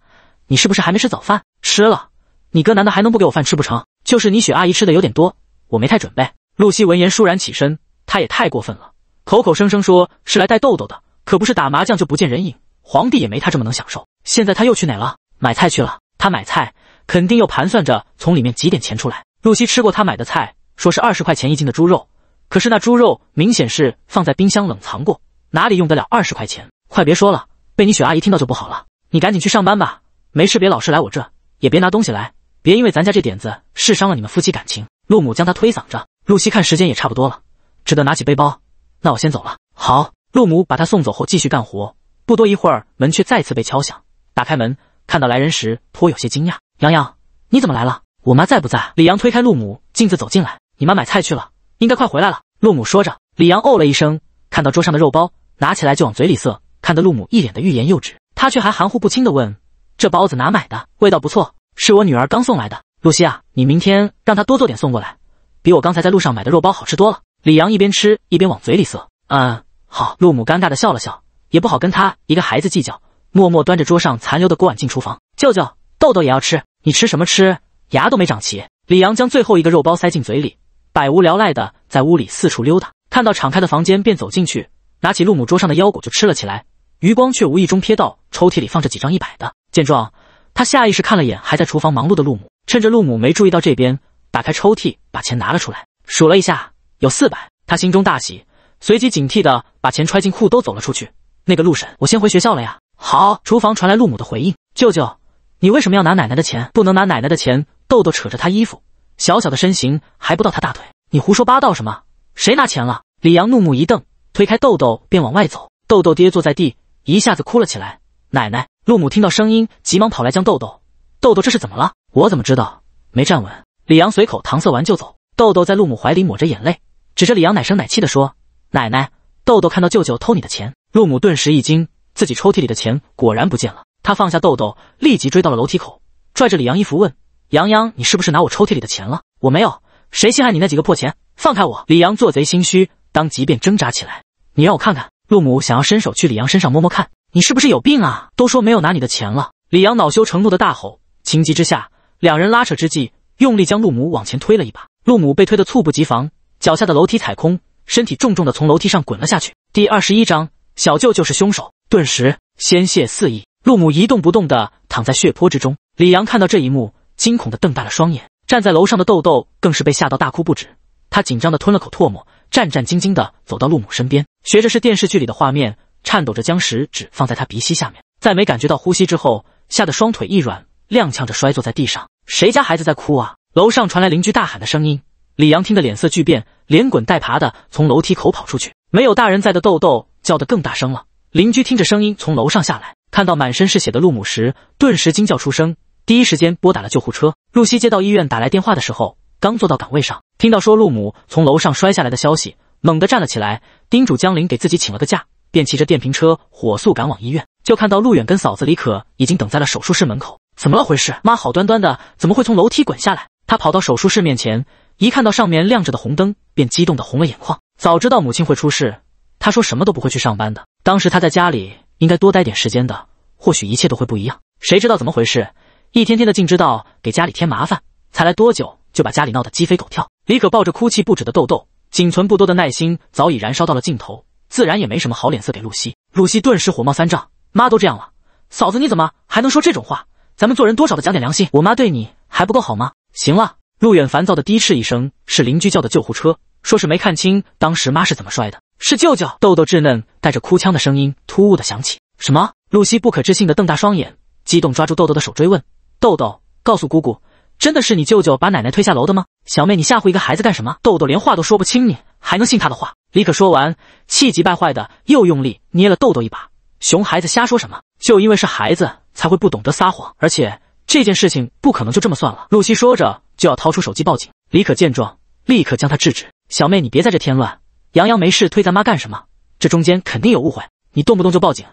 A: 你是不是还没吃早饭？”吃了，你哥难道还能不给我饭吃不成？就是你雪阿姨吃的有点多，我没太准备。露西闻言，倏然起身，她也太过分了，口口声声说是来带豆豆的，可不是打麻将就不见人影。皇帝也没他这么能享受，现在他又去哪了？买菜去了。他买菜肯定又盘算着从里面挤点钱出来。露西吃过他买的菜，说是二十块钱一斤的猪肉，可是那猪肉明显是放在冰箱冷藏过，哪里用得了二十块钱？快别说了，被你雪阿姨听到就不好了。你赶紧去上班吧，没事别老是来我这。也别拿东西来，别因为咱家这点子事伤了你们夫妻感情。陆母将他推搡着，陆西看时间也差不多了，只得拿起背包。那我先走了。好，陆母把他送走后继续干活。不多一会儿，门却再次被敲响。打开门，看到来人时颇有些惊讶：“洋洋，你怎么来了？我妈在不在？”李阳推开陆母，径自走进来：“你妈买菜去了，应该快回来了。”陆母说着，李阳哦了一声，看到桌上的肉包，拿起来就往嘴里塞，看得陆母一脸的欲言又止，他却还含糊不清的问：“这包子哪买的？味道不错。”是我女儿刚送来的，露西啊，你明天让她多做点送过来，比我刚才在路上买的肉包好吃多了。李阳一边吃一边往嘴里塞，嗯，好。陆母尴尬的笑了笑，也不好跟他一个孩子计较，默默端着桌上残留的锅碗进厨房。舅舅，豆豆也要吃，你吃什么吃，牙都没长齐。李阳将最后一个肉包塞进嘴里，百无聊赖的在屋里四处溜达，看到敞开的房间便走进去，拿起陆母桌上的腰果就吃了起来，余光却无意中瞥到抽屉里放着几张一百的，见状。他下意识看了眼还在厨房忙碌的陆母，趁着陆母没注意到这边，打开抽屉把钱拿了出来，数了一下，有四百。他心中大喜，随即警惕的把钱揣进裤兜走了出去。那个陆婶，我先回学校了呀。好，厨房传来陆母的回应。舅舅，你为什么要拿奶奶的钱？不能拿奶奶的钱！豆豆扯着他衣服，小小的身形还不到他大腿。你胡说八道什么？谁拿钱了？李阳怒目一瞪，推开豆豆便往外走。豆豆跌坐在地，一下子哭了起来。奶奶，陆母听到声音，急忙跑来将豆豆。豆豆，这是怎么了？我怎么知道？没站稳。李阳随口搪塞完就走。豆豆在陆母怀里抹着眼泪，指着李阳奶声奶气地说：“奶奶，豆豆看到舅舅偷你的钱。”陆母顿时一惊，自己抽屉里的钱果然不见了。她放下豆豆，立即追到了楼梯口，拽着李阳衣服问：“杨洋，你是不是拿我抽屉里的钱了？”“我没有，谁稀罕你那几个破钱？放开我！”李阳做贼心虚，当即便挣扎起来。“你让我看看。”陆母想要伸手去李阳身上摸摸看。你是不是有病啊？都说没有拿你的钱了！李阳恼羞成怒的大吼，情急之下，两人拉扯之际，用力将陆母往前推了一把。陆母被推得猝不及防，脚下的楼梯踩空，身体重重的从楼梯上滚了下去。第二十一章，小舅就是凶手。顿时，鲜血四溢，陆母一动不动的躺在血泊之中。李阳看到这一幕，惊恐的瞪大了双眼。站在楼上的豆豆更是被吓到大哭不止。他紧张的吞了口唾沫，战战兢兢的走到陆母身边，学着是电视剧里的画面。颤抖着将食指放在他鼻息下面，在没感觉到呼吸之后，吓得双腿一软，踉跄着摔坐在地上。谁家孩子在哭啊？楼上传来邻居大喊的声音。李阳听得脸色巨变，连滚带爬的从楼梯口跑出去。没有大人在的豆豆叫得更大声了。邻居听着声音从楼上下来，看到满身是血的陆母时，顿时惊叫出声，第一时间拨打了救护车。露西接到医院打来电话的时候，刚坐到岗位上，听到说陆母从楼上摔下来的消息，猛地站了起来，叮嘱江林给自己请了个假。便骑着电瓶车火速赶往医院，就看到陆远跟嫂子李可已经等在了手术室门口。怎么了？回事？妈好端端的怎么会从楼梯滚下来？他跑到手术室面前，一看到上面亮着的红灯，便激动的红了眼眶。早知道母亲会出事，他说什么都不会去上班的。当时他在家里应该多待点时间的，或许一切都会不一样。谁知道怎么回事？一天天的竟知道给家里添麻烦，才来多久就把家里闹得鸡飞狗跳。李可抱着哭泣不止的豆豆，仅存不多的耐心早已燃烧到了尽头。自然也没什么好脸色给露西，露西顿时火冒三丈。妈都这样了，嫂子你怎么还能说这种话？咱们做人多少的讲点良心，我妈对你还不够好吗？行了，路远烦躁的低斥一声。是邻居叫的救护车，说是没看清当时妈是怎么摔的。是舅舅。豆豆稚嫩带着哭腔的声音突兀的响起。什么？露西不可置信的瞪大双眼，激动抓住豆豆的手追问：“豆豆，告诉姑姑，真的是你舅舅把奶奶推下楼的吗？”小妹，你吓唬一个孩子干什么？豆豆连话都说不清，你还能信他的话？李可说完，气急败坏的又用力捏了豆豆一把。熊孩子瞎说什么？就因为是孩子才会不懂得撒谎，而且这件事情不可能就这么算了。露西说着就要掏出手机报警。李可见状，立刻将他制止。小妹，你别在这添乱。杨洋没事推咱妈干什么？这中间肯定有误会。你动不动就报警，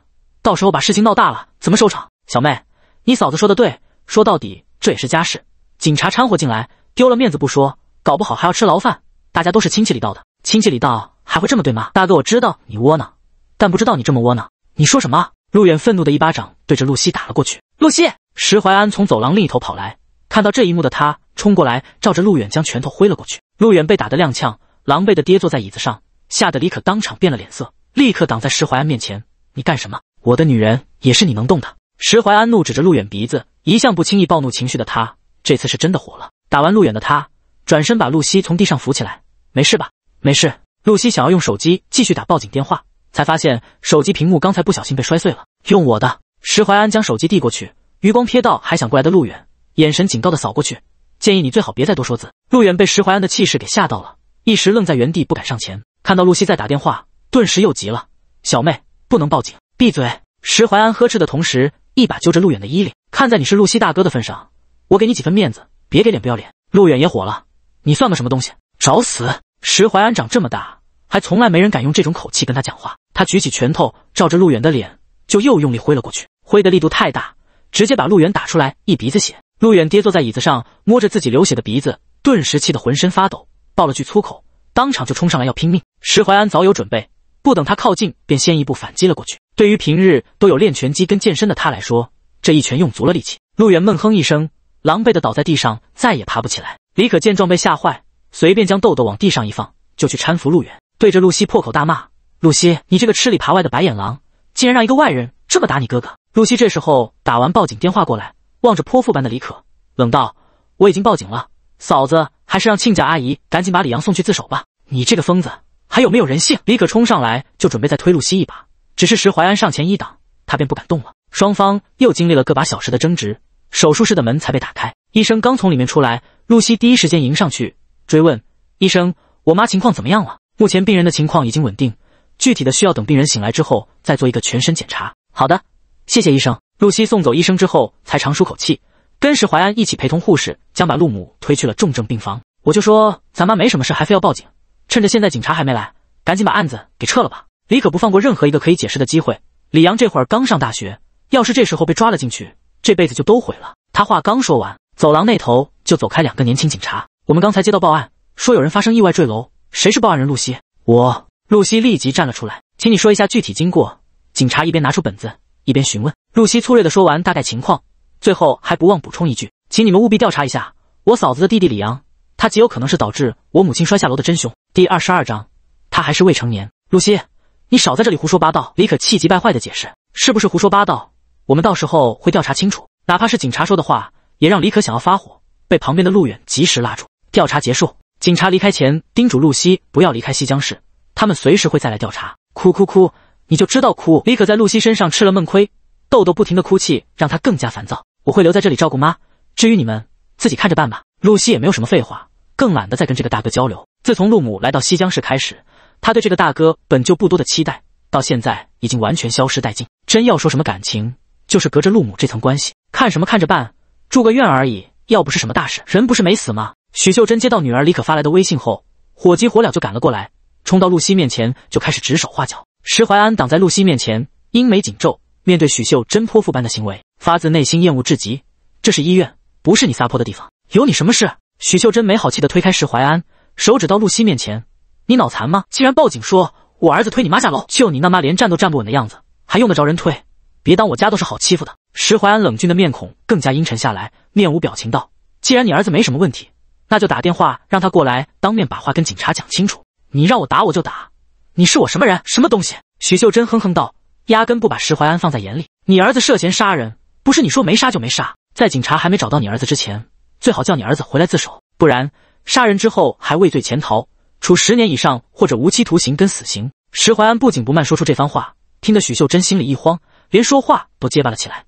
A: 到时候把事情闹大了，怎么收场？小妹，你嫂子说的对，说到底这也是家事，警察掺和进来，丢了面子不说，搞不好还要吃牢饭。大家都是亲戚里道的，亲戚里道。还会这么对妈？大哥，我知道你窝囊，但不知道你这么窝囊。你说什么？陆远愤怒的一巴掌对着露西打了过去。露西，石怀安从走廊另一头跑来，看到这一幕的他冲过来，照着陆远将拳头挥了过去。陆远被打得踉跄，狼狈的跌坐在椅子上，吓得李可当场变了脸色，立刻挡在石怀安面前。你干什么？我的女人也是你能动的？石怀安怒指着陆远鼻子，一向不轻易暴怒情绪的他，这次是真的火了。打完陆远的他，转身把露西从地上扶起来。没事吧？没事。露西想要用手机继续打报警电话，才发现手机屏幕刚才不小心被摔碎了。用我的，石怀安将手机递过去，余光瞥到还想过来的路远，眼神警告的扫过去，建议你最好别再多说字。路远被石怀安的气势给吓到了，一时愣在原地不敢上前。看到露西在打电话，顿时又急了：“小妹不能报警，闭嘴！”石怀安呵斥的同时，一把揪着路远的衣领。看在你是露西大哥的份上，我给你几分面子，别给脸不要脸。路远也火了：“你算个什么东西？找死！”石怀安长这么大，还从来没人敢用这种口气跟他讲话。他举起拳头，照着陆远的脸，就又用力挥了过去。挥的力度太大，直接把陆远打出来一鼻子血。陆远跌坐在椅子上，摸着自己流血的鼻子，顿时气得浑身发抖，爆了句粗口，当场就冲上来要拼命。石怀安早有准备，不等他靠近，便先一步反击了过去。对于平日都有练拳击跟健身的他来说，这一拳用足了力气。陆远闷哼一声，狼狈的倒在地上，再也爬不起来。李可见状被吓坏。随便将豆豆往地上一放，就去搀扶陆远，对着露西破口大骂：“露西，你这个吃里扒外的白眼狼，竟然让一个外人这么打你哥哥！”露西这时候打完报警电话过来，望着泼妇般的李可，冷道：“我已经报警了，嫂子，还是让亲家阿姨赶紧把李阳送去自首吧。你这个疯子，还有没有人性？”李可冲上来就准备再推露西一把，只是石怀安上前一挡，他便不敢动了。双方又经历了个把小时的争执，手术室的门才被打开，医生刚从里面出来，露西第一时间迎上去。追问医生，我妈情况怎么样了？目前病人的情况已经稳定，具体的需要等病人醒来之后再做一个全身检查。好的，谢谢医生。露西送走医生之后，才长舒口气，跟石怀安一起陪同护士将把陆母推去了重症病房。我就说咱妈没什么事，还非要报警，趁着现在警察还没来，赶紧把案子给撤了吧。李可不放过任何一个可以解释的机会。李阳这会儿刚上大学，要是这时候被抓了进去，这辈子就都毁了。他话刚说完，走廊那头就走开两个年轻警察。我们刚才接到报案，说有人发生意外坠楼。谁是报案人？露西，我。露西立即站了出来，请你说一下具体经过。警察一边拿出本子，一边询问。露西粗略的说完大概情况，最后还不忘补充一句：“请你们务必调查一下我嫂子的弟弟李阳，他极有可能是导致我母亲摔下楼的真凶。”第二十二章，他还是未成年。露西，你少在这里胡说八道！李可气急败坏的解释：“是不是胡说八道？我们到时候会调查清楚，哪怕是警察说的话，也让李可想要发火，被旁边的路远及时拉住。”调查结束，警察离开前叮嘱露西不要离开西江市，他们随时会再来调查。哭哭哭，你就知道哭！李可在露西身上吃了闷亏，豆豆不停的哭泣让他更加烦躁。我会留在这里照顾妈，至于你们自己看着办吧。露西也没有什么废话，更懒得再跟这个大哥交流。自从陆母来到西江市开始，他对这个大哥本就不多的期待，到现在已经完全消失殆尽。真要说什么感情，就是隔着陆母这层关系。看什么看着办，住个院而已，要不是什么大事，人不是没死吗？许秀珍接到女儿李可发来的微信后，火急火燎就赶了过来，冲到露西面前就开始指手画脚。石怀安挡在露西面前，英眉紧皱，面对许秀珍泼妇般的行为，发自内心厌恶至极。这是医院，不是你撒泼的地方，有你什么事？许秀珍没好气的推开石怀安，手指到露西面前：“你脑残吗？竟然报警说我儿子推你妈下楼？就你那妈连站都站不稳的样子，还用得着人推？别当我家都是好欺负的。”石怀安冷峻的面孔更加阴沉下来，面无表情道：“既然你儿子没什么问题。”那就打电话让他过来，当面把话跟警察讲清楚。你让我打我就打，你是我什么人，什么东西？许秀珍哼哼道，压根不把石怀安放在眼里。你儿子涉嫌杀人，不是你说没杀就没杀。在警察还没找到你儿子之前，最好叫你儿子回来自首，不然杀人之后还畏罪潜逃，处十年以上或者无期徒刑跟死刑。石怀安不紧不慢说出这番话，听得许秀珍心里一慌，连说话都结巴了起来。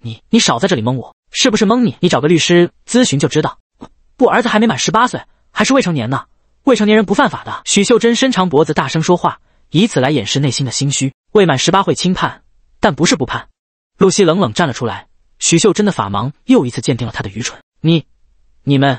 A: 你你少在这里蒙我，是不是蒙你？你找个律师咨询就知道。不，儿子还没满十八岁，还是未成年呢。未成年人不犯法的。许秀珍伸长脖子，大声说话，以此来掩饰内心的心虚。未满十八会轻判，但不是不判。露西冷冷站了出来，许秀珍的法盲又一次鉴定了她的愚蠢。你、你们……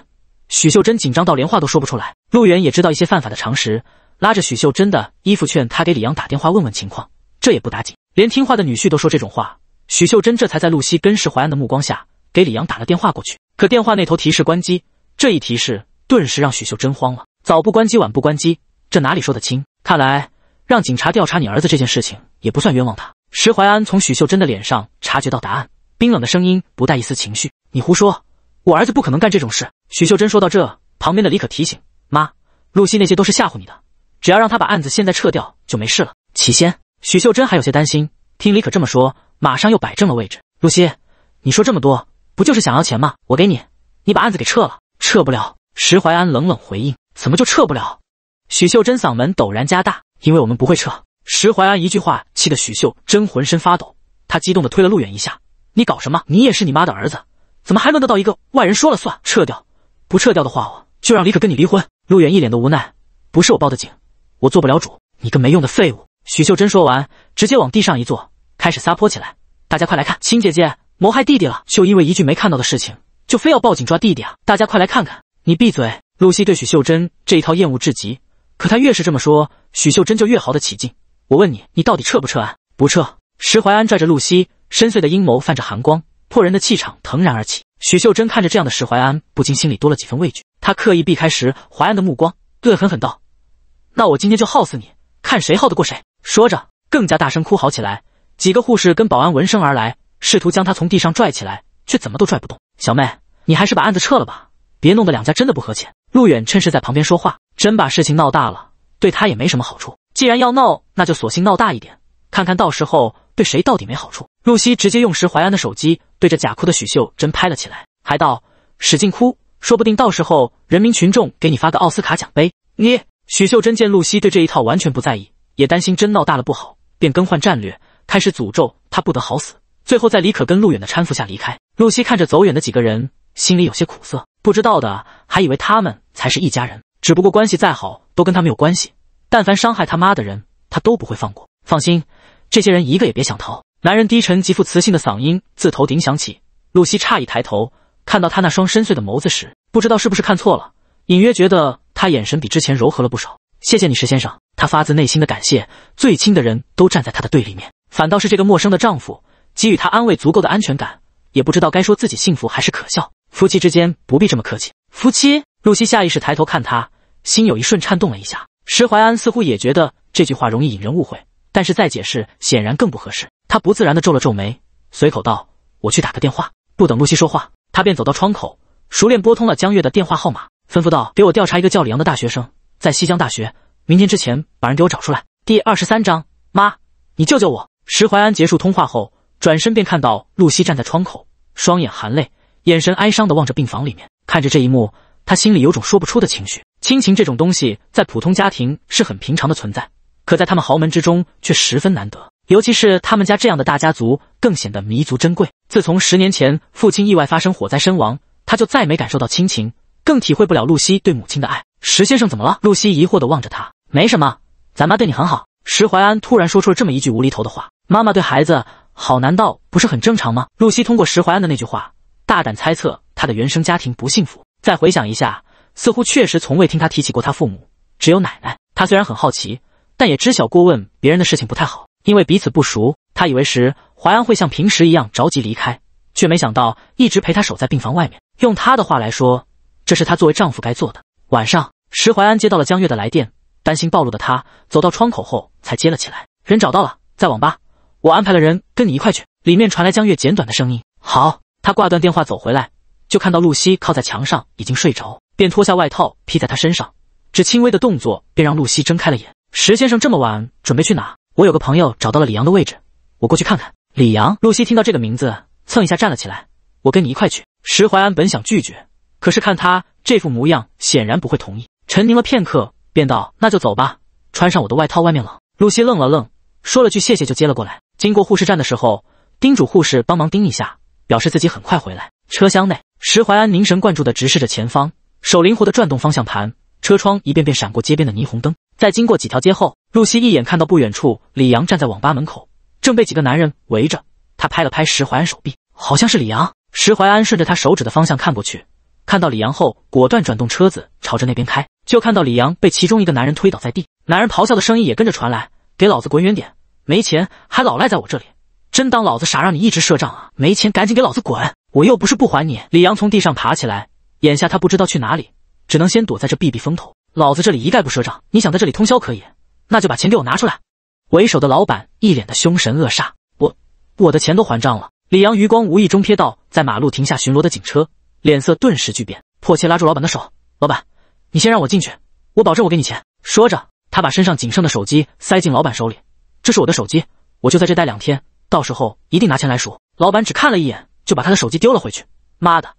A: 许秀珍紧张到连话都说不出来。陆远也知道一些犯法的常识，拉着许秀珍的衣服，劝他给李阳打电话问问情况。这也不打紧。连听话的女婿都说这种话，许秀珍这才在露西跟石怀安的目光下，给李阳打了电话过去。可电话那头提示关机。这一提示顿时让许秀珍慌了，早不关机晚不关机，这哪里说得清？看来让警察调查你儿子这件事情也不算冤枉他。石怀安从许秀珍的脸上察觉到答案，冰冷的声音不带一丝情绪：“你胡说，我儿子不可能干这种事。”许秀珍说到这，旁边的李可提醒：“妈，露西那些都是吓唬你的，只要让他把案子现在撤掉就没事了。”起先许秀珍还有些担心，听李可这么说，马上又摆正了位置：“露西，你说这么多，不就是想要钱吗？我给你，你把案子给撤了。”撤不了，石怀安冷冷回应。怎么就撤不了？许秀珍嗓门陡然加大。因为我们不会撤。石怀安一句话，气得许秀珍浑身发抖。她激动地推了陆远一下：“你搞什么？你也是你妈的儿子，怎么还轮得到一个外人说了算？撤掉！不撤掉的话，我就让李可跟你离婚。”陆远一脸的无奈：“不是我报的警，我做不了主。你个没用的废物！”许秀珍说完，直接往地上一坐，开始撒泼起来：“大家快来看，亲姐姐谋害弟弟了！就因为一句没看到的事情。”就非要报警抓弟弟啊！大家快来看看！你闭嘴！露西对许秀珍这一套厌恶至极，可她越是这么说，许秀珍就越嚎得起劲。我问你，你到底撤不撤案？不撤！石怀安拽着露西，深邃的阴谋泛着寒光，破人的气场腾然而起。许秀珍看着这样的石怀安，不禁心里多了几分畏惧。她刻意避开石怀安的目光，恶狠狠道：“那我今天就耗死你，看谁耗得过谁！”说着，更加大声哭嚎起来。几个护士跟保安闻声而来，试图将她从地上拽起来。却怎么都拽不动，小妹，你还是把案子撤了吧，别弄得两家真的不和气。陆远趁势在旁边说话，真把事情闹大了，对他也没什么好处。既然要闹，那就索性闹大一点，看看到时候对谁到底没好处。露西直接用石淮安的手机对着假哭的许秀珍拍了起来，还道使劲哭，说不定到时候人民群众给你发个奥斯卡奖杯。你许秀珍见露西对这一套完全不在意，也担心真闹大了不好，便更换战略，开始诅咒她不得好死。最后在李可跟陆远的搀扶下离开。露西看着走远的几个人，心里有些苦涩。不知道的还以为他们才是一家人，只不过关系再好都跟他没有关系。但凡伤害他妈的人，他都不会放过。放心，这些人一个也别想逃。男人低沉极富磁性的嗓音自头顶响起。露西诧异抬头，看到他那双深邃的眸子时，不知道是不是看错了，隐约觉得他眼神比之前柔和了不少。谢谢你，石先生。她发自内心的感谢。最亲的人都站在他的对立面，反倒是这个陌生的丈夫给予她安慰，足够的安全感。也不知道该说自己幸福还是可笑。夫妻之间不必这么客气。夫妻，露西下意识抬头看他，心有一瞬颤动了一下。石怀安似乎也觉得这句话容易引人误会，但是再解释显然更不合适。他不自然的皱了皱眉，随口道：“我去打个电话。”不等露西说话，他便走到窗口，熟练拨通了江月的电话号码，吩咐道：“给我调查一个叫李阳的大学生，在西江大学，明天之前把人给我找出来。”第二十三章，妈，你救救我！石怀安结束通话后。转身便看到露西站在窗口，双眼含泪，眼神哀伤地望着病房里面。看着这一幕，他心里有种说不出的情绪。亲情这种东西，在普通家庭是很平常的存在，可在他们豪门之中却十分难得，尤其是他们家这样的大家族，更显得弥足珍贵。自从十年前父亲意外发生火灾身亡，他就再没感受到亲情，更体会不了露西对母亲的爱。石先生怎么了？露西疑惑地望着他，没什么，咱妈对你很好。石怀安突然说出了这么一句无厘头的话，妈妈对孩子。好，难道不是很正常吗？露西通过石淮安的那句话，大胆猜测他的原生家庭不幸福。再回想一下，似乎确实从未听他提起过他父母，只有奶奶。他虽然很好奇，但也知晓过问别人的事情不太好，因为彼此不熟。他以为石淮安会像平时一样着急离开，却没想到一直陪他守在病房外面。用他的话来说，这是他作为丈夫该做的。晚上，石淮安接到了江月的来电，担心暴露的他走到窗口后才接了起来。人找到了，在网吧。我安排了人跟你一块去。里面传来江月简短的声音。好，他挂断电话走回来，就看到露西靠在墙上已经睡着，便脱下外套披在她身上。只轻微的动作便让露西睁开了眼。石先生这么晚准备去哪？我有个朋友找到了李阳的位置，我过去看看。李阳，露西听到这个名字，蹭一下站了起来。我跟你一块去。石怀安本想拒绝，可是看他这副模样，显然不会同意。沉凝了片刻，便道：“那就走吧，穿上我的外套，外面冷。”露西愣了愣，说了句谢谢就接了过来。经过护士站的时候，叮嘱护士帮忙盯一下，表示自己很快回来。车厢内，石怀安凝神贯注地直视着前方，手灵活地转动方向盘，车窗一遍遍闪过街边的霓虹灯。在经过几条街后，露西一眼看到不远处李阳站在网吧门口，正被几个男人围着。他拍了拍石怀安手臂，好像是李阳。石怀安顺着他手指的方向看过去，看到李阳后，果断转动车子朝着那边开，就看到李阳被其中一个男人推倒在地，男人咆哮的声音也跟着传来：“给老子滚远点！”没钱还老赖在我这里，真当老子傻，让你一直赊账啊？没钱赶紧给老子滚！我又不是不还你。李阳从地上爬起来，眼下他不知道去哪里，只能先躲在这避避风头。老子这里一概不赊账，你想在这里通宵可以，那就把钱给我拿出来。为首的老板一脸的凶神恶煞。我我的钱都还账了。李阳余光无意中瞥到在马路停下巡逻的警车，脸色顿时巨变，迫切拉住老板的手：“老板，你先让我进去，我保证我给你钱。”说着，他把身上仅剩的手机塞进老板手里。这是我的手机，我就在这待两天，到时候一定拿钱来赎。老板只看了一眼，就把他的手机丢了回去。妈的，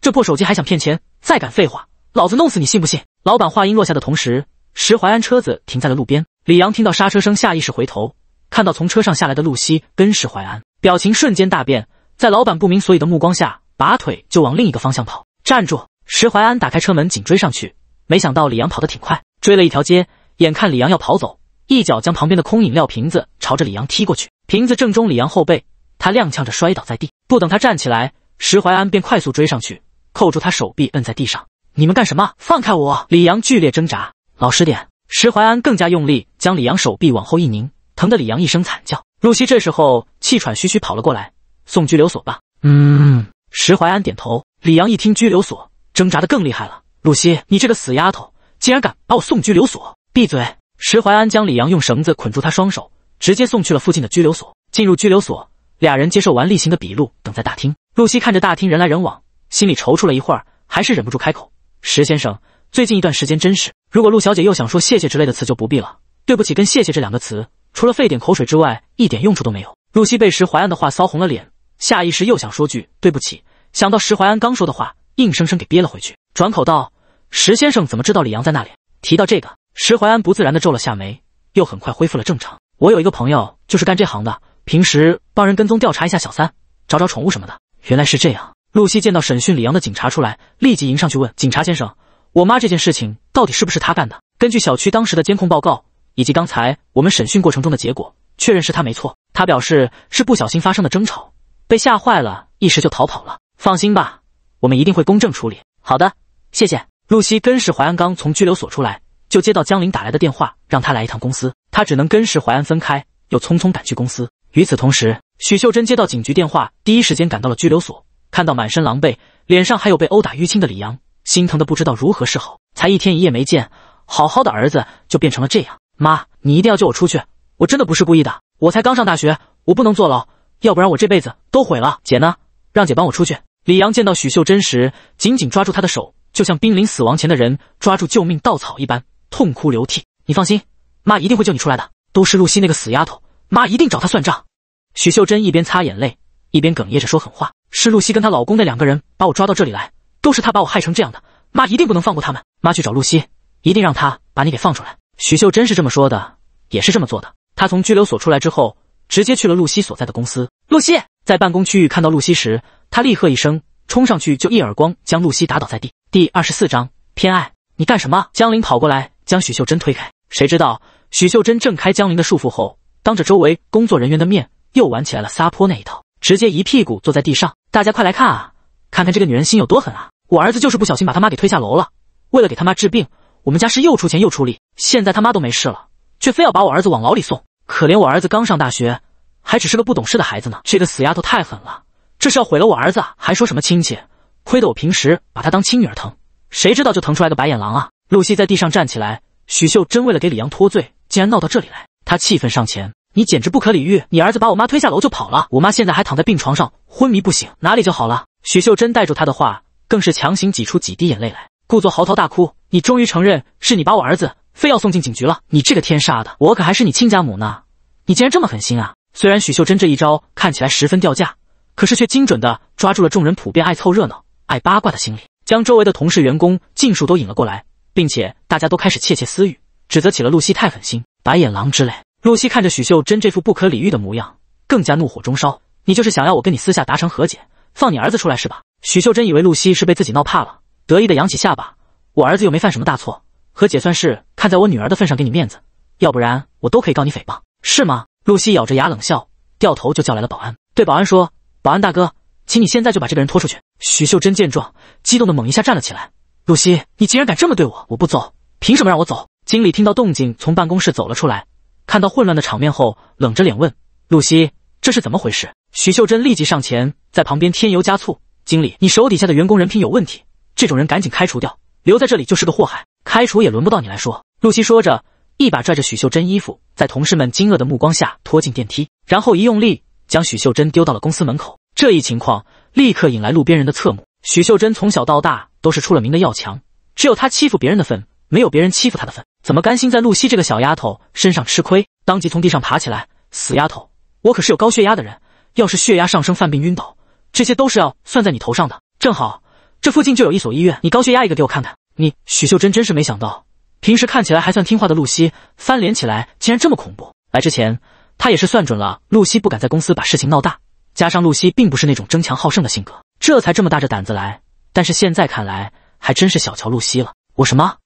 A: 这破手机还想骗钱！再敢废话，老子弄死你，信不信？老板话音落下的同时，石怀安车子停在了路边。李阳听到刹车声，下意识回头，看到从车上下来的露西跟石怀安，表情瞬间大变，在老板不明所以的目光下，拔腿就往另一个方向跑。站住！石怀安打开车门紧追上去，没想到李阳跑得挺快，追了一条街，眼看李阳要跑走。一脚将旁边的空饮料瓶子朝着李阳踢过去，瓶子正中李阳后背，他踉跄着摔倒在地。不等他站起来，石怀安便快速追上去，扣住他手臂摁在地上。“你们干什么？放开我！”李阳剧烈挣扎。“老实点！”石怀安更加用力将李阳手臂往后一拧，疼得李阳一声惨叫。露西这时候气喘吁吁跑了过来，送拘留所吧？
B: 嗯，
A: 石怀安点头。李阳一听拘留所，挣扎的更厉害了。露西，你这个死丫头，竟然敢把我送拘留所！闭嘴。石怀安将李阳用绳子捆住，他双手直接送去了附近的拘留所。进入拘留所，俩人接受完例行的笔录，等在大厅。露西看着大厅人来人往，心里踌躇了一会儿，还是忍不住开口：“石先生，最近一段时间真是……”如果陆小姐又想说谢谢之类的词，就不必了。对不起跟谢谢这两个词，除了费点口水之外，一点用处都没有。露西被石怀安的话骚红了脸，下意识又想说句对不起，想到石怀安刚说的话，硬生生给憋了回去，转口道：“石先生怎么知道李阳在那里？”提到这个。石怀安不自然的皱了下眉，又很快恢复了正常。我有一个朋友就是干这行的，平时帮人跟踪调查一下小三，找找宠物什么的。原来是这样。露西见到审讯李阳的警察出来，立即迎上去问：“警察先生，我妈这件事情到底是不是他干的？”根据小区当时的监控报告，以及刚才我们审讯过程中的结果，确认是他没错。他表示是不小心发生的争吵，被吓坏了，一时就逃跑了。放心吧，我们一定会公正处理。好的，谢谢。露西跟石淮安刚从拘留所出来。就接到江林打来的电话，让他来一趟公司。他只能跟石怀安分开，又匆匆赶去公司。与此同时，许秀珍接到警局电话，第一时间赶到了拘留所，看到满身狼狈、脸上还有被殴打淤青的李阳，心疼的不知道如何是好。才一天一夜没见，好好的儿子就变成了这样。妈，你一定要救我出去！我真的不是故意的，我才刚上大学，我不能坐牢，要不然我这辈子都毁了。姐呢？让姐帮我出去。李阳见到许秀珍时，紧紧抓住她的手，就像濒临死亡前的人抓住救命稻草一般。痛哭流涕，你放心，妈一定会救你出来的。都是露西那个死丫头，妈一定找她算账。许秀珍一边擦眼泪，一边哽咽着说狠话：“是露西跟她老公那两个人把我抓到这里来，都是她把我害成这样的。妈一定不能放过他们。妈去找露西，一定让她把你给放出来。”许秀珍是这么说的，也是这么做的。她从拘留所出来之后，直接去了露西所在的公司。露西在办公区域看到露西时，她厉喝一声，冲上去就一耳光将露西打倒在地。第二十四章偏爱你干什么？江林跑过来。将许秀珍推开，谁知道许秀珍挣开江林的束缚后，当着周围工作人员的面又玩起来了撒泼那一套，直接一屁股坐在地上。大家快来看啊，看看这个女人心有多狠啊！我儿子就是不小心把他妈给推下楼了，为了给他妈治病，我们家是又出钱又出力，现在他妈都没事了，却非要把我儿子往牢里送。可怜我儿子刚上大学，还只是个不懂事的孩子呢。这个死丫头太狠了，这是要毁了我儿子，还说什么亲戚？亏得我平时把她当亲女儿疼，谁知道就疼出来个白眼狼啊！露西在地上站起来，许秀珍为了给李阳脱罪，竟然闹到这里来。她气愤上前：“你简直不可理喻！你儿子把我妈推下楼就跑了，我妈现在还躺在病床上昏迷不醒，哪里就好了？”许秀珍带住她的话，更是强行挤出几滴眼泪来，故作嚎啕大哭：“你终于承认是你把我儿子非要送进警局了！你这个天杀的，我可还是你亲家母呢！你竟然这么狠心啊！”虽然许秀珍这一招看起来十分掉价，可是却精准的抓住了众人普遍爱凑热闹、爱八卦的心理，将周围的同事员工尽数都引了过来。并且大家都开始窃窃私语，指责起了露西太狠心、白眼狼之类。露西看着许秀珍这副不可理喻的模样，更加怒火中烧。你就是想要我跟你私下达成和解，放你儿子出来是吧？许秀珍以为露西是被自己闹怕了，得意的扬起下巴。我儿子又没犯什么大错，和解算是看在我女儿的份上给你面子，要不然我都可以告你诽谤，是吗？露西咬着牙冷笑，掉头就叫来了保安，对保安说：“保安大哥，请你现在就把这个人拖出去。”许秀珍见状，激动的猛一下站了起来。露西，你竟然敢这么对我！我不走，凭什么让我走？经理听到动静，从办公室走了出来，看到混乱的场面后，冷着脸问：“露西，这是怎么回事？”许秀珍立即上前，在旁边添油加醋：“经理，你手底下的员工人品有问题，这种人赶紧开除掉，留在这里就是个祸害。开除也轮不到你来说。”露西说着，一把拽着许秀珍衣服，在同事们惊愕的目光下拖进电梯，然后一用力，将许秀珍丢到了公司门口。这一情况立刻引来路边人的侧目。许秀珍从小到大都是出了名的要强，只有她欺负别人的份，没有别人欺负她的份。怎么甘心在露西这个小丫头身上吃亏？当即从地上爬起来，死丫头，我可是有高血压的人，要是血压上升犯病晕倒，这些都是要算在你头上的。正好这附近就有一所医院，你高血压一个给我看看。你许秀珍真是没想到，平时看起来还算听话的露西，翻脸起来竟然这么恐怖。来之前她也是算准了露西不敢在公司把事情闹大，加上露西并不是那种争强好胜的性格。这才这么大着胆子来，但是现在看来还真是小瞧露西了。我什么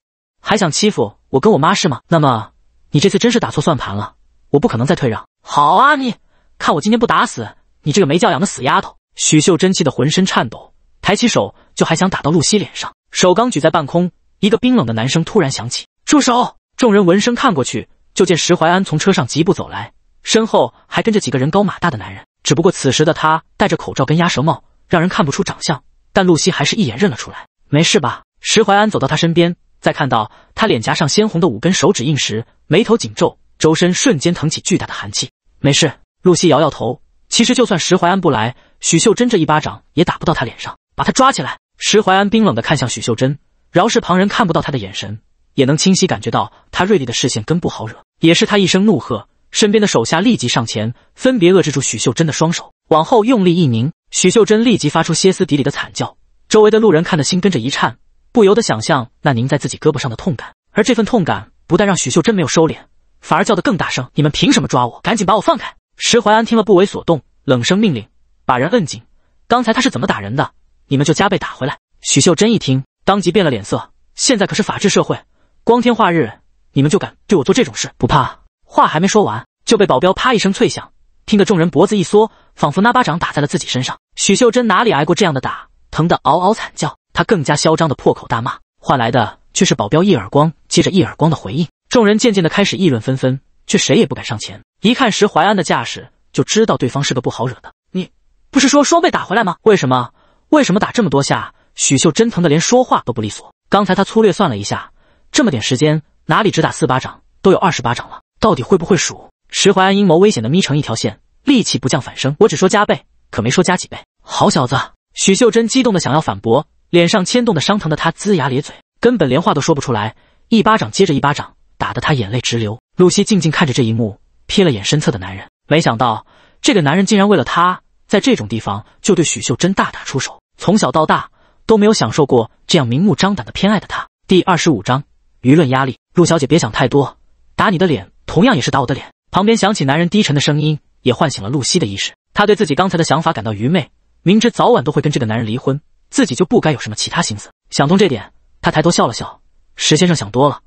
A: 还想欺负我跟我妈是吗？那么你这次真是打错算盘了，我不可能再退让。好啊，你看我今天不打死你这个没教养的死丫头！许秀珍气得浑身颤抖，抬起手就还想打到露西脸上，手刚举在半空，一个冰冷的男声突然响起：“住手！”众人闻声看过去，就见石怀安从车上疾步走来，身后还跟着几个人高马大的男人。只不过此时的他戴着口罩跟鸭舌帽。让人看不出长相，但露西还是一眼认了出来。没事吧？石怀安走到他身边，在看到他脸颊上鲜红的五根手指印时，眉头紧皱，周身瞬间腾起巨大的寒气。没事。露西摇摇头。其实就算石怀安不来，许秀珍这一巴掌也打不到他脸上。把他抓起来！石怀安冰冷的看向许秀珍，饶是旁人看不到他的眼神，也能清晰感觉到他锐利的视线根不好惹。也是他一声怒喝，身边的手下立即上前，分别遏制住许秀珍的双手，往后用力一拧。许秀珍立即发出歇斯底里的惨叫，周围的路人看得心跟着一颤，不由得想象那拧在自己胳膊上的痛感。而这份痛感不但让许秀珍没有收敛，反而叫得更大声：“你们凭什么抓我？赶紧把我放开！”石怀安听了不为所动，冷声命令：“把人摁紧。刚才他是怎么打人的，你们就加倍打回来。”许秀珍一听，当即变了脸色：“现在可是法治社会，光天化日，你们就敢对我做这种事？不怕？”话还没说完，就被保镖啪一声脆响。听得众人脖子一缩，仿佛那巴掌打在了自己身上。许秀珍哪里挨过这样的打，疼得嗷嗷惨叫。她更加嚣张的破口大骂，换来的却是保镖一耳光接着一耳光的回应。众人渐渐的开始议论纷纷，却谁也不敢上前。一看石怀安的架势，就知道对方是个不好惹的。你不是说双倍打回来吗？为什么？为什么打这么多下？许秀珍疼得连说话都不利索。刚才她粗略算了一下，这么点时间，哪里只打四巴掌，都有二十巴掌了。到底会不会数？石怀安阴谋危险的眯成一条线，力气不降反升。我只说加倍，可没说加几倍。好小子！许秀珍激动的想要反驳，脸上牵动的伤疼的她龇牙咧嘴，根本连话都说不出来。一巴掌接着一巴掌，打得她眼泪直流。露西静静看着这一幕，瞥了眼身侧的男人，没想到这个男人竟然为了她，在这种地方就对许秀珍大打出手。从小到大都没有享受过这样明目张胆的偏爱的她。第二十五章舆论压力。陆小姐别想太多，打你的脸，同样也是打我的脸。旁边响起男人低沉的声音，也唤醒了露西的意识。她对自己刚才的想法感到愚昧，明知早晚都会跟这个男人离婚，自己就不该有什么其他心思。想通这点，她抬头笑了笑：“石先生想多了，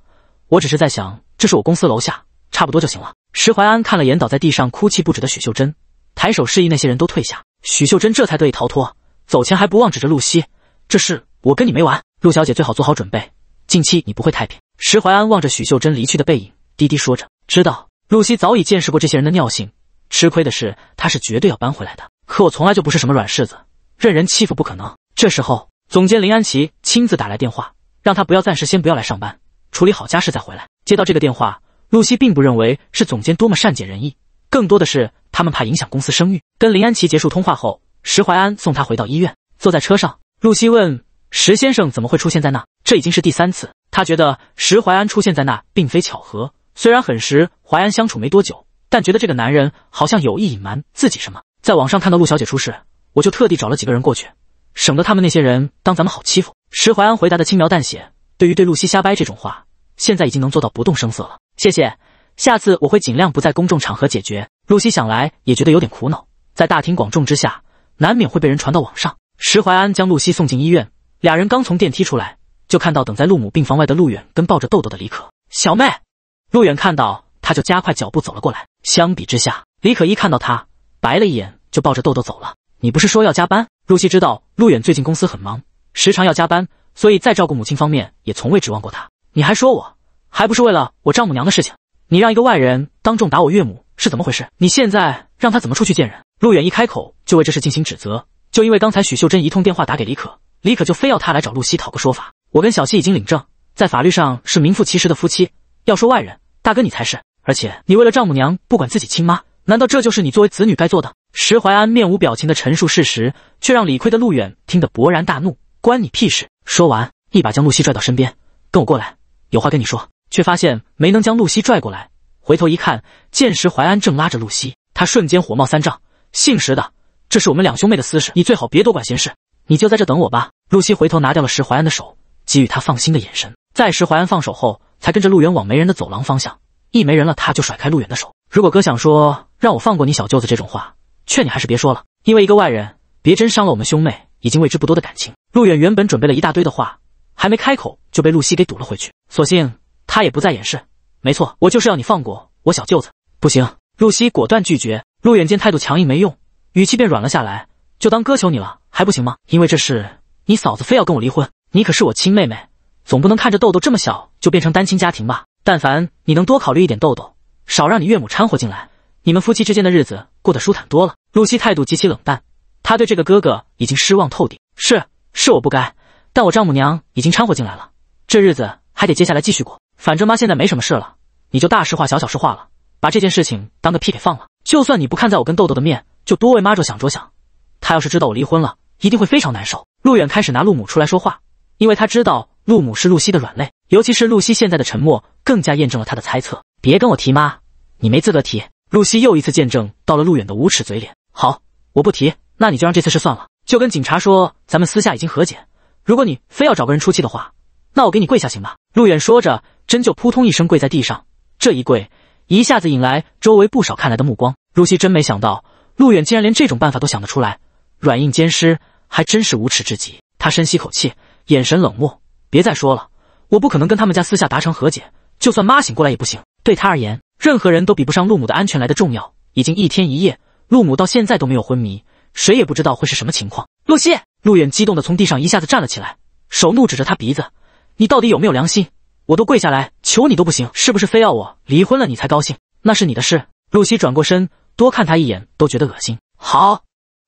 A: 我只是在想，这是我公司楼下，差不多就行了。”石怀安看了眼倒在地上哭泣不止的许秀珍，抬手示意那些人都退下。许秀珍这才得以逃脱，走前还不忘指着露西：“这事我跟你没完，陆小姐最好做好准备，近期你不会太平。”石怀安望着许秀珍离去的背影，低低说着：“知道。”露西早已见识过这些人的尿性，吃亏的是她是绝对要搬回来的。可我从来就不是什么软柿子，任人欺负不可能。这时候，总监林安琪亲自打来电话，让他不要暂时先不要来上班，处理好家事再回来。接到这个电话，露西并不认为是总监多么善解人意，更多的是他们怕影响公司声誉。跟林安琪结束通话后，石怀安送他回到医院。坐在车上，露西问石先生怎么会出现在那？这已经是第三次，他觉得石怀安出现在那并非巧合。虽然很时，淮安相处没多久，但觉得这个男人好像有意隐瞒自己什么。在网上看到陆小姐出事，我就特地找了几个人过去，省得他们那些人当咱们好欺负。石淮安回答的轻描淡写，对于对露西瞎掰这种话，现在已经能做到不动声色了。谢谢，下次我会尽量不在公众场合解决。露西想来也觉得有点苦恼，在大庭广众之下，难免会被人传到网上。石淮安将露西送进医院，俩人刚从电梯出来，就看到等在陆母病房外的陆远跟抱着豆豆的李可小妹。陆远看到他，就加快脚步走了过来。相比之下，李可一看到他，白了一眼，就抱着豆豆走了。你不是说要加班？露西知道陆远最近公司很忙，时常要加班，所以在照顾母亲方面也从未指望过他。你还说我，还不是为了我丈母娘的事情？你让一个外人当众打我岳母，是怎么回事？你现在让他怎么出去见人？陆远一开口就为这事进行指责，就因为刚才许秀珍一通电话打给李可，李可就非要他来找露西讨个说法。我跟小西已经领证，在法律上是名副其实的夫妻。要说外人。大哥，你才是！而且你为了丈母娘不管自己亲妈，难道这就是你作为子女该做的？石怀安面无表情的陈述事实，却让理亏的陆远听得勃然大怒：“关你屁事！”说完，一把将露西拽到身边，跟我过来，有话跟你说。却发现没能将露西拽过来，回头一看，见石怀安正拉着露西，他瞬间火冒三丈：“姓石的，这是我们两兄妹的私事，你最好别多管闲事！你就在这等我吧。”露西回头拿掉了石怀安的手，给予他放心的眼神。在石怀安放手后。才跟着陆远往没人的走廊方向，一没人了，他就甩开陆远的手。如果哥想说让我放过你小舅子这种话，劝你还是别说了，因为一个外人，别真伤了我们兄妹已经为之不多的感情。陆远原本准备了一大堆的话，还没开口就被露西给堵了回去。索性他也不再掩饰，没错，我就是要你放过我小舅子。不行，露西果断拒绝。陆远见态度强硬没用，语气变软了下来，就当哥求你了，还不行吗？因为这事，你嫂子非要跟我离婚，你可是我亲妹妹。总不能看着豆豆这么小就变成单亲家庭吧？但凡你能多考虑一点豆豆，少让你岳母掺和进来，你们夫妻之间的日子过得舒坦多了。露西态度极其冷淡，她对这个哥哥已经失望透顶。是是我不该，但我丈母娘已经掺和进来了，这日子还得接下来继续过。反正妈现在没什么事了，你就大事化小，小事化了，把这件事情当个屁给放了。就算你不看在我跟豆豆的面，就多为妈着想着想，她要是知道我离婚了，一定会非常难受。陆远开始拿陆母出来说话。因为他知道陆母是露西的软肋，尤其是露西现在的沉默，更加验证了他的猜测。别跟我提妈，你没资格提。露西又一次见证到了陆远的无耻嘴脸。好，我不提，那你就让这次事算了，就跟警察说咱们私下已经和解。如果你非要找个人出气的话，那我给你跪下行吗？陆远说着，真就扑通一声跪在地上。这一跪，一下子引来周围不少看来的目光。露西真没想到，陆远竟然连这种办法都想得出来，软硬兼施，还真是无耻至极。他深吸口气。眼神冷漠，别再说了，我不可能跟他们家私下达成和解，就算妈醒过来也不行。对他而言，任何人都比不上陆母的安全来的重要。已经一天一夜，陆母到现在都没有昏迷，谁也不知道会是什么情况。露西，陆远激动的从地上一下子站了起来，手怒指着他鼻子：“你到底有没有良心？我都跪下来求你都不行，是不是非要我离婚了你才高兴？那是你的事。”露西转过身，多看他一眼都觉得恶心。好，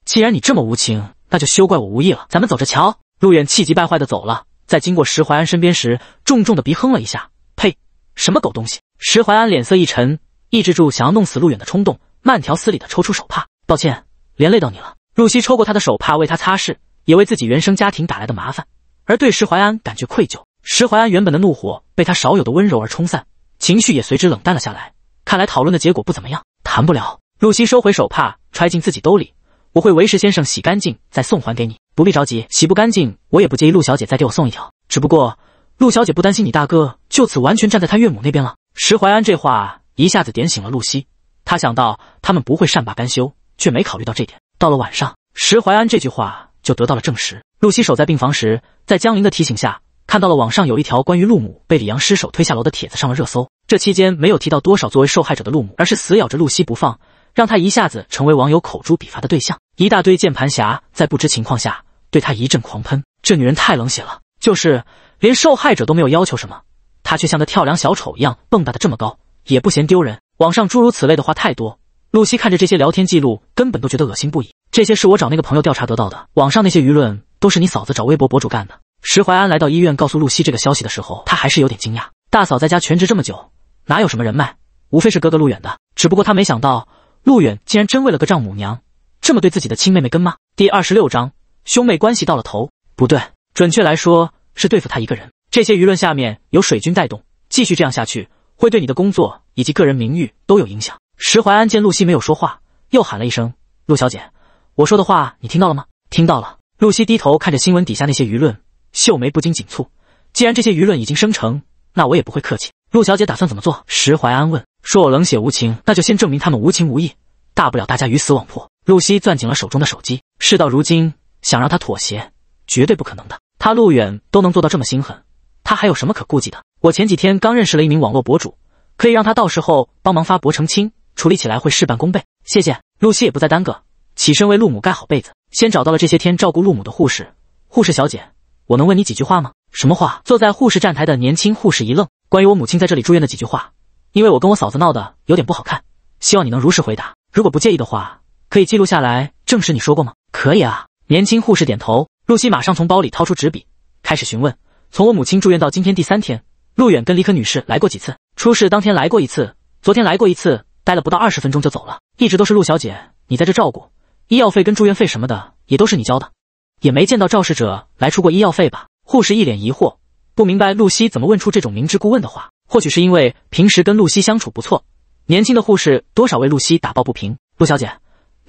A: 既然你这么无情，那就休怪我无意了，咱们走着瞧。陆远气急败坏的走了，在经过石怀安身边时，重重的鼻哼了一下，呸！什么狗东西！石怀安脸色一沉，抑制住想要弄死陆远的冲动，慢条斯理的抽出手帕，抱歉，连累到你了。露西抽过他的手帕，为他擦拭，也为自己原生家庭打来的麻烦，而对石怀安感觉愧疚。石怀安原本的怒火被他少有的温柔而冲散，情绪也随之冷淡了下来。看来讨论的结果不怎么样，谈不了。露西收回手帕，揣进自己兜里，我会为石先生洗干净，再送还给你。不必着急，洗不干净我也不介意。陆小姐再给我送一条，只不过陆小姐不担心你大哥就此完全站在他岳母那边了。石怀安这话一下子点醒了露西，他想到他们不会善罢甘休，却没考虑到这点。到了晚上，石怀安这句话就得到了证实。露西守在病房时，在江林的提醒下，看到了网上有一条关于陆母被李阳失手推下楼的帖子上了热搜。这期间没有提到多少作为受害者的陆母，而是死咬着露西不放，让她一下子成为网友口诛笔伐的对象。一大堆键盘侠在不知情况下。对他一阵狂喷，这女人太冷血了，就是连受害者都没有要求什么，她却像个跳梁小丑一样蹦跶的这么高，也不嫌丢人。网上诸如此类的话太多，露西看着这些聊天记录，根本都觉得恶心不已。这些是我找那个朋友调查得到的，网上那些舆论都是你嫂子找微博博主干的。石怀安来到医院告诉露西这个消息的时候，他还是有点惊讶。大嫂在家全职这么久，哪有什么人脉？无非是哥哥路远的，只不过他没想到路远竟然真为了个丈母娘，这么对自己的亲妹妹跟妈。第二十六章。兄妹关系到了头，不对，准确来说是对付他一个人。这些舆论下面有水军带动，继续这样下去，会对你的工作以及个人名誉都有影响。石怀安见露西没有说话，又喊了一声：“陆小姐，我说的话你听到了吗？”“听到了。”露西低头看着新闻底下那些舆论，秀眉不禁紧蹙。既然这些舆论已经生成，那我也不会客气。陆小姐打算怎么做？石怀安问：“说我冷血无情，那就先证明他们无情无义。大不了大家鱼死网破。”露西攥紧了手中的手机。事到如今。想让他妥协，绝对不可能的。他陆远都能做到这么心狠，他还有什么可顾忌的？我前几天刚认识了一名网络博主，可以让他到时候帮忙发博澄清，处理起来会事半功倍。谢谢。露西也不再耽搁，起身为陆母盖好被子，先找到了这些天照顾陆母的护士。护士小姐，我能问你几句话吗？什么话？坐在护士站台的年轻护士一愣，关于我母亲在这里住院的几句话，因为我跟我嫂子闹得有点不好看，希望你能如实回答。如果不介意的话，可以记录下来，证实你说过吗？可以啊。年轻护士点头，露西马上从包里掏出纸笔，开始询问：“从我母亲住院到今天第三天，陆远跟李可女士来过几次？出事当天来过一次，昨天来过一次，待了不到二十分钟就走了。一直都是陆小姐你在这照顾，医药费跟住院费什么的也都是你交的，也没见到肇事者来出过医药费吧？”护士一脸疑惑，不明白露西怎么问出这种明知故问的话。或许是因为平时跟露西相处不错，年轻的护士多少为露西打抱不平。陆小姐。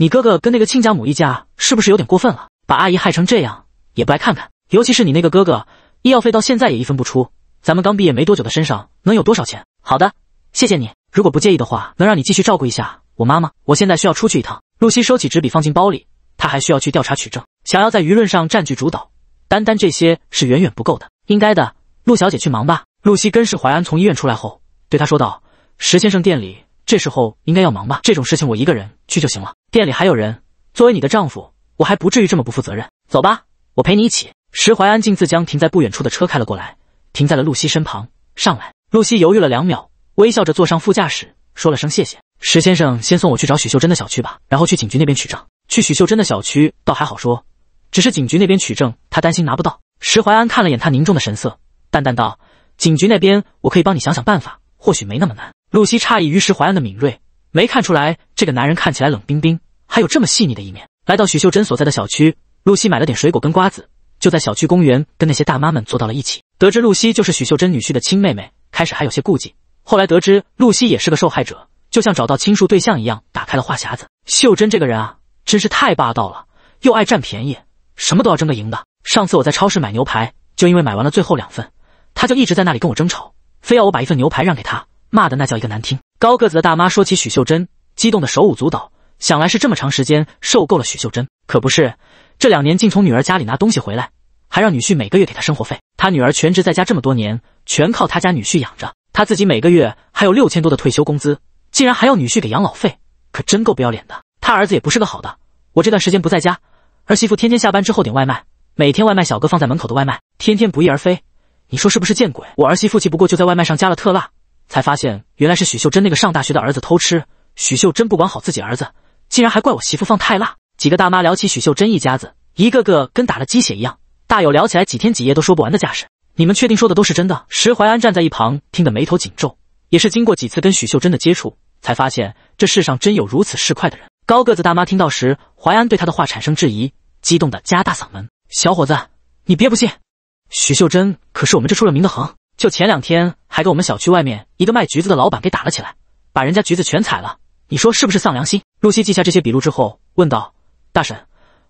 A: 你哥哥跟那个亲家母一家是不是有点过分了？把阿姨害成这样也不来看看？尤其是你那个哥哥，医药费到现在也一分不出，咱们刚毕业没多久的身上能有多少钱？好的，谢谢你。如果不介意的话，能让你继续照顾一下我妈妈？我现在需要出去一趟。露西收起纸笔放进包里，她还需要去调查取证，想要在舆论上占据主导，单单这些是远远不够的。应该的，陆小姐去忙吧。露西跟是怀安从医院出来后，对他说道：“石先生店里。”这时候应该要忙吧？这种事情我一个人去就行了。店里还有人，作为你的丈夫，我还不至于这么不负责任。走吧，我陪你一起。石怀安径自将停在不远处的车开了过来，停在了露西身旁。上来。露西犹豫了两秒，微笑着坐上副驾驶，说了声谢谢。石先生，先送我去找许秀珍的小区吧，然后去警局那边取证。去许秀珍的小区倒还好说，只是警局那边取证，她担心拿不到。石怀安看了眼她凝重的神色，淡淡道：“警局那边我可以帮你想想办法，或许没那么难。”露西诧异于石怀安的敏锐，没看出来这个男人看起来冷冰冰，还有这么细腻的一面。来到许秀珍所在的小区，露西买了点水果跟瓜子，就在小区公园跟那些大妈们坐到了一起。得知露西就是许秀珍女婿的亲妹妹，开始还有些顾忌，后来得知露西也是个受害者，就像找到倾诉对象一样打开了话匣子。秀珍这个人啊，真是太霸道了，又爱占便宜，什么都要争个赢的。上次我在超市买牛排，就因为买完了最后两份，他就一直在那里跟我争吵，非要我把一份牛排让给他。骂的那叫一个难听。高个子的大妈说起许秀珍，激动的手舞足蹈。想来是这么长时间受够了许秀珍，可不是。这两年竟从女儿家里拿东西回来，还让女婿每个月给她生活费。她女儿全职在家这么多年，全靠她家女婿养着，她自己每个月还有六千多的退休工资，竟然还要女婿给养老费，可真够不要脸的。她儿子也不是个好的。我这段时间不在家，儿媳妇天天下班之后点外卖，每天外卖小哥放在门口的外卖，天天不翼而飞。你说是不是见鬼？我儿媳妇气不过，就在外卖上加了特辣。才发现原来是许秀珍那个上大学的儿子偷吃，许秀珍不管好自己儿子，竟然还怪我媳妇放太辣。几个大妈聊起许秀珍一家子，一个个跟打了鸡血一样，大有聊起来几天几夜都说不完的架势。你们确定说的都是真的？石怀安站在一旁听得眉头紧皱，也是经过几次跟许秀珍的接触，才发现这世上真有如此市侩的人。高个子大妈听到时，怀安对他的话产生质疑，激动的加大嗓门：“小伙子，你别不信，许秀珍可是我们这出了名的横。”就前两天还跟我们小区外面一个卖橘子的老板给打了起来，把人家橘子全踩了，你说是不是丧良心？露西记下这些笔录之后，问道：“大婶，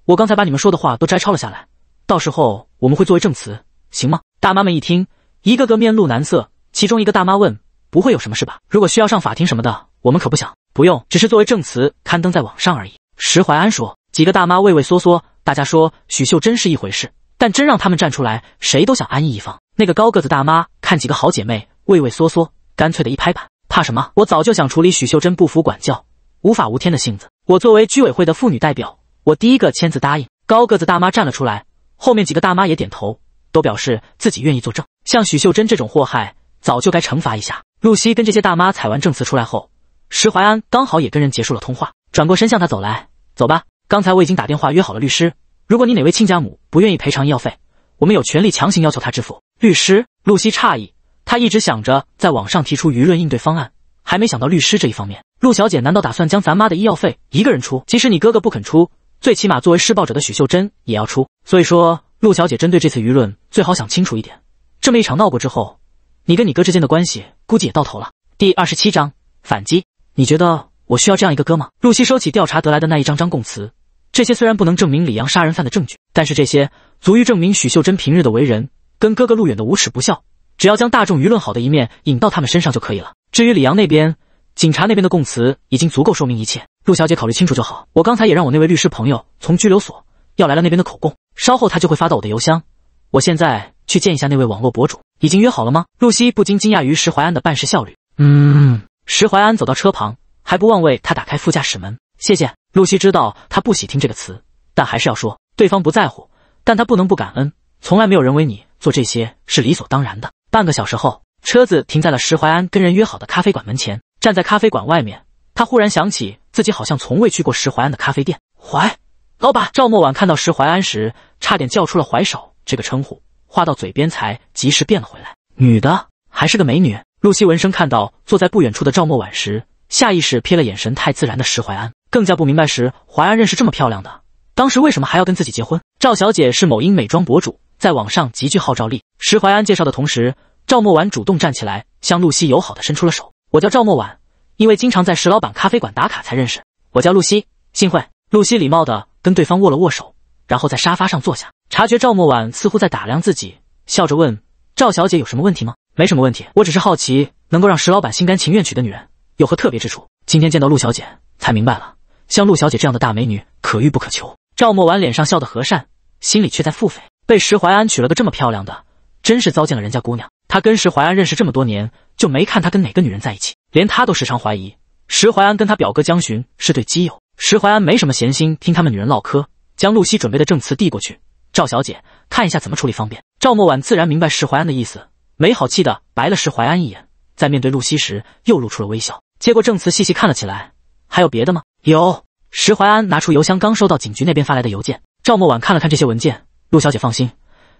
A: 我刚才把你们说的话都摘抄了下来，到时候我们会作为证词，行吗？”大妈们一听，一个个面露难色，其中一个大妈问：“不会有什么事吧？如果需要上法庭什么的，我们可不想。”“不用，只是作为证词刊登在网上而已。”石怀安说。几个大妈畏畏缩缩，大家说：“许秀真是一回事。”但真让他们站出来，谁都想安逸一方。那个高个子大妈看几个好姐妹畏畏缩缩，干脆的一拍板：“怕什么？我早就想处理许秀珍不服管教、无法无天的性子。我作为居委会的妇女代表，我第一个签字答应。”高个子大妈站了出来，后面几个大妈也点头，都表示自己愿意作证。像许秀珍这种祸害，早就该惩罚一下。露西跟这些大妈采完证词出来后，石怀安刚好也跟人结束了通话，转过身向他走来：“走吧，刚才我已经打电话约好了律师。”如果你哪位亲家母不愿意赔偿医药费，我们有权利强行要求她支付。律师露西诧异，她一直想着在网上提出舆论应对方案，还没想到律师这一方面。陆小姐难道打算将咱妈的医药费一个人出？即使你哥哥不肯出，最起码作为施暴者的许秀珍也要出。所以说，陆小姐针对这次舆论，最好想清楚一点。这么一场闹过之后，你跟你哥之间的关系估计也到头了。第二十七章反击，你觉得我需要这样一个哥吗？露西收起调查得来的那一张张供词。这些虽然不能证明李阳杀人犯的证据，但是这些足以证明许秀珍平日的为人跟哥哥陆远的无耻不孝。只要将大众舆论好的一面引到他们身上就可以了。至于李阳那边，警察那边的供词已经足够说明一切。陆小姐考虑清楚就好。我刚才也让我那位律师朋友从拘留所要来了那边的口供，稍后他就会发到我的邮箱。我现在去见一下那位网络博主，已经约好了吗？露西不禁惊讶于石怀安的办事效率。
B: 嗯，
A: 石怀安走到车旁，还不忘为他打开副驾驶门。谢谢。露西知道他不喜听这个词，但还是要说。对方不在乎，但他不能不感恩。从来没有人为你做这些，是理所当然的。半个小时后，车子停在了石怀安跟人约好的咖啡馆门前。站在咖啡馆外面，他忽然想起自己好像从未去过石怀安的咖啡店。怀，老板，赵默婉看到石怀安时，差点叫出了“怀少”这个称呼，话到嘴边才及时变了回来。女的，还是个美女。露西闻声看到坐在不远处的赵默婉时，下意识瞥了眼神太自然的石怀安。更加不明白时，淮安认识这么漂亮的，当时为什么还要跟自己结婚？赵小姐是某音美妆博主，在网上极具号召力。石淮安介绍的同时，赵默婉主动站起来，向露西友好的伸出了手。我叫赵默婉，因为经常在石老板咖啡馆打卡才认识。我叫露西，幸会。露西礼貌的跟对方握了握手，然后在沙发上坐下。察觉赵默婉似乎在打量自己，笑着问：“赵小姐有什么问题吗？”“没什么问题，我只是好奇，能够让石老板心甘情愿娶的女人有何特别之处？今天见到陆小姐才明白了。”像陆小姐这样的大美女，可遇不可求。赵默婉脸上笑得和善，心里却在腹诽：被石怀安娶了个这么漂亮的，真是糟践了人家姑娘。她跟石怀安认识这么多年，就没看他跟哪个女人在一起，连她都时常怀疑石怀安跟他表哥江巡是对基友。石怀安没什么闲心听他们女人唠嗑，将露西准备的证词递过去：“赵小姐，看一下怎么处理方便。”赵默婉自然明白石怀安的意思，没好气地白了石怀安一眼，在面对露西时又露出了微笑，接过证词细细看了起来。还有别的吗？有，石怀安拿出邮箱，刚收到警局那边发来的邮件。赵默婉看了看这些文件，陆小姐放心，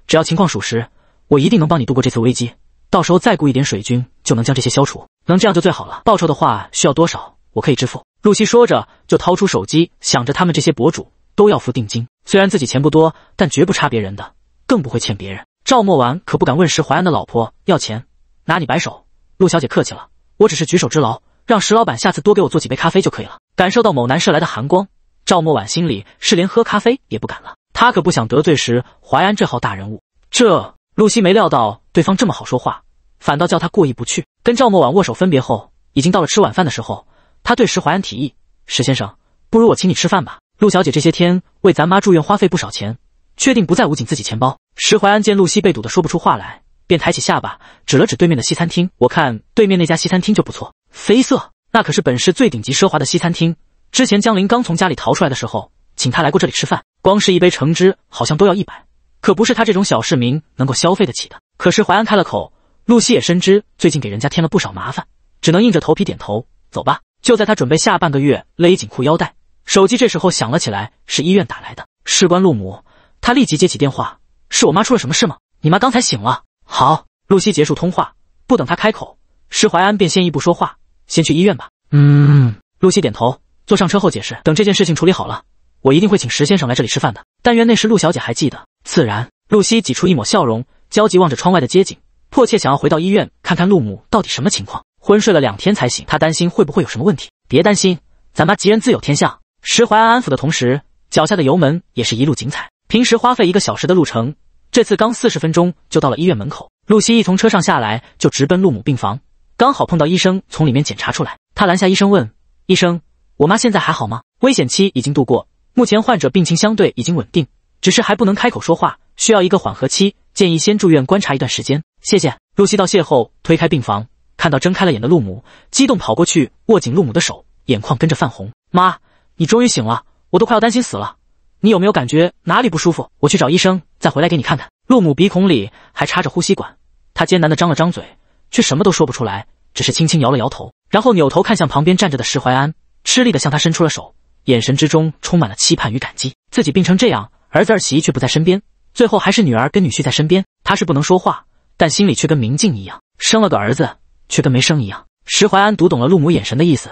A: 只要情况属实，我一定能帮你度过这次危机。到时候再雇一点水军，就能将这些消除。能这样就最好了。报酬的话需要多少？我可以支付。露西说着就掏出手机，想着他们这些博主都要付定金，虽然自己钱不多，但绝不差别人的，更不会欠别人。赵默婉可不敢问石怀安的老婆要钱，拿你白手，陆小姐客气了，我只是举手之劳。让石老板下次多给我做几杯咖啡就可以了。感受到某男射来的寒光，赵默婉心里是连喝咖啡也不敢了。他可不想得罪石淮安这号大人物。这，露西没料到对方这么好说话，反倒叫他过意不去。跟赵默婉握手分别后，已经到了吃晚饭的时候。他对石淮安提议：“石先生，不如我请你吃饭吧？陆小姐这些天为咱妈住院花费不少钱，确定不在武警自己钱包？”石淮安见露西被堵得说不出话来，便抬起下巴指了指对面的西餐厅：“我看对面那家西餐厅就不错。”菲色，那可是本市最顶级奢华的西餐厅。之前江林刚从家里逃出来的时候，请他来过这里吃饭，光是一杯橙汁好像都要一百，可不是他这种小市民能够消费得起的。可是淮安开了口，露西也深知最近给人家添了不少麻烦，只能硬着头皮点头。走吧。就在他准备下半个月勒紧裤腰带，手机这时候响了起来，是医院打来的，事关陆母，他立即接起电话：“是我妈出了什么事吗？你妈刚才醒了。”“好。”露西结束通话，不等他开口，施淮安便先一步说话。先去医院吧。嗯，露西点头，坐上车后解释，等这件事情处理好了，我一定会请石先生来这里吃饭的。但愿那时陆小姐还记得。自然，露西挤出一抹笑容，焦急望着窗外的街景，迫切想要回到医院看看陆母到底什么情况。昏睡了两天才醒，她担心会不会有什么问题。别担心，咱妈吉人自有天相。石怀安安抚的同时，脚下的油门也是一路精彩。平时花费一个小时的路程，这次刚四十分钟就到了医院门口。露西一从车上下来，就直奔陆母病房。刚好碰到医生从里面检查出来，他拦下医生问：“医生，我妈现在还好吗？危险期已经度过，目前患者病情相对已经稳定，只是还不能开口说话，需要一个缓和期，建议先住院观察一段时间。”谢谢。露西道谢后推开病房，看到睁开了眼的陆母，激动跑过去，握紧陆母的手，眼眶跟着泛红：“妈，你终于醒了，我都快要担心死了。你有没有感觉哪里不舒服？我去找医生，再回来给你看看。”陆母鼻孔里还插着呼吸管，她艰难的张了张嘴。却什么都说不出来，只是轻轻摇了摇头，然后扭头看向旁边站着的石怀安，吃力地向他伸出了手，眼神之中充满了期盼与感激。自己病成这样，儿子儿媳却不在身边，最后还是女儿跟女婿在身边。他是不能说话，但心里却跟明镜一样，生了个儿子，却跟没生一样。石怀安读懂了陆母眼神的意思，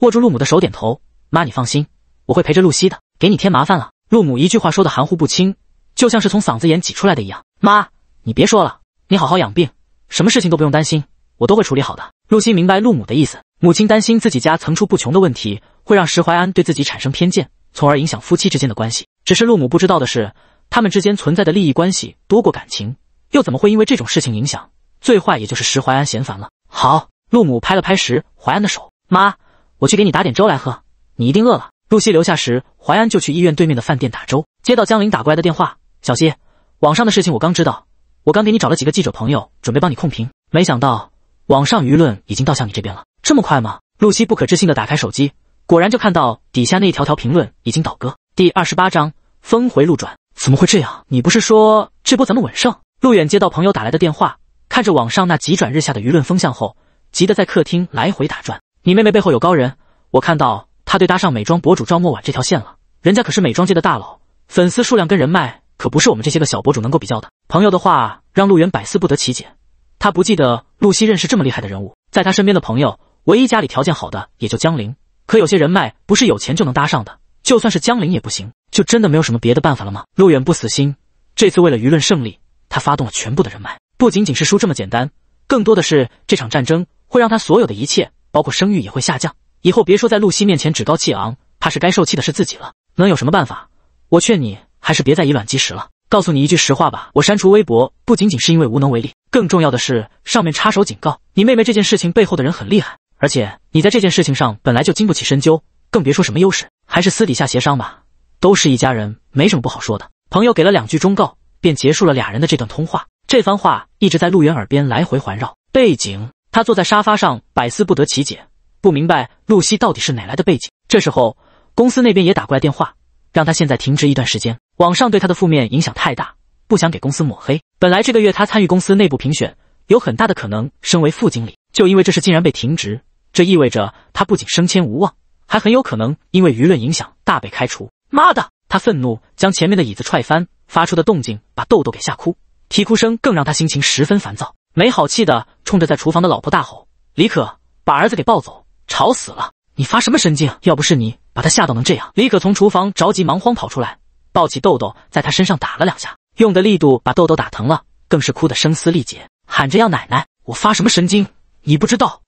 A: 握住陆母的手，点头：“妈，你放心，我会陪着露西的，给你添麻烦了。”陆母一句话说得含糊不清，就像是从嗓子眼挤出来的一样：“妈，你别说了，你好好养病。”什么事情都不用担心，我都会处理好的。陆西明白陆母的意思，母亲担心自己家层出不穷的问题会让石怀安对自己产生偏见，从而影响夫妻之间的关系。只是陆母不知道的是，他们之间存在的利益关系多过感情，又怎么会因为这种事情影响？最坏也就是石怀安嫌烦了。好，陆母拍了拍石怀安的手，妈，我去给你打点粥来喝，你一定饿了。陆西留下时，怀安就去医院对面的饭店打粥。接到江林打过来的电话，小西，网上的事情我刚知道。我刚给你找了几个记者朋友，准备帮你控评，没想到网上舆论已经倒向你这边了，这么快吗？露西不可置信地打开手机，果然就看到底下那一条条评论已经倒戈。第二十八章，峰回路转，怎么会这样？你不是说这波咱们稳胜？路远接到朋友打来的电话，看着网上那急转日下的舆论风向后，急得在客厅来回打转。你妹妹背后有高人，我看到她对搭上美妆博主赵墨婉这条线了，人家可是美妆界的大佬，粉丝数量跟人脉。可不是我们这些个小博主能够比较的。朋友的话让陆远百思不得其解，他不记得露西认识这么厉害的人物，在他身边的朋友，唯一家里条件好的也就江林。可有些人脉不是有钱就能搭上的，就算是江林也不行。就真的没有什么别的办法了吗？陆远不死心，这次为了舆论胜利，他发动了全部的人脉。不仅仅是输这么简单，更多的是这场战争会让他所有的一切，包括声誉也会下降。以后别说在露西面前趾高气昂，怕是该受气的是自己了。能有什么办法？我劝你。还是别再以卵击石了。告诉你一句实话吧，我删除微博不仅仅是因为无能为力，更重要的是上面插手警告你妹妹这件事情背后的人很厉害，而且你在这件事情上本来就经不起深究，更别说什么优势。还是私底下协商吧，都是一家人，没什么不好说的。朋友给了两句忠告，便结束了俩人的这段通话。这番话一直在陆远耳边来回环绕。背景，他坐在沙发上，百思不得其解，不明白露西到底是哪来的背景。这时候，公司那边也打过来电话。让他现在停职一段时间，网上对他的负面影响太大，不想给公司抹黑。本来这个月他参与公司内部评选，有很大的可能升为副经理，就因为这事竟然被停职，这意味着他不仅升迁无望，还很有可能因为舆论影响大被开除。妈的！他愤怒将前面的椅子踹翻，发出的动静把豆豆给吓哭，啼哭声更让他心情十分烦躁，没好气的冲着在厨房的老婆大吼：“李可，把儿子给抱走，吵死了！你发什么神经？要不是你……”把他吓到能这样！李可从厨房着急忙慌跑出来，抱起豆豆，在他身上打了两下，用的力度把豆豆打疼了，更是哭得声嘶力竭，喊着要奶奶。我发什么神经？你不知道？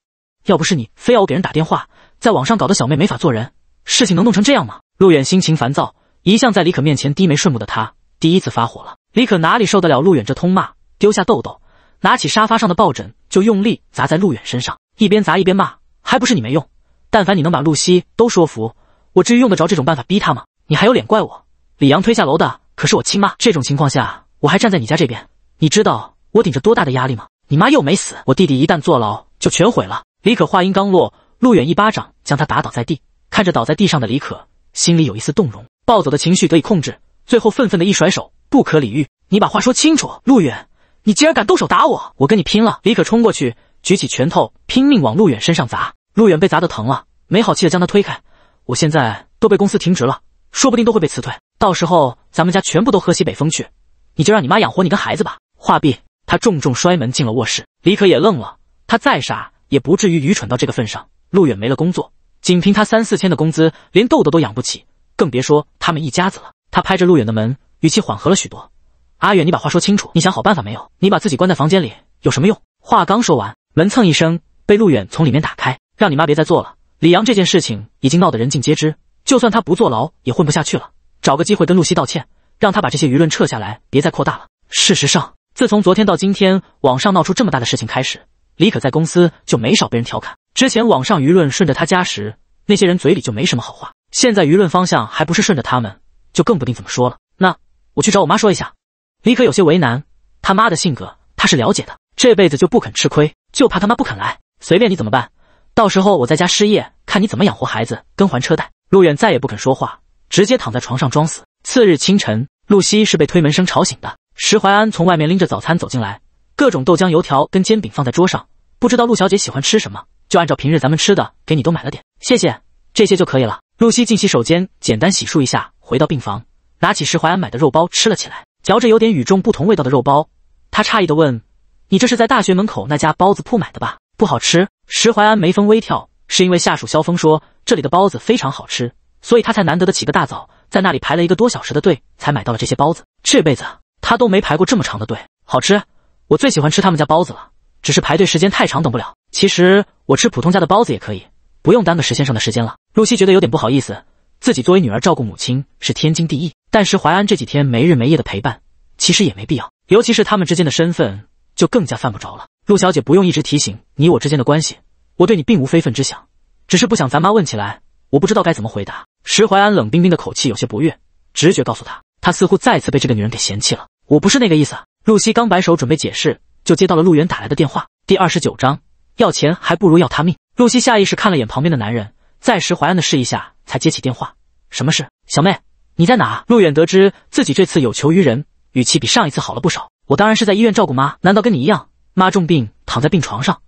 A: 要不是你非要我给人打电话，在网上搞得小妹没法做人，事情能弄成这样吗？陆远心情烦躁，一向在李可面前低眉顺目的他，第一次发火了。李可哪里受得了陆远这通骂？丢下豆豆，拿起沙发上的抱枕就用力砸在陆远身上，一边砸一边骂：“还不是你没用！但凡你能把露西都说服。”我至于用得着这种办法逼他吗？你还有脸怪我？李阳推下楼的可是我亲妈，这种情况下我还站在你家这边，你知道我顶着多大的压力吗？你妈又没死，我弟弟一旦坐牢就全毁了。李可话音刚落，陆远一巴掌将他打倒在地，看着倒在地上的李可，心里有一丝动容，暴走的情绪得以控制，最后愤愤的一甩手，不可理喻。你把话说清楚，陆远，你竟然敢动手打我，我跟你拼了！李可冲过去，举起拳头拼命往陆远身上砸，陆远被砸得疼了，没好气的将他推开。我现在都被公司停职了，说不定都会被辞退，到时候咱们家全部都喝西北风去，你就让你妈养活你跟孩子吧。话毕，他重重摔门进了卧室。李可也愣了，他再傻也不至于愚蠢到这个份上。陆远没了工作，仅凭他三四千的工资，连豆豆都养不起，更别说他们一家子了。他拍着陆远的门，语气缓和了许多：“阿远，你把话说清楚，你想好办法没有？你把自己关在房间里有什么用？”话刚说完，门蹭一声被陆远从里面打开：“让你妈别再做了。”李阳这件事情已经闹得人尽皆知，就算他不坐牢也混不下去了。找个机会跟露西道歉，让他把这些舆论撤下来，别再扩大了。事实上，自从昨天到今天，网上闹出这么大的事情开始，李可在公司就没少被人调侃。之前网上舆论顺着他家时，那些人嘴里就没什么好话；现在舆论方向还不是顺着他们，就更不定怎么说了。那我去找我妈说一下。李可有些为难，他妈的性格他是了解的，这辈子就不肯吃亏，就怕他妈不肯来。随便你怎么办。到时候我在家失业，看你怎么养活孩子跟还车贷。陆远再也不肯说话，直接躺在床上装死。次日清晨，露西是被推门声吵醒的。石怀安从外面拎着早餐走进来，各种豆浆、油条跟煎饼放在桌上，不知道陆小姐喜欢吃什么，就按照平日咱们吃的给你都买了点。谢谢，这些就可以了。露西进洗手间简单洗漱一下，回到病房，拿起石怀安买的肉包吃了起来。嚼着有点与众不同味道的肉包，她诧异的问：“你这是在大学门口那家包子铺买的吧？不好吃。”石怀安眉峰微跳，是因为下属萧峰说这里的包子非常好吃，所以他才难得的起个大早，在那里排了一个多小时的队，才买到了这些包子。这辈子他都没排过这么长的队。好吃，我最喜欢吃他们家包子了，只是排队时间太长，等不了。其实我吃普通家的包子也可以，不用耽搁石先生的时间了。露西觉得有点不好意思，自己作为女儿照顾母亲是天经地义，但石怀安这几天没日没夜的陪伴，其实也没必要，尤其是他们之间的身份。就更加犯不着了。陆小姐不用一直提醒你我之间的关系，我对你并无非分之想，只是不想咱妈问起来，我不知道该怎么回答。石怀安冷冰冰的口气有些不悦，直觉告诉他，他似乎再次被这个女人给嫌弃了。我不是那个意思。露西刚摆手准备解释，就接到了陆远打来的电话。第二十九章，要钱还不如要他命。露西下意识看了眼旁边的男人，在石怀安的示意下才接起电话。什么事，小妹？你在哪？陆远得知自己这次有求于人，语气比上一次好了不少。我当然是在医院照顾妈，难道跟你一样？妈重病躺在病床上，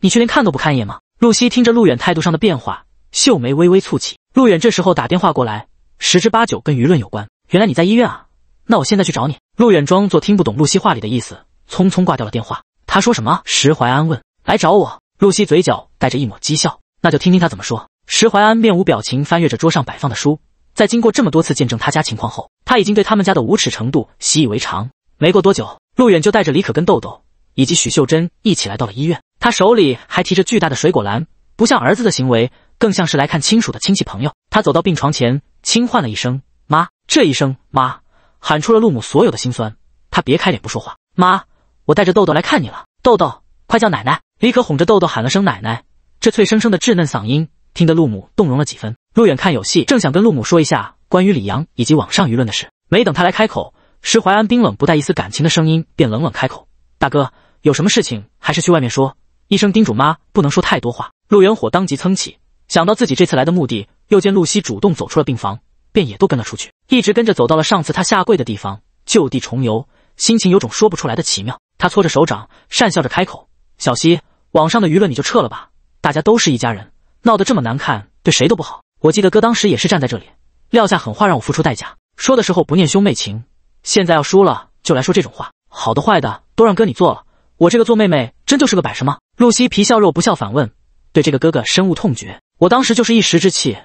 A: 你却连看都不看一眼吗？露西听着陆远态度上的变化，秀眉微微蹙起。陆远这时候打电话过来，十之八九跟舆论有关。原来你在医院啊，那我现在去找你。陆远装作听不懂露西话里的意思，匆匆挂掉了电话。他说什么？石怀安问。来找我？露西嘴角带着一抹讥笑。那就听听他怎么说。石怀安面无表情翻阅着桌上摆放的书，在经过这么多次见证他家情况后，他已经对他们家的无耻程度习以为常。没过多久。陆远就带着李可跟豆豆以及许秀珍一起来到了医院，他手里还提着巨大的水果篮，不像儿子的行为，更像是来看亲属的亲戚朋友。他走到病床前，轻唤了一声“妈”，这一声“妈”喊出了陆母所有的心酸。他别开脸不说话，“妈，我带着豆豆来看你了。”豆豆，快叫奶奶！李可哄着豆豆喊了声“奶奶”，这脆生生的稚嫩嗓音听得陆母动容了几分。陆远看有戏，正想跟陆母说一下关于李阳以及网上舆论的事，没等他来开口。石怀安冰冷不带一丝感情的声音，便冷冷开口：“大哥，有什么事情还是去外面说。”医生叮嘱妈不能说太多话。陆元火当即蹭起，想到自己这次来的目的，又见露西主动走出了病房，便也都跟了出去，一直跟着走到了上次他下跪的地方，就地重游，心情有种说不出来的奇妙。他搓着手掌，讪笑着开口：“小西，网上的舆论你就撤了吧，大家都是一家人，闹得这么难看，对谁都不好。我记得哥当时也是站在这里，撂下狠话让我付出代价。说的时候不念兄妹情。”现在要输了就来说这种话，好的坏的都让哥你做了，我这个做妹妹真就是个摆设吗？露西皮笑肉不笑反问，对这个哥哥深恶痛绝。我当时就是一时之气，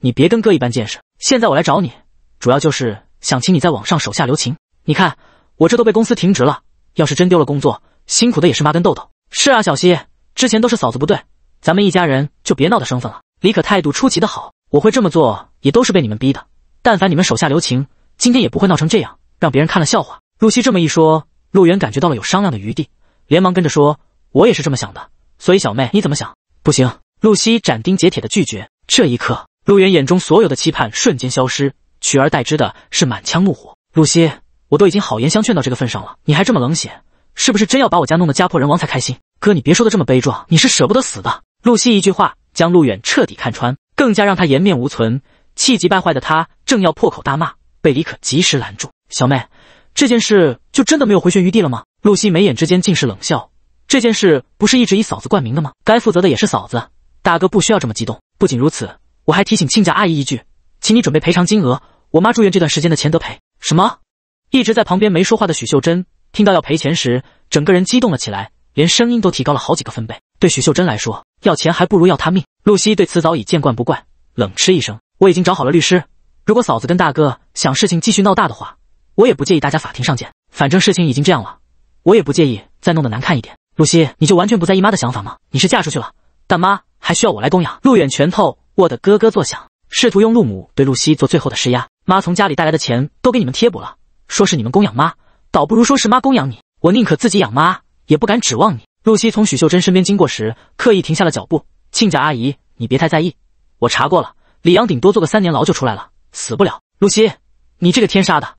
A: 你别跟哥一般见识。现在我来找你，主要就是想请你在网上手下留情。你看我这都被公司停职了，要是真丢了工作，辛苦的也是妈跟豆豆。是啊，小西之前都是嫂子不对，咱们一家人就别闹的生分了。李可态度出奇的好，我会这么做也都是被你们逼的。但凡你们手下留情，今天也不会闹成这样。让别人看了笑话。露西这么一说，陆远感觉到了有商量的余地，连忙跟着说：“我也是这么想的，所以小妹你怎么想？”不行，露西斩钉截铁的拒绝。这一刻，陆远眼中所有的期盼瞬间消失，取而代之的是满腔怒火。露西，我都已经好言相劝到这个份上了，你还这么冷血，是不是真要把我家弄得家破人亡才开心？哥，你别说的这么悲壮，你是舍不得死的。露西一句话将陆远彻底看穿，更加让他颜面无存。气急败坏的他正要破口大骂，被李可及时拦住。小妹，这件事就真的没有回旋余地了吗？露西眉眼之间尽是冷笑。这件事不是一直以嫂子冠名的吗？该负责的也是嫂子。大哥不需要这么激动。不仅如此，我还提醒亲家阿姨一句，请你准备赔偿金额。我妈住院这段时间的钱得赔。什么？一直在旁边没说话的许秀珍听到要赔钱时，整个人激动了起来，连声音都提高了好几个分贝。对许秀珍来说，要钱还不如要他命。露西对此早已见惯不怪，冷嗤一声：“我已经找好了律师，如果嫂子跟大哥想事情继续闹大的话。”我也不介意大家法庭上见，反正事情已经这样了，我也不介意再弄得难看一点。露西，你就完全不在意妈的想法吗？你是嫁出去了，但妈还需要我来供养。陆远拳头握得咯咯作响，试图用陆母对露西做最后的施压。妈从家里带来的钱都给你们贴补了，说是你们供养妈，倒不如说是妈供养你。我宁可自己养妈，也不敢指望你。露西从许秀珍身边经过时，刻意停下了脚步。亲家阿姨，你别太在意，我查过了，李阳顶多坐个三年牢就出来了，死不了。露西，你这个天杀的！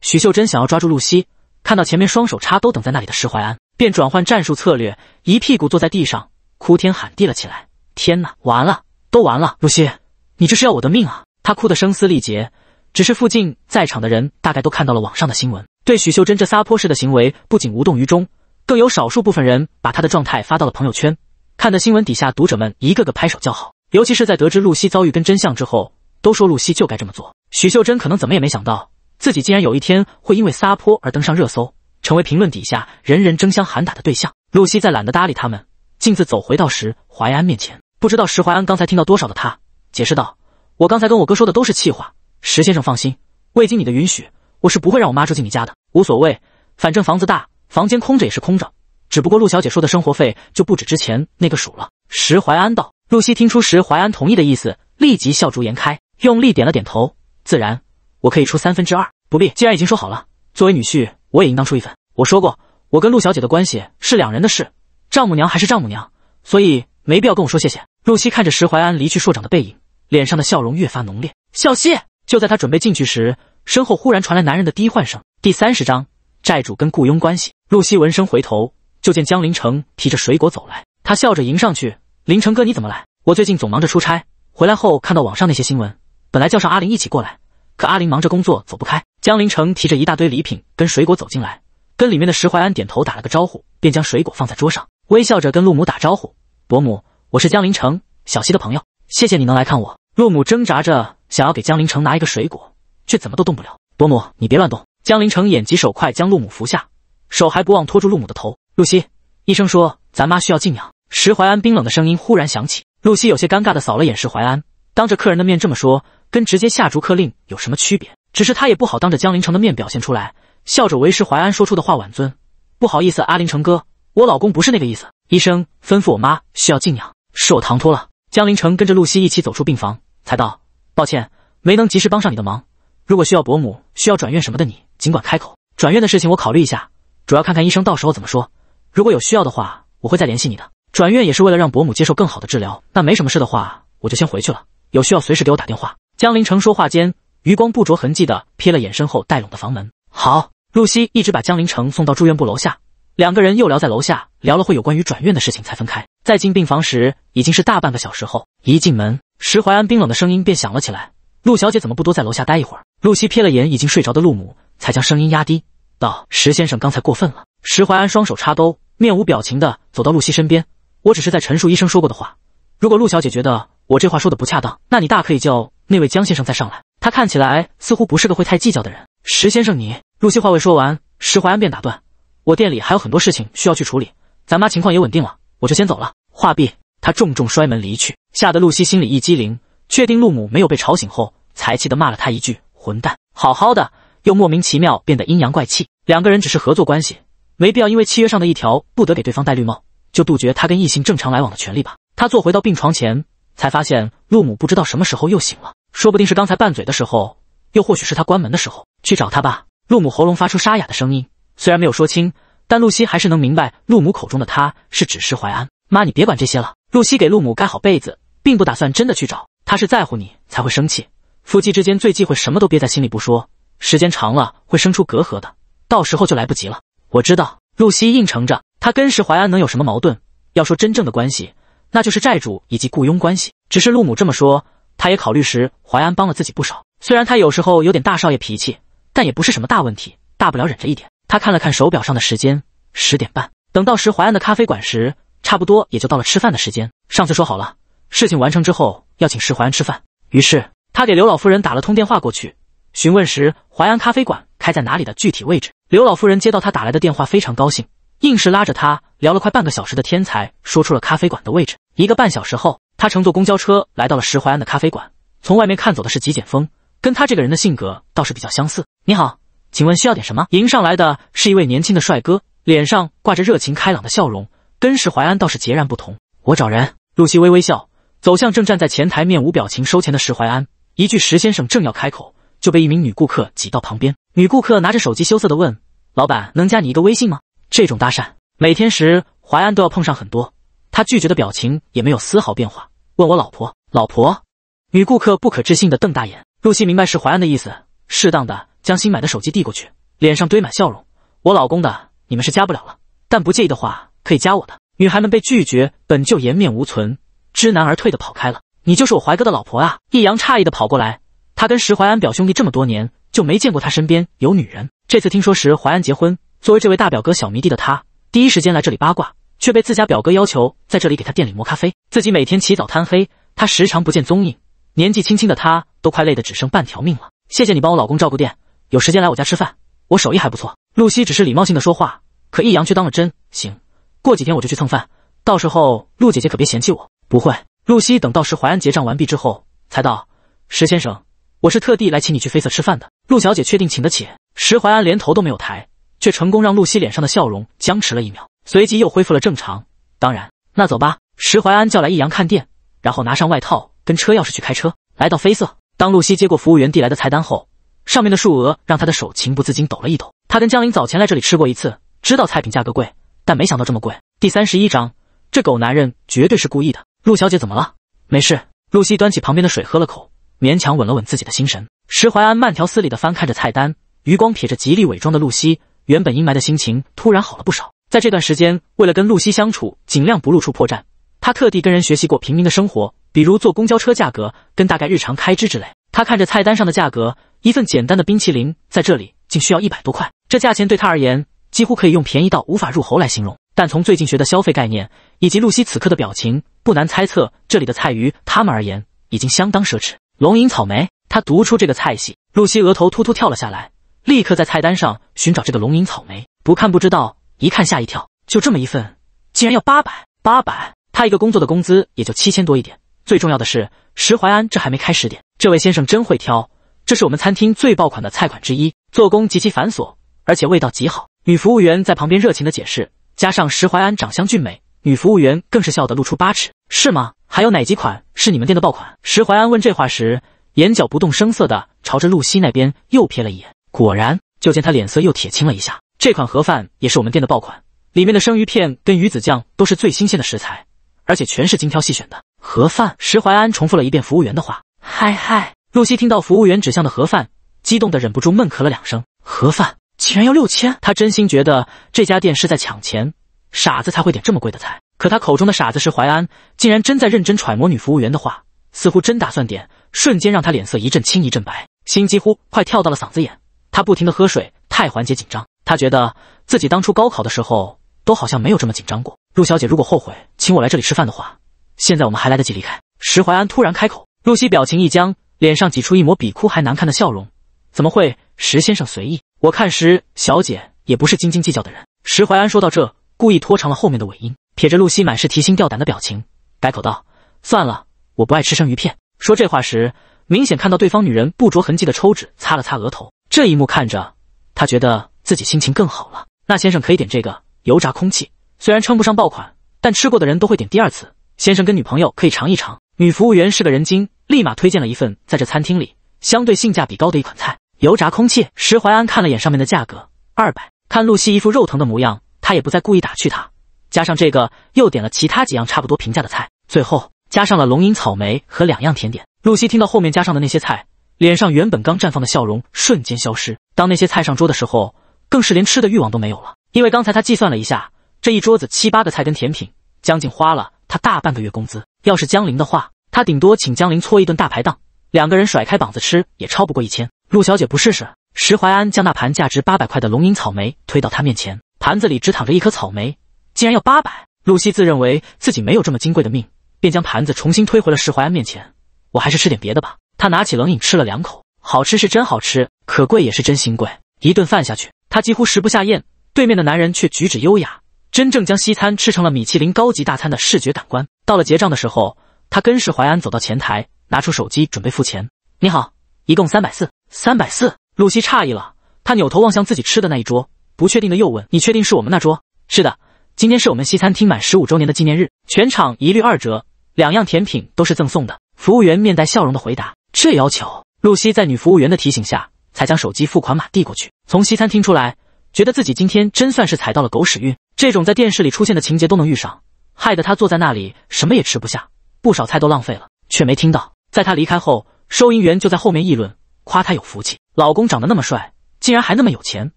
A: 许秀珍想要抓住露西，看到前面双手插兜等在那里的石怀安，便转换战术策略，一屁股坐在地上，哭天喊地了起来。天哪，完了，都完了！露西，你这是要我的命啊！她哭得声嘶力竭。只是附近在场的人大概都看到了网上的新闻，对许秀珍这撒泼式的行为不仅无动于衷，更有少数部分人把她的状态发到了朋友圈，看的新闻底下读者们一个个拍手叫好。尤其是在得知露西遭遇跟真相之后，都说露西就该这么做。许秀珍可能怎么也没想到。自己竟然有一天会因为撒泼而登上热搜，成为评论底下人人争相喊打的对象。露西在懒得搭理他们，径自走回到时怀安面前。不知道石怀安刚才听到多少的他解释道：“我刚才跟我哥说的都是气话，石先生放心，未经你的允许，我是不会让我妈住进你家的。无所谓，反正房子大，房间空着也是空着。只不过陆小姐说的生活费就不止之前那个数了。”石怀安道。露西听出石怀安同意的意思，立即笑逐颜开，用力点了点头，自然。我可以出三分之二，不必。既然已经说好了，作为女婿，我也应当出一份。我说过，我跟陆小姐的关系是两人的事，丈母娘还是丈母娘，所以没必要跟我说谢谢。陆西看着石怀安离去硕长的背影，脸上的笑容越发浓烈。小谢，就在他准备进去时，身后忽然传来男人的低唤声。第三十章，债主跟雇佣关系。陆西闻声回头，就见江凌城提着水果走来，他笑着迎上去：“林城哥，你怎么来？我最近总忙着出差，回来后看到网上那些新闻，本来叫上阿玲一起过来。”可阿玲忙着工作，走不开。江林城提着一大堆礼品跟水果走进来，跟里面的石怀安点头打了个招呼，便将水果放在桌上，微笑着跟陆母打招呼：“伯母，我是江林城，小溪的朋友，谢谢你能来看我。”陆母挣扎着想要给江林城拿一个水果，却怎么都动不了。伯母，你别乱动。江林城眼疾手快将陆母扶下，手还不忘拖住陆母的头。露西，医生说咱妈需要静养。石怀安冰冷的声音忽然响起。露西有些尴尬的扫了眼石怀安。当着客人的面这么说，跟直接下逐客令有什么区别？只是他也不好当着江临城的面表现出来，笑着为师淮安说出的话婉尊，不好意思，阿林城哥，我老公不是那个意思。医生吩咐我妈需要静养，是我唐突了。江临城跟着露西一起走出病房，才道：抱歉，没能及时帮上你的忙。如果需要伯母需要转院什么的，你尽管开口。转院的事情我考虑一下，主要看看医生到时候怎么说。如果有需要的话，我会再联系你的。转院也是为了让伯母接受更好的治疗。那没什么事的话，我就先回去了。有需要随时给我打电话。江林城说话间，余光不着痕迹的瞥了眼身后带拢的房门。好，露西一直把江林城送到住院部楼下，两个人又聊在楼下聊了会有关于转院的事情才分开。在进病房时已经是大半个小时后，一进门，石怀安冰冷的声音便响了起来：“陆小姐怎么不多在楼下待一会儿？”露西瞥了眼已经睡着的陆母，才将声音压低道：“石先生刚才过分了。”石怀安双手插兜，面无表情的走到露西身边：“我只是在陈述医生说过的话，如果陆小姐觉得……”我这话说的不恰当，那你大可以叫那位江先生再上来。他看起来似乎不是个会太计较的人。石先生，你……露西话未说完，石怀安便打断：“我店里还有很多事情需要去处理，咱妈情况也稳定了，我就先走了。”话毕，他重重摔门离去，吓得露西心里一激灵，确定陆母没有被吵醒后，才气的骂了他一句：“混蛋！好好的，又莫名其妙变得阴阳怪气。两个人只是合作关系，没必要因为契约上的一条不得给对方戴绿帽，就杜绝他跟异性正常来往的权利吧。”他坐回到病床前。才发现陆母不知道什么时候又醒了，说不定是刚才拌嘴的时候，又或许是他关门的时候。去找他吧。陆母喉咙发出沙哑的声音，虽然没有说清，但露西还是能明白陆母口中的他是指石怀安。妈，你别管这些了。露西给陆母盖好被子，并不打算真的去找她是在乎你才会生气。夫妻之间最忌讳什么都憋在心里不说，时间长了会生出隔阂的，到时候就来不及了。我知道。露西应承着，他跟石怀安能有什么矛盾？要说真正的关系。那就是债主以及雇佣关系。只是陆母这么说，他也考虑时淮安帮了自己不少。虽然他有时候有点大少爷脾气，但也不是什么大问题，大不了忍着一点。他看了看手表上的时间，十点半。等到时淮安的咖啡馆时，差不多也就到了吃饭的时间。上次说好了，事情完成之后要请时怀安吃饭。于是他给刘老夫人打了通电话过去，询问时淮安咖啡馆开在哪里的具体位置。刘老夫人接到他打来的电话，非常高兴。硬是拉着他聊了快半个小时的天才说出了咖啡馆的位置。一个半小时后，他乘坐公交车来到了石淮安的咖啡馆。从外面看，走的是极简风，跟他这个人的性格倒是比较相似。你好，请问需要点什么？迎上来的是一位年轻的帅哥，脸上挂着热情开朗的笑容，跟石淮安倒是截然不同。我找人。露西微微笑，走向正站在前台面无表情收钱的石淮安。一句石先生正要开口，就被一名女顾客挤到旁边。女顾客拿着手机羞涩的问：“老板，能加你一个微信吗？”这种搭讪，每天时淮安都要碰上很多，他拒绝的表情也没有丝毫变化。问我老婆，老婆，女顾客不可置信的瞪大眼。露西明白是淮安的意思，适当的将新买的手机递过去，脸上堆满笑容。我老公的，你们是加不了了，但不介意的话，可以加我的。女孩们被拒绝，本就颜面无存，知难而退的跑开了。你就是我怀哥的老婆啊！易阳诧异的跑过来，他跟石淮安表兄弟这么多年，就没见过他身边有女人。这次听说石淮安结婚。作为这位大表哥小迷弟的他，第一时间来这里八卦，却被自家表哥要求在这里给他店里磨咖啡。自己每天起早贪黑，他时常不见踪影，年纪轻轻的他都快累得只剩半条命了。谢谢你帮我老公照顾店，有时间来我家吃饭，我手艺还不错。露西只是礼貌性的说话，可易阳却当了真。行，过几天我就去蹭饭，到时候陆姐姐可别嫌弃我。不会，露西等到时淮安结账完毕之后才道，石先生，我是特地来请你去飞色吃饭的。陆小姐确定请得起？石淮安连头都没有抬。却成功让露西脸上的笑容僵持了一秒，随即又恢复了正常。当然，那走吧。石怀安叫来易阳看店，然后拿上外套跟车钥匙去开车。来到飞色，当露西接过服务员递来的菜单后，上面的数额让他的手情不自禁抖了一抖。他跟江林早前来这里吃过一次，知道菜品价格贵，但没想到这么贵。第三十一章，这狗男人绝对是故意的。陆小姐怎么了？没事。露西端起旁边的水喝了口，勉强稳了稳自己的心神。石怀安慢条斯理的翻看着菜单，余光瞥着极力伪装的露西。原本阴霾的心情突然好了不少。在这段时间，为了跟露西相处，尽量不露出破绽，他特地跟人学习过平民的生活，比如坐公交车价格跟大概日常开支之类。他看着菜单上的价格，一份简单的冰淇淋在这里竟需要一百多块，这价钱对他而言几乎可以用便宜到无法入喉来形容。但从最近学的消费概念以及露西此刻的表情，不难猜测这里的菜于他们而言已经相当奢侈。龙吟草莓，他读出这个菜系，露西额头突突跳了下来。立刻在菜单上寻找这个龙吟草莓，不看不知道，一看吓一跳。就这么一份，竟然要八百！八百？他一个工作的工资也就七千多一点。最重要的是，石怀安这还没开始点。这位先生真会挑，这是我们餐厅最爆款的菜款之一，做工极其繁琐，而且味道极好。女服务员在旁边热情的解释，加上石怀安长相俊美，女服务员更是笑得露出八尺。是吗？还有哪几款是你们店的爆款？石怀安问这话时，眼角不动声色的朝着露西那边又瞥了一眼。果然，就见他脸色又铁青了一下。这款盒饭也是我们店的爆款，里面的生鱼片跟鱼子酱都是最新鲜的食材，而且全是精挑细选的盒饭。石怀安重复了一遍服务员的话：“嗨嗨！”露西听到服务员指向的盒饭，激动的忍不住闷咳了两声。盒饭竟然要六千，他真心觉得这家店是在抢钱，傻子才会点这么贵的菜。可他口中的傻子石怀安，竟然真在认真揣摩女服务员的话，似乎真打算点，瞬间让他脸色一阵青一阵白，心几乎快跳到了嗓子眼。他不停地喝水，太缓解紧张。他觉得自己当初高考的时候，都好像没有这么紧张过。陆小姐，如果后悔请我来这里吃饭的话，现在我们还来得及离开。石怀安突然开口，陆西表情一僵，脸上挤出一抹比哭还难看的笑容。怎么会？石先生随意，我看石小姐也不是斤斤计较的人。石怀安说到这，故意拖长了后面的尾音，撇着陆西满是提心吊胆的表情，改口道：“算了，我不爱吃生鱼片。”说这话时，明显看到对方女人不着痕迹的抽纸擦了擦额头。这一幕看着，他觉得自己心情更好了。那先生可以点这个油炸空气，虽然称不上爆款，但吃过的人都会点第二次。先生跟女朋友可以尝一尝。女服务员是个人精，立马推荐了一份在这餐厅里相对性价比高的一款菜——油炸空气。石怀安看了眼上面的价格，二百。看露西一副肉疼的模样，他也不再故意打趣她，加上这个又点了其他几样差不多平价的菜，最后加上了龙吟草莓和两样甜点。露西听到后面加上的那些菜。脸上原本刚绽放的笑容瞬间消失。当那些菜上桌的时候，更是连吃的欲望都没有了。因为刚才他计算了一下，这一桌子七八个菜跟甜品，将近花了他大半个月工资。要是江林的话，他顶多请江林搓一顿大排档，两个人甩开膀子吃也超不过一千。陆小姐不试试？石怀安将那盘价值八百块的龙吟草莓推到她面前，盘子里只躺着一颗草莓，竟然要八百？露西自认为自己没有这么金贵的命，便将盘子重新推回了石怀安面前。我还是吃点别的吧。他拿起冷饮吃了两口，好吃是真好吃，可贵也是真心贵。一顿饭下去，他几乎食不下咽。对面的男人却举止优雅，真正将西餐吃成了米其林高级大餐的视觉感官。到了结账的时候，他跟石淮安走到前台，拿出手机准备付钱。你好，一共三百四，三百四。露西诧异了，她扭头望向自己吃的那一桌，不确定的又问：“你确定是我们那桌？”“是的，今天是我们西餐厅满十五周年的纪念日，全场一律二折，两样甜品都是赠送的。”服务员面带笑容的回答。这要求，露西在女服务员的提醒下，才将手机付款码递过去。从西餐厅出来，觉得自己今天真算是踩到了狗屎运，这种在电视里出现的情节都能遇上，害得她坐在那里什么也吃不下，不少菜都浪费了。却没听到，在她离开后，收银员就在后面议论，夸她有福气，老公长得那么帅，竟然还那么有钱。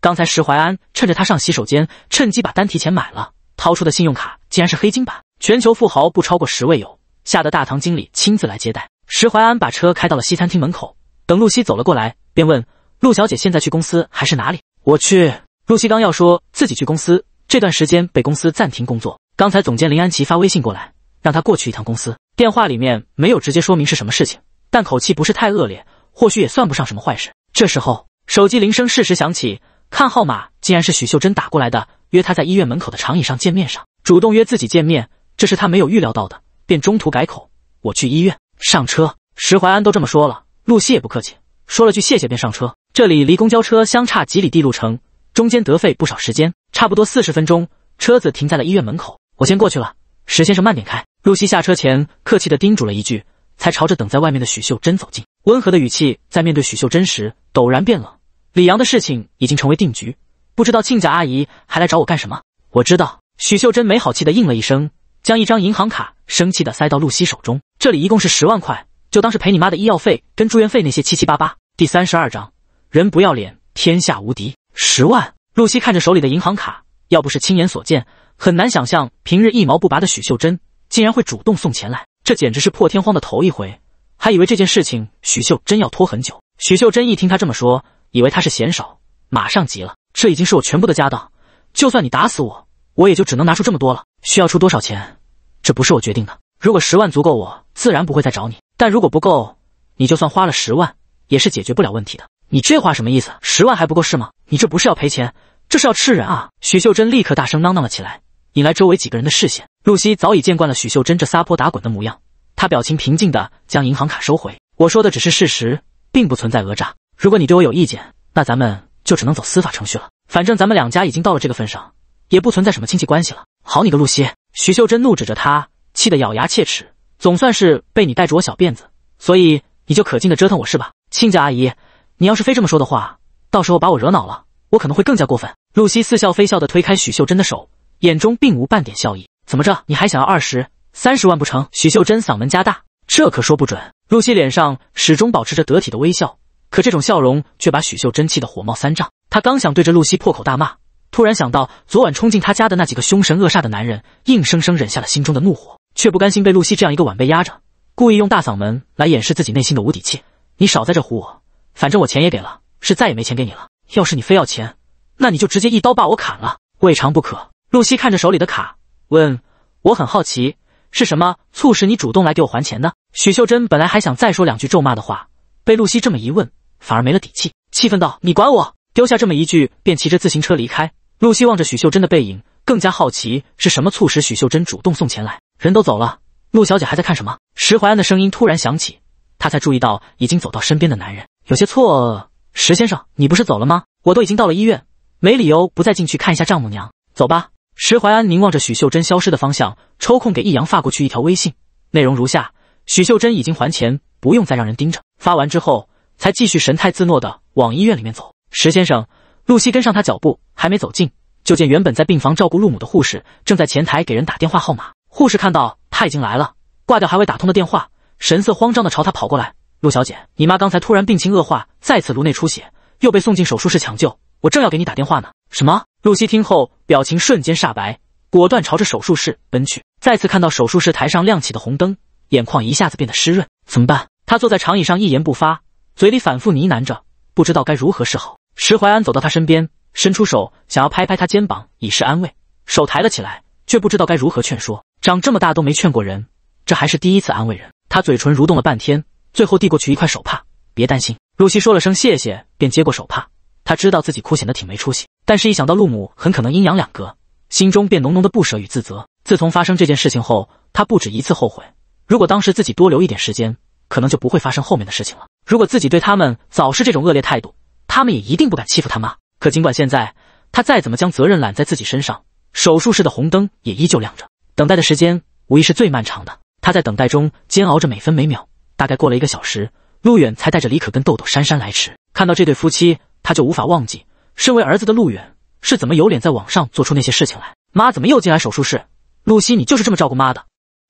A: 刚才石怀安趁着他上洗手间，趁机把单提前买了，掏出的信用卡竟然是黑金版，全球富豪不超过十位有，吓得大堂经理亲自来接待。石怀安把车开到了西餐厅门口，等露西走了过来，便问：“陆小姐，现在去公司还是哪里？”我去。露西刚要说自己去公司，这段时间被公司暂停工作，刚才总监林安琪发微信过来，让她过去一趟公司。电话里面没有直接说明是什么事情，但口气不是太恶劣，或许也算不上什么坏事。这时候手机铃声适时响起，看号码竟然是许秀珍打过来的，约她在医院门口的长椅上见面。上主动约自己见面，这是他没有预料到的，便中途改口：“我去医院。”上车，石怀安都这么说了，露西也不客气，说了句谢谢便上车。这里离公交车相差几里地路程，中间得费不少时间，差不多四十分钟。车子停在了医院门口，我先过去了。石先生慢点开。露西下车前客气的叮嘱了一句，才朝着等在外面的许秀珍走近。温和的语气在面对许秀珍时陡然变冷。李阳的事情已经成为定局，不知道亲家阿姨还来找我干什么？我知道。许秀珍没好气的应了一声，将一张银行卡生气的塞到露西手中。这里一共是十万块，就当是赔你妈的医药费跟住院费那些七七八八。第三十二章，人不要脸，天下无敌。十万。露西看着手里的银行卡，要不是亲眼所见，很难想象平日一毛不拔的许秀珍竟然会主动送钱来，这简直是破天荒的头一回。还以为这件事情许秀珍要拖很久。许秀珍一听他这么说，以为他是嫌少，马上急了：“这已经是我全部的家当，就算你打死我，我也就只能拿出这么多了。需要出多少钱，这不是我决定的。”如果十万足够，我自然不会再找你；但如果不够，你就算花了十万也是解决不了问题的。你这话什么意思？十万还不够是吗？你这不是要赔钱，这是要吃人啊！许秀珍立刻大声嚷嚷了起来，引来周围几个人的视线。露西早已见惯了许秀珍这撒泼打滚的模样，她表情平静地将银行卡收回。我说的只是事实，并不存在讹诈。如果你对我有意见，那咱们就只能走司法程序了。反正咱们两家已经到了这个份上，也不存在什么亲戚关系了。好你个露西！许秀珍怒指着他。气得咬牙切齿，总算是被你带着我小辫子，所以你就可劲的折腾我是吧？亲家阿姨，你要是非这么说的话，到时候把我惹恼了，我可能会更加过分。露西似笑非笑的推开许秀珍的手，眼中并无半点笑意。怎么着，你还想要二十、三十万不成？许秀珍嗓门加大，这可说不准。露西脸上始终保持着得体的微笑，可这种笑容却把许秀珍气得火冒三丈。她刚想对着露西破口大骂，突然想到昨晚冲进他家的那几个凶神恶煞的男人，硬生生忍下了心中的怒火。却不甘心被露西这样一个晚辈压着，故意用大嗓门来掩饰自己内心的无底气。你少在这唬我，反正我钱也给了，是再也没钱给你了。要是你非要钱，那你就直接一刀把我砍了，未尝不可。露西看着手里的卡，问我很好奇，是什么促使你主动来给我还钱的？许秀珍本来还想再说两句咒骂的话，被露西这么一问，反而没了底气，气愤道：“你管我！”丢下这么一句，便骑着自行车离开。露西望着许秀珍的背影，更加好奇是什么促使许秀珍主动送钱来。人都走了，陆小姐还在看什么？石怀安的声音突然响起，他才注意到已经走到身边的男人，有些错愕。石先生，你不是走了吗？我都已经到了医院，没理由不再进去看一下丈母娘。走吧。石怀安凝望着许秀珍消失的方向，抽空给易阳发过去一条微信，内容如下：许秀珍已经还钱，不用再让人盯着。发完之后，才继续神态自若的往医院里面走。石先生，露西跟上他脚步，还没走近，就见原本在病房照顾陆母的护士正在前台给人打电话号码。护士看到他已经来了，挂掉还未打通的电话，神色慌张地朝他跑过来。陆小姐，你妈刚才突然病情恶化，再次颅内出血，又被送进手术室抢救。我正要给你打电话呢。什么？露西听后表情瞬间煞白，果断朝着手术室奔去。再次看到手术室台上亮起的红灯，眼眶一下子变得湿润。怎么办？她坐在长椅上一言不发，嘴里反复呢喃着，不知道该如何是好。石怀安走到她身边，伸出手想要拍拍她肩膀以示安慰，手抬了起来，却不知道该如何劝说。长这么大都没劝过人，这还是第一次安慰人。他嘴唇蠕动了半天，最后递过去一块手帕：“别担心。”露西说了声谢谢，便接过手帕。她知道自己哭显得挺没出息，但是一想到陆母很可能阴阳两隔，心中便浓浓的不舍与自责。自从发生这件事情后，她不止一次后悔，如果当时自己多留一点时间，可能就不会发生后面的事情了。如果自己对他们早是这种恶劣态度，他们也一定不敢欺负他妈。可尽管现在他再怎么将责任揽在自己身上，手术室的红灯也依旧亮着。等待的时间无疑是最漫长的。他在等待中煎熬着每分每秒。大概过了一个小时，陆远才带着李可跟豆豆姗姗来迟。看到这对夫妻，他就无法忘记，身为儿子的陆远是怎么有脸在网上做出那些事情来。妈怎么又进来手术室？露西，你就是这么照顾妈的？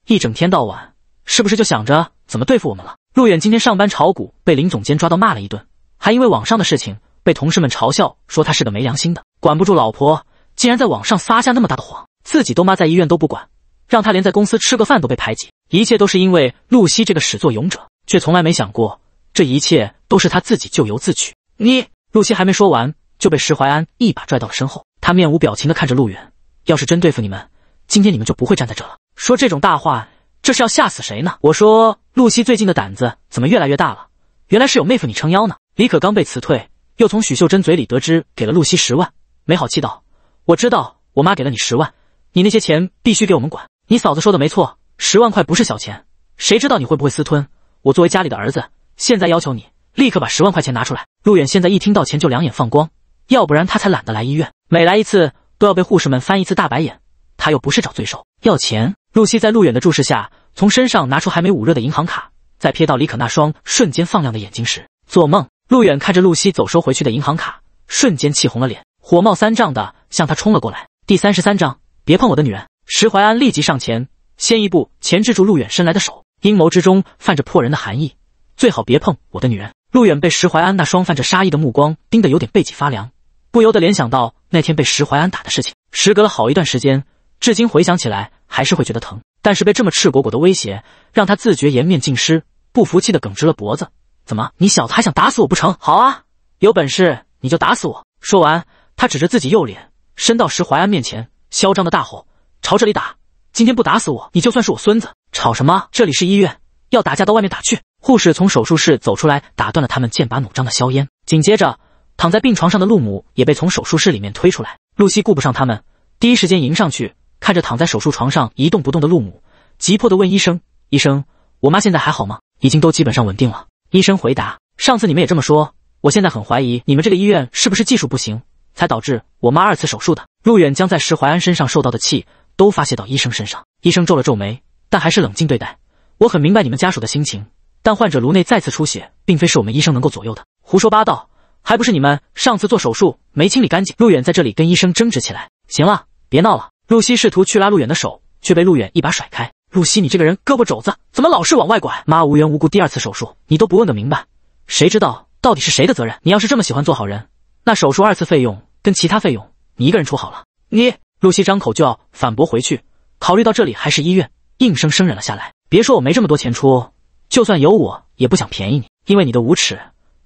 A: 一整天到晚，是不是就想着怎么对付我们了？陆远今天上班炒股被林总监抓到骂了一顿，还因为网上的事情被同事们嘲笑，说他是个没良心的，管不住老婆，竟然在网上撒下那么大的谎，自己都妈在医院都不管。让他连在公司吃个饭都被排挤，一切都是因为露西这个始作俑者，却从来没想过这一切都是他自己咎由自取。你露西还没说完，就被石怀安一把拽到了身后。他面无表情地看着陆远，要是真对付你们，今天你们就不会站在这了。说这种大话，这是要吓死谁呢？我说露西最近的胆子怎么越来越大了？原来是有妹夫你撑腰呢。李可刚被辞退，又从许秀珍嘴里得知给了露西十万，没好气道：“我知道我妈给了你十万，你那些钱必须给我们管。”你嫂子说的没错，十万块不是小钱，谁知道你会不会私吞？我作为家里的儿子，现在要求你立刻把十万块钱拿出来。陆远现在一听到钱就两眼放光，要不然他才懒得来医院，每来一次都要被护士们翻一次大白眼，他又不是找罪受要钱。露西在陆远的注视下，从身上拿出还没捂热的银行卡，在瞥到李可那双瞬间放亮的眼睛时，做梦。陆远看着露西走收回去的银行卡，瞬间气红了脸，火冒三丈的向他冲了过来。第三十三章，别碰我的女人。石怀安立即上前，先一步钳制住陆远伸来的手，阴谋之中泛着破人的寒意。最好别碰我的女人。陆远被石怀安那双泛着杀意的目光盯得有点背脊发凉，不由得联想到那天被石怀安打的事情。时隔了好一段时间，至今回想起来还是会觉得疼。但是被这么赤果果的威胁，让他自觉颜面尽失，不服气的梗直了脖子。怎么，你小子还想打死我不成？好啊，有本事你就打死我！说完，他指着自己右脸，伸到石怀安面前，嚣张的大吼。朝这里打！今天不打死我，你就算是我孙子！吵什么？这里是医院，要打架到外面打去！护士从手术室走出来，打断了他们剑拔弩张的硝烟。紧接着，躺在病床上的陆母也被从手术室里面推出来。露西顾不上他们，第一时间迎上去，看着躺在手术床上一动不动的陆母，急迫的问医生：“医生，我妈现在还好吗？”“已经都基本上稳定了。”医生回答。“上次你们也这么说，我现在很怀疑你们这个医院是不是技术不行，才导致我妈二次手术的。”陆远将在石怀安身上受到的气。都发泄到医生身上，医生皱了皱眉，但还是冷静对待。我很明白你们家属的心情，但患者颅内再次出血，并非是我们医生能够左右的。胡说八道，还不是你们上次做手术没清理干净？陆远在这里跟医生争执起来。行了，别闹了。露西试图去拉陆远的手，却被陆远一把甩开。露西，你这个人胳膊肘子怎么老是往外拐？妈无缘无故第二次手术，你都不问个明白，谁知道到底是谁的责任？你要是这么喜欢做好人，那手术二次费用跟其他费用你一个人出好了。你。露西张口就要反驳回去，考虑到这里还是医院，硬生生忍了下来。别说我没这么多钱出，就算有，我也不想便宜你。因为你的无耻，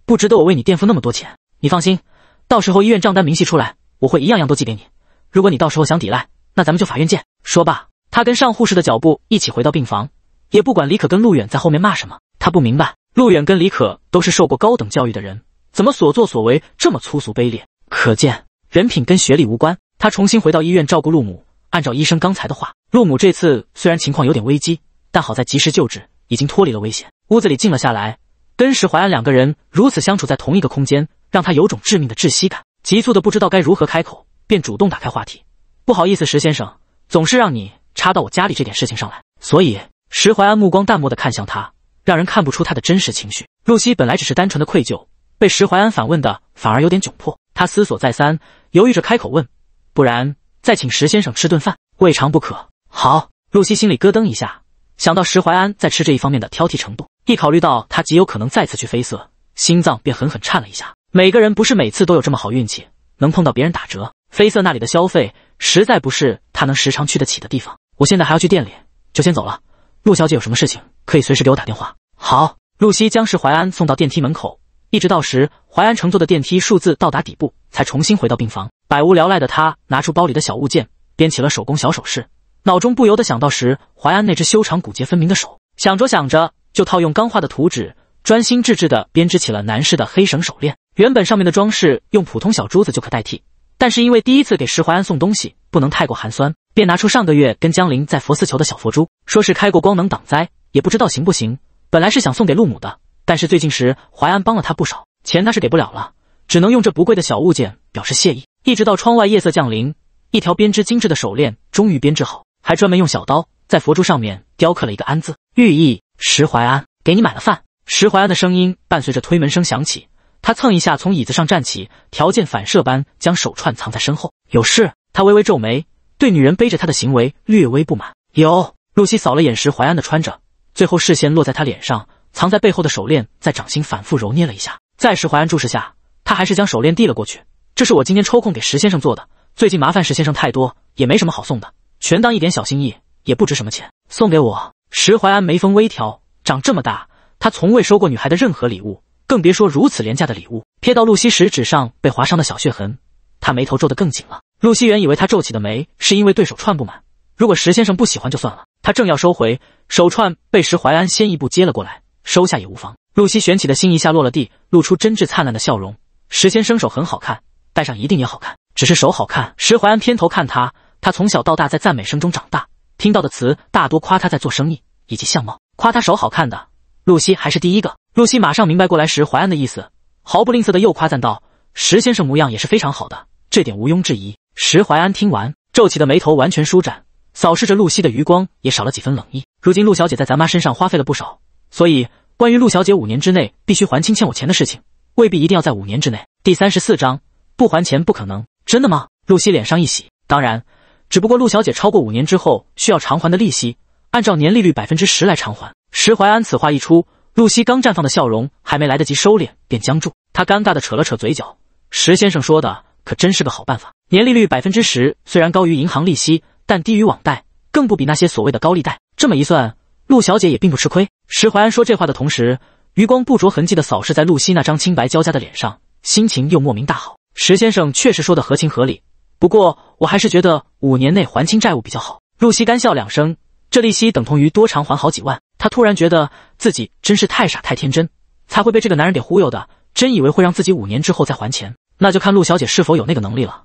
A: 不值得我为你垫付那么多钱。你放心，到时候医院账单明细出来，我会一样样都寄给你。如果你到时候想抵赖，那咱们就法院见。说罢，他跟上护士的脚步一起回到病房，也不管李可跟陆远在后面骂什么。他不明白，陆远跟李可都是受过高等教育的人，怎么所作所为这么粗俗卑劣？可见人品跟学历无关。他重新回到医院照顾陆母，按照医生刚才的话，陆母这次虽然情况有点危机，但好在及时救治，已经脱离了危险。屋子里静了下来，跟石怀安两个人如此相处在同一个空间，让他有种致命的窒息感，急促的不知道该如何开口，便主动打开话题。不好意思，石先生，总是让你插到我家里这点事情上来。所以石怀安目光淡漠的看向他，让人看不出他的真实情绪。露西本来只是单纯的愧疚，被石怀安反问的反而有点窘迫。他思索再三，犹豫着开口问。不然，再请石先生吃顿饭，未尝不可。好，露西心里咯噔一下，想到石怀安在吃这一方面的挑剔程度，一考虑到他极有可能再次去绯色，心脏便狠狠颤了一下。每个人不是每次都有这么好运气，能碰到别人打折。绯色那里的消费，实在不是他能时常去得起的地方。我现在还要去店里，就先走了。陆小姐有什么事情，可以随时给我打电话。好，露西将石怀安送到电梯门口，一直到时怀安乘坐的电梯数字到达底部，才重新回到病房。百无聊赖的他拿出包里的小物件，编起了手工小首饰，脑中不由得想到时淮安那只修长骨节分明的手。想着想着，就套用刚画的图纸，专心致志的编织起了男士的黑绳手链。原本上面的装饰用普通小珠子就可代替，但是因为第一次给石淮安送东西，不能太过寒酸，便拿出上个月跟江林在佛寺求的小佛珠，说是开过光能挡灾，也不知道行不行。本来是想送给陆母的，但是最近时淮安帮了他不少，钱他是给不了了，只能用这不贵的小物件表示谢意。一直到窗外夜色降临，一条编织精致的手链终于编织好，还专门用小刀在佛珠上面雕刻了一个安字，寓意石怀安给你买了饭。石怀安的声音伴随着推门声响起，他蹭一下从椅子上站起，条件反射般将手串藏在身后。有事？他微微皱眉，对女人背着他的行为略微不满。有。露西扫了眼石怀安的穿着，最后视线落在他脸上，藏在背后的手链在掌心反复揉捏了一下，在石怀安注视下，他还是将手链递了过去。这是我今天抽空给石先生做的。最近麻烦石先生太多，也没什么好送的，全当一点小心意，也不值什么钱。送给我。石淮安眉峰微挑，长这么大，他从未收过女孩的任何礼物，更别说如此廉价的礼物。瞥到露西食指上被划伤的小血痕，他眉头皱得更紧了。露西原以为他皱起的眉是因为对手串不满，如果石先生不喜欢就算了。他正要收回手串，被石淮安先一步接了过来，收下也无妨。露西悬起的心一下落了地，露出真挚灿烂的笑容。石先生手很好看。戴上一定也好看，只是手好看。石怀安偏头看他，他从小到大在赞美声中长大，听到的词大多夸他在做生意以及相貌，夸他手好看的露西还是第一个。露西马上明白过来石怀安的意思，毫不吝啬的又夸赞道：“石先生模样也是非常好的，这点毋庸置疑。”石怀安听完，皱起的眉头完全舒展，扫视着露西的余光也少了几分冷意。如今陆小姐在咱妈身上花费了不少，所以关于陆小姐五年之内必须还清欠我钱的事情，未必一定要在五年之内。第三十四章。不还钱不可能，真的吗？露西脸上一喜，当然，只不过陆小姐超过五年之后需要偿还的利息，按照年利率百分之十来偿还。石怀安此话一出，露西刚绽放的笑容还没来得及收敛，便僵住。她尴尬的扯了扯嘴角，石先生说的可真是个好办法。年利率百分之十虽然高于银行利息，但低于网贷，更不比那些所谓的高利贷。这么一算，陆小姐也并不吃亏。石怀安说这话的同时，余光不着痕迹的扫视在露西那张清白交加的脸上，心情又莫名大好。石先生确实说的合情合理，不过我还是觉得五年内还清债务比较好。露西干笑两声，这利息等同于多偿还好几万。她突然觉得自己真是太傻太天真，才会被这个男人给忽悠的，真以为会让自己五年之后再还钱。那就看陆小姐是否有那个能力了。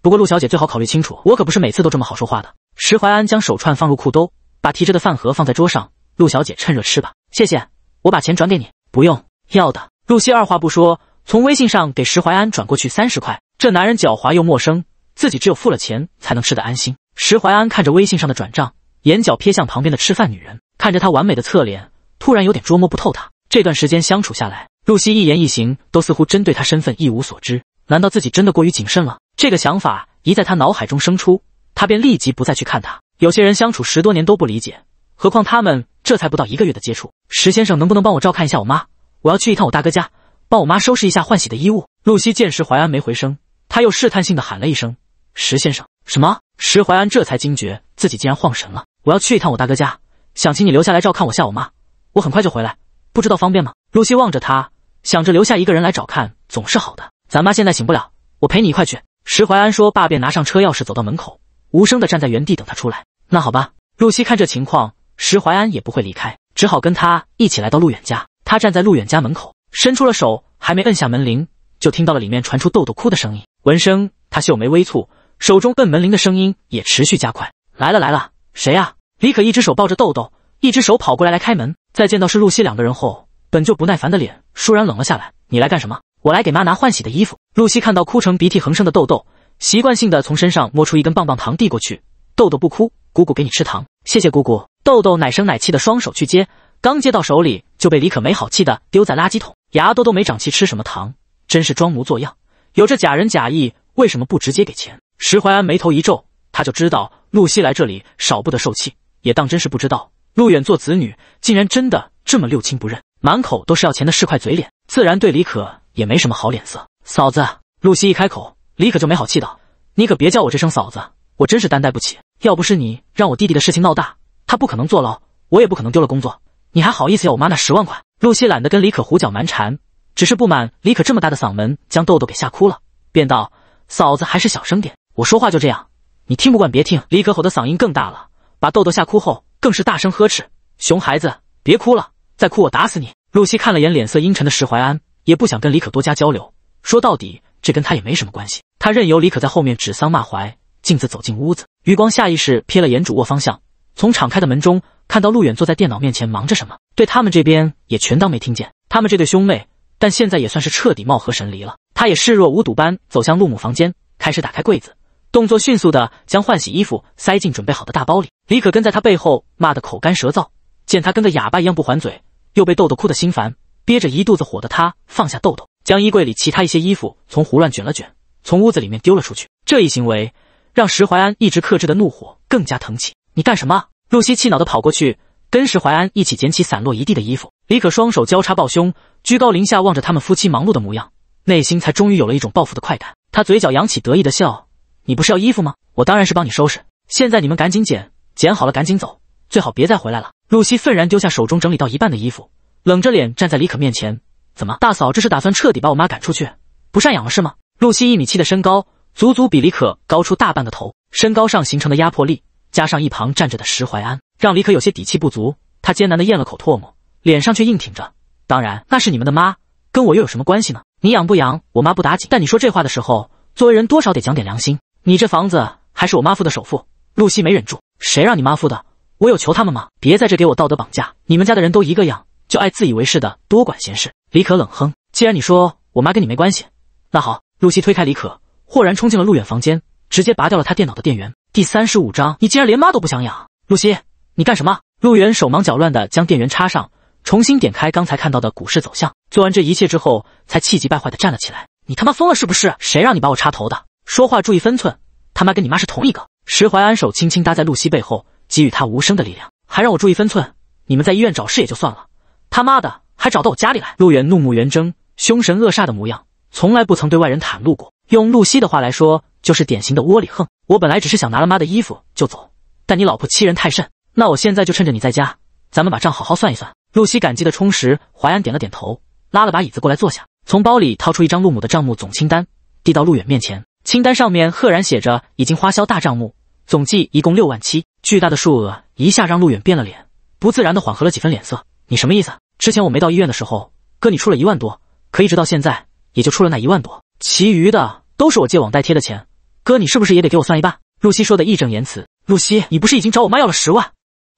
A: 不过陆小姐最好考虑清楚，我可不是每次都这么好说话的。石怀安将手串放入裤兜，把提着的饭盒放在桌上。陆小姐趁热吃吧，谢谢。我把钱转给你，不用要的。露西二话不说。从微信上给石怀安转过去三十块，这男人狡猾又陌生，自己只有付了钱才能吃得安心。石怀安看着微信上的转账，眼角瞥向旁边的吃饭女人，看着她完美的侧脸，突然有点捉摸不透她。这段时间相处下来，露西一言一行都似乎针对他身份一无所知，难道自己真的过于谨慎了？这个想法一在他脑海中生出，他便立即不再去看她。有些人相处十多年都不理解，何况他们这才不到一个月的接触。石先生，能不能帮我照看一下我妈？我要去一趟我大哥家。帮我妈收拾一下换洗的衣物。露西见石怀安没回声，他又试探性的喊了一声：“石先生。”什么？石怀安这才惊觉自己竟然晃神了。我要去一趟我大哥家，想请你留下来照看我下我妈，我很快就回来，不知道方便吗？露西望着他，想着留下一个人来照看总是好的。咱妈现在醒不了，我陪你一块去。石怀安说：“爸。”便拿上车钥匙，走到门口，无声的站在原地等他出来。那好吧。露西看这情况，石怀安也不会离开，只好跟他一起来到陆远家。他站在陆远家门口。伸出了手，还没摁下门铃，就听到了里面传出豆豆哭的声音。闻声，他秀眉微蹙，手中摁门铃的声音也持续加快。来了来了，谁呀？李可一只手抱着豆豆，一只手跑过来来开门。在见到是露西两个人后，本就不耐烦的脸倏然冷了下来。你来干什么？我来给妈拿换洗的衣服。露西看到哭成鼻涕横生的豆豆，习惯性的从身上摸出一根棒棒糖递过去。豆豆不哭，姑姑给你吃糖。谢谢姑姑。豆豆奶声奶气的双手去接，刚接到手里就被李可没好气的丢在垃圾桶。牙都都没长齐，吃什么糖？真是装模作样，有这假仁假义，为什么不直接给钱？石怀安眉头一皱，他就知道露西来这里少不得受气，也当真是不知道陆远做子女竟然真的这么六亲不认，满口都是要钱的市侩嘴脸，自然对李可也没什么好脸色。嫂子，露西一开口，李可就没好气道：“你可别叫我这声嫂子，我真是担待不起。要不是你让我弟弟的事情闹大，他不可能坐牢，我也不可能丢了工作，你还好意思要我妈那十万块？”露西懒得跟李可胡搅蛮缠，只是不满李可这么大的嗓门将豆豆给吓哭了，便道：“嫂子还是小声点，我说话就这样，你听不惯别听。”李可吼的嗓音更大了，把豆豆吓哭后，更是大声呵斥：“熊孩子，别哭了，再哭我打死你！”露西看了眼脸色阴沉的石怀安，也不想跟李可多加交流，说到底这跟他也没什么关系。他任由李可在后面指桑骂槐，径自走进屋子，余光下意识瞥了眼主卧方向，从敞开的门中。看到陆远坐在电脑面前忙着什么，对他们这边也全当没听见。他们这对兄妹，但现在也算是彻底貌合神离了。他也视若无睹般走向陆母房间，开始打开柜子，动作迅速的将换洗衣服塞进准备好的大包里。李可跟在他背后骂得口干舌燥，见他跟个哑巴一样不还嘴，又被豆豆哭得心烦，憋着一肚子火的他放下豆豆，将衣柜里其他一些衣服从胡乱卷了卷，从屋子里面丢了出去。这一行为让石怀安一直克制的怒火更加腾起。你干什么？露西气恼地跑过去，跟石怀安一起捡起散落一地的衣服。李可双手交叉抱胸，居高临下望着他们夫妻忙碌的模样，内心才终于有了一种报复的快感。他嘴角扬起得意的笑：“你不是要衣服吗？我当然是帮你收拾。现在你们赶紧捡，捡好了赶紧走，最好别再回来了。”露西愤然丢下手中整理到一半的衣服，冷着脸站在李可面前：“怎么，大嫂这是打算彻底把我妈赶出去，不赡养了是吗？”露西一米七的身高，足足比李可高出大半个头，身高上形成的压迫力。加上一旁站着的石怀安，让李可有些底气不足。他艰难地咽了口唾沫，脸上却硬挺着。当然，那是你们的妈，跟我又有什么关系呢？你养不养我妈不打紧，但你说这话的时候，作为人多少得讲点良心。你这房子还是我妈付的首付。露西没忍住，谁让你妈付的？我有求他们吗？别在这给我道德绑架！你们家的人都一个样，就爱自以为是的多管闲事。李可冷哼，既然你说我妈跟你没关系，那好。露西推开李可，豁然冲进了陆远房间。直接拔掉了他电脑的电源。第三十五章，你竟然连妈都不想养！露西，你干什么？陆远手忙脚乱的将电源插上，重新点开刚才看到的股市走向。做完这一切之后，才气急败坏的站了起来：“你他妈疯了是不是？谁让你把我插头的？说话注意分寸，他妈跟你妈是同一个。”石怀安手轻轻搭在露西背后，给予他无声的力量，还让我注意分寸？你们在医院找事也就算了，他妈的还找到我家里来！陆远怒目圆睁，凶神恶煞的模样，从来不曾对外人袒露过。用露西的话来说，就是典型的窝里横。我本来只是想拿了妈的衣服就走，但你老婆欺人太甚，那我现在就趁着你在家，咱们把账好好算一算。露西感激的，充实淮安点了点头，拉了把椅子过来坐下，从包里掏出一张陆母的账目总清单，递到陆远面前。清单上面赫然写着已经花销大账目，总计一共六万七。巨大的数额一下让陆远变了脸，不自然的缓和了几分脸色。你什么意思？之前我没到医院的时候，哥你出了一万多，可一直到现在也就出了那一万多。其余的都是我借网贷贴的钱，哥，你是不是也得给我算一半？露西说的义正言辞。露西，你不是已经找我妈要了十万？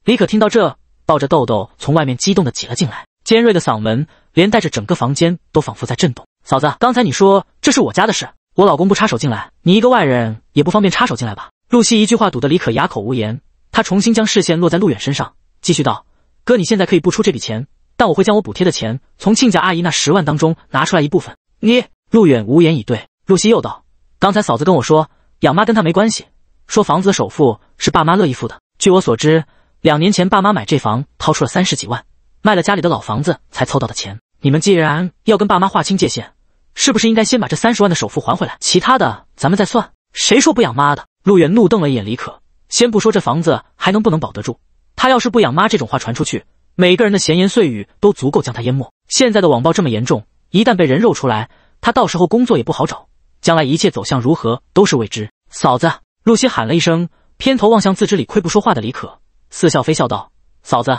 A: 李可听到这，抱着豆豆从外面激动的挤了进来，尖锐的嗓门连带着整个房间都仿佛在震动。嫂子，刚才你说这是我家的事，我老公不插手进来，你一个外人也不方便插手进来吧？露西一句话堵得李可哑口无言。她重新将视线落在陆远身上，继续道：“哥，你现在可以不出这笔钱，但我会将我补贴的钱从亲家阿姨那十万当中拿出来一部分。你。”陆远无言以对，陆西又道：“刚才嫂子跟我说，养妈跟他没关系，说房子的首付是爸妈乐意付的。据我所知，两年前爸妈买这房，掏出了三十几万，卖了家里的老房子才凑到的钱。你们既然要跟爸妈划清界限，是不是应该先把这三十万的首付还回来？其他的咱们再算。谁说不养妈的？”陆远怒瞪了一眼李可，先不说这房子还能不能保得住，他要是不养妈这种话传出去，每个人的闲言碎语都足够将他淹没。现在的网暴这么严重，一旦被人肉出来。他到时候工作也不好找，将来一切走向如何都是未知。嫂子，露西喊了一声，偏头望向自知理亏不说话的李可，似笑非笑道：“嫂子，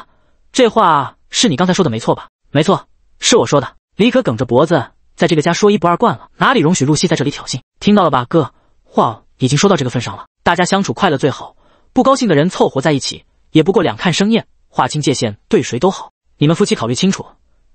A: 这话是你刚才说的，没错吧？”“没错，是我说的。”李可梗着脖子，在这个家说一不二惯了，哪里容许露西在这里挑衅？听到了吧，哥，话已经说到这个份上了，大家相处快乐最好，不高兴的人凑合在一起，也不过两看生厌，划清界限对谁都好。你们夫妻考虑清楚，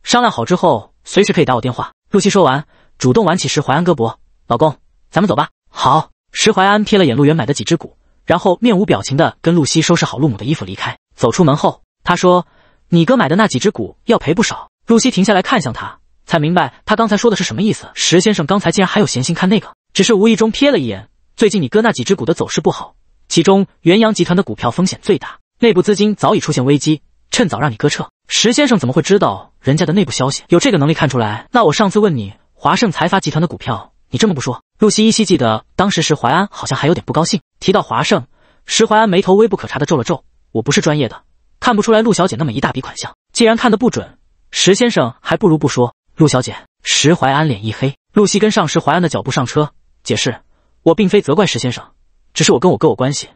A: 商量好之后，随时可以打我电话。露西说完。主动挽起石淮安胳膊，老公，咱们走吧。好，石淮安瞥了眼陆源买的几只股，然后面无表情的跟露西收拾好陆母的衣服离开。走出门后，他说：“你哥买的那几只股要赔不少。”露西停下来看向他，才明白他刚才说的是什么意思。石先生刚才竟然还有闲心看那个，只是无意中瞥了一眼。最近你哥那几只股的走势不好，其中元阳集团的股票风险最大，内部资金早已出现危机，趁早让你哥撤。石先生怎么会知道人家的内部消息？有这个能力看出来？那我上次问你。华盛财发集团的股票，你这么不说，露西依稀记得当时石怀安，好像还有点不高兴。提到华盛，石怀安眉头微不可察的皱了皱。我不是专业的，看不出来。陆小姐那么一大笔款项，既然看得不准，石先生还不如不说。陆小姐，石怀安脸一黑。露西跟上石怀安的脚步上车，解释：我并非责怪石先生，只是我跟我哥有关系，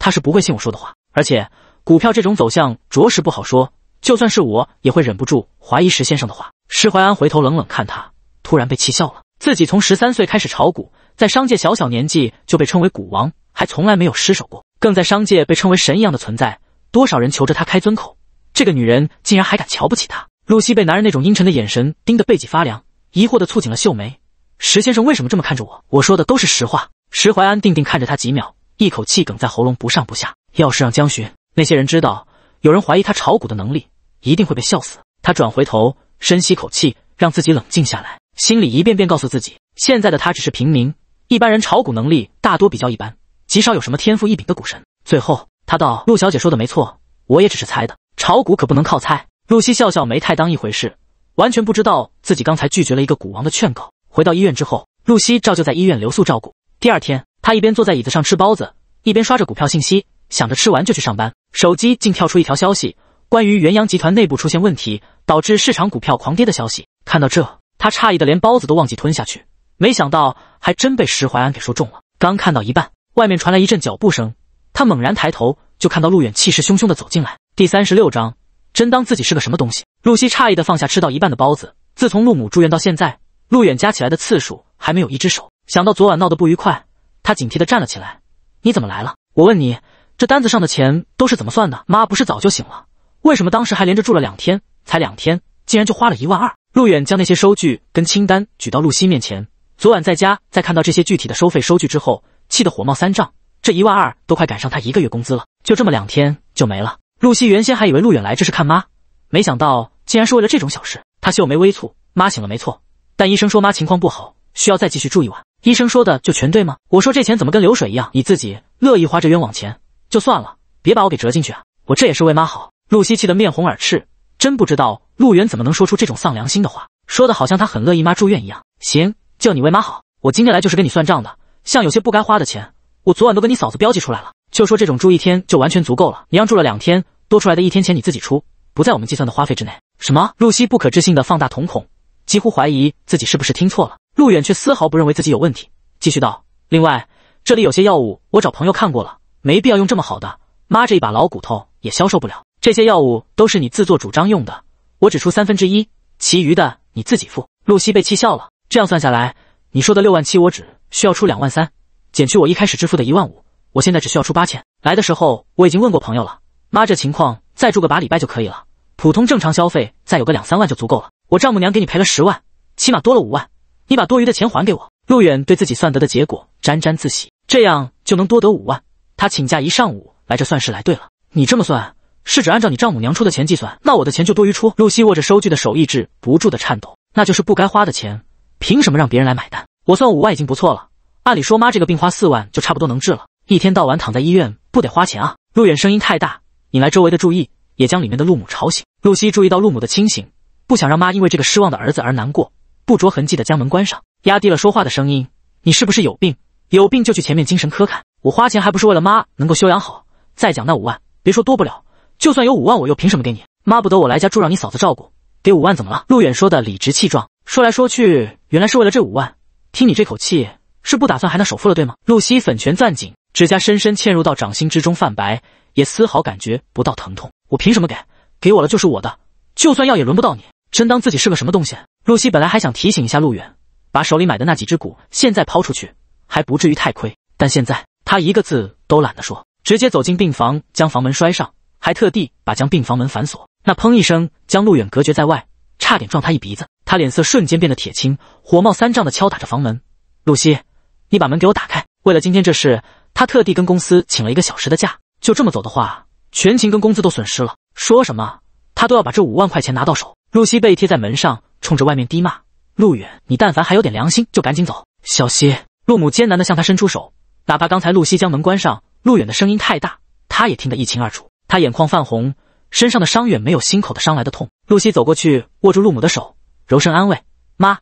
A: 他是不会信我说的话。而且股票这种走向着实不好说，就算是我也会忍不住怀疑石先生的话。石怀安回头冷冷看他。突然被气笑了，自己从十三岁开始炒股，在商界小小年纪就被称为股王，还从来没有失手过，更在商界被称为神一样的存在，多少人求着他开尊口。这个女人竟然还敢瞧不起他！露西被男人那种阴沉的眼神盯得背脊发凉，疑惑地蹙紧了秀眉：“石先生为什么这么看着我？我说的都是实话。”石怀安定定看着他几秒，一口气梗在喉咙不上不下。要是让江巡那些人知道有人怀疑他炒股的能力，一定会被笑死。他转回头，深吸口气，让自己冷静下来。心里一遍遍告诉自己，现在的他只是平民，一般人炒股能力大多比较一般，极少有什么天赋异禀的股神。最后，他道：“陆小姐说的没错，我也只是猜的，炒股可不能靠猜。”露西笑笑，没太当一回事，完全不知道自己刚才拒绝了一个股王的劝告。回到医院之后，露西照旧在医院留宿照顾。第二天，她一边坐在椅子上吃包子，一边刷着股票信息，想着吃完就去上班。手机竟跳出一条消息，关于元阳集团内部出现问题，导致市场股票狂跌的消息。看到这。他诧异的连包子都忘记吞下去，没想到还真被石怀安给说中了。刚看到一半，外面传来一阵脚步声，他猛然抬头，就看到陆远气势汹汹的走进来。第三十六章，真当自己是个什么东西？陆西诧异的放下吃到一半的包子。自从陆母住院到现在，陆远加起来的次数还没有一只手。想到昨晚闹得不愉快，他警惕的站了起来：“你怎么来了？我问你，这单子上的钱都是怎么算的？妈不是早就醒了，为什么当时还连着住了两天？才两天，竟然就花了一万二？”陆远将那些收据跟清单举到露西面前。昨晚在家，在看到这些具体的收费收据之后，气得火冒三丈。这一万二都快赶上他一个月工资了，就这么两天就没了。露西原先还以为陆远来这是看妈，没想到竟然是为了这种小事。她秀眉微蹙，妈醒了没错，但医生说妈情况不好，需要再继续住一晚。医生说的就全对吗？我说这钱怎么跟流水一样？你自己乐意花这冤枉钱就算了，别把我给折进去啊！我这也是为妈好。露西气得面红耳赤。真不知道陆远怎么能说出这种丧良心的话，说的好像他很乐意妈住院一样。行，就你为妈好，我今天来就是跟你算账的。像有些不该花的钱，我昨晚都跟你嫂子标记出来了。就说这种住一天就完全足够了，你让住了两天，多出来的一天钱你自己出，不在我们计算的花费之内。什么？露西不可置信的放大瞳孔，几乎怀疑自己是不是听错了。陆远却丝毫不认为自己有问题，继续道：另外，这里有些药物我找朋友看过了，没必要用这么好的，妈这一把老骨头也消受不了。这些药物都是你自作主张用的，我只出三分之一，其余的你自己付。露西被气笑了。这样算下来，你说的六万七，我只需要出两万三，减去我一开始支付的一万五，我现在只需要出八千。来的时候我已经问过朋友了，妈这情况再住个把礼拜就可以了。普通正常消费再有个两三万就足够了。我丈母娘给你赔了十万，起码多了五万，你把多余的钱还给我。陆远对自己算得的结果沾沾自喜，这样就能多得五万。他请假一上午来这，算是来对了。你这么算。是指按照你丈母娘出的钱计算，那我的钱就多余出。露西握着收据的手一直不住的颤抖，那就是不该花的钱，凭什么让别人来买单？我算五万已经不错了，按理说妈这个病花四万就差不多能治了，一天到晚躺在医院不得花钱啊！路远声音太大，引来周围的注意，也将里面的陆母吵醒。露西注意到陆母的清醒，不想让妈因为这个失望的儿子而难过，不着痕迹的将门关上，压低了说话的声音：“你是不是有病？有病就去前面精神科看。我花钱还不是为了妈能够休养好，再讲那五万，别说多不了。”就算有五万，我又凭什么给你？妈不得我来家住，让你嫂子照顾。给五万怎么了？陆远说的理直气壮。说来说去，原来是为了这五万。听你这口气，是不打算还那首付了，对吗？露西粉拳攥紧，指甲深深嵌入到掌心之中，泛白，也丝毫感觉不到疼痛。我凭什么给？给我了就是我的，就算要也轮不到你。真当自己是个什么东西？露西本来还想提醒一下陆远，把手里买的那几只股现在抛出去，还不至于太亏。但现在他一个字都懒得说，直接走进病房，将房门摔上。还特地把将病房门反锁，那砰一声将陆远隔绝在外，差点撞他一鼻子。他脸色瞬间变得铁青，火冒三丈的敲打着房门：“露西，你把门给我打开！”为了今天这事，他特地跟公司请了一个小时的假。就这么走的话，全勤跟工资都损失了。说什么他都要把这五万块钱拿到手。露西被贴在门上，冲着外面低骂：“陆远，你但凡还有点良心，就赶紧走。”小溪，陆母艰难地向他伸出手。哪怕刚才露西将门关上，陆远的声音太大，他也听得一清二楚。他眼眶泛红，身上的伤远没有心口的伤来的痛。露西走过去，握住陆母的手，柔声安慰：“妈，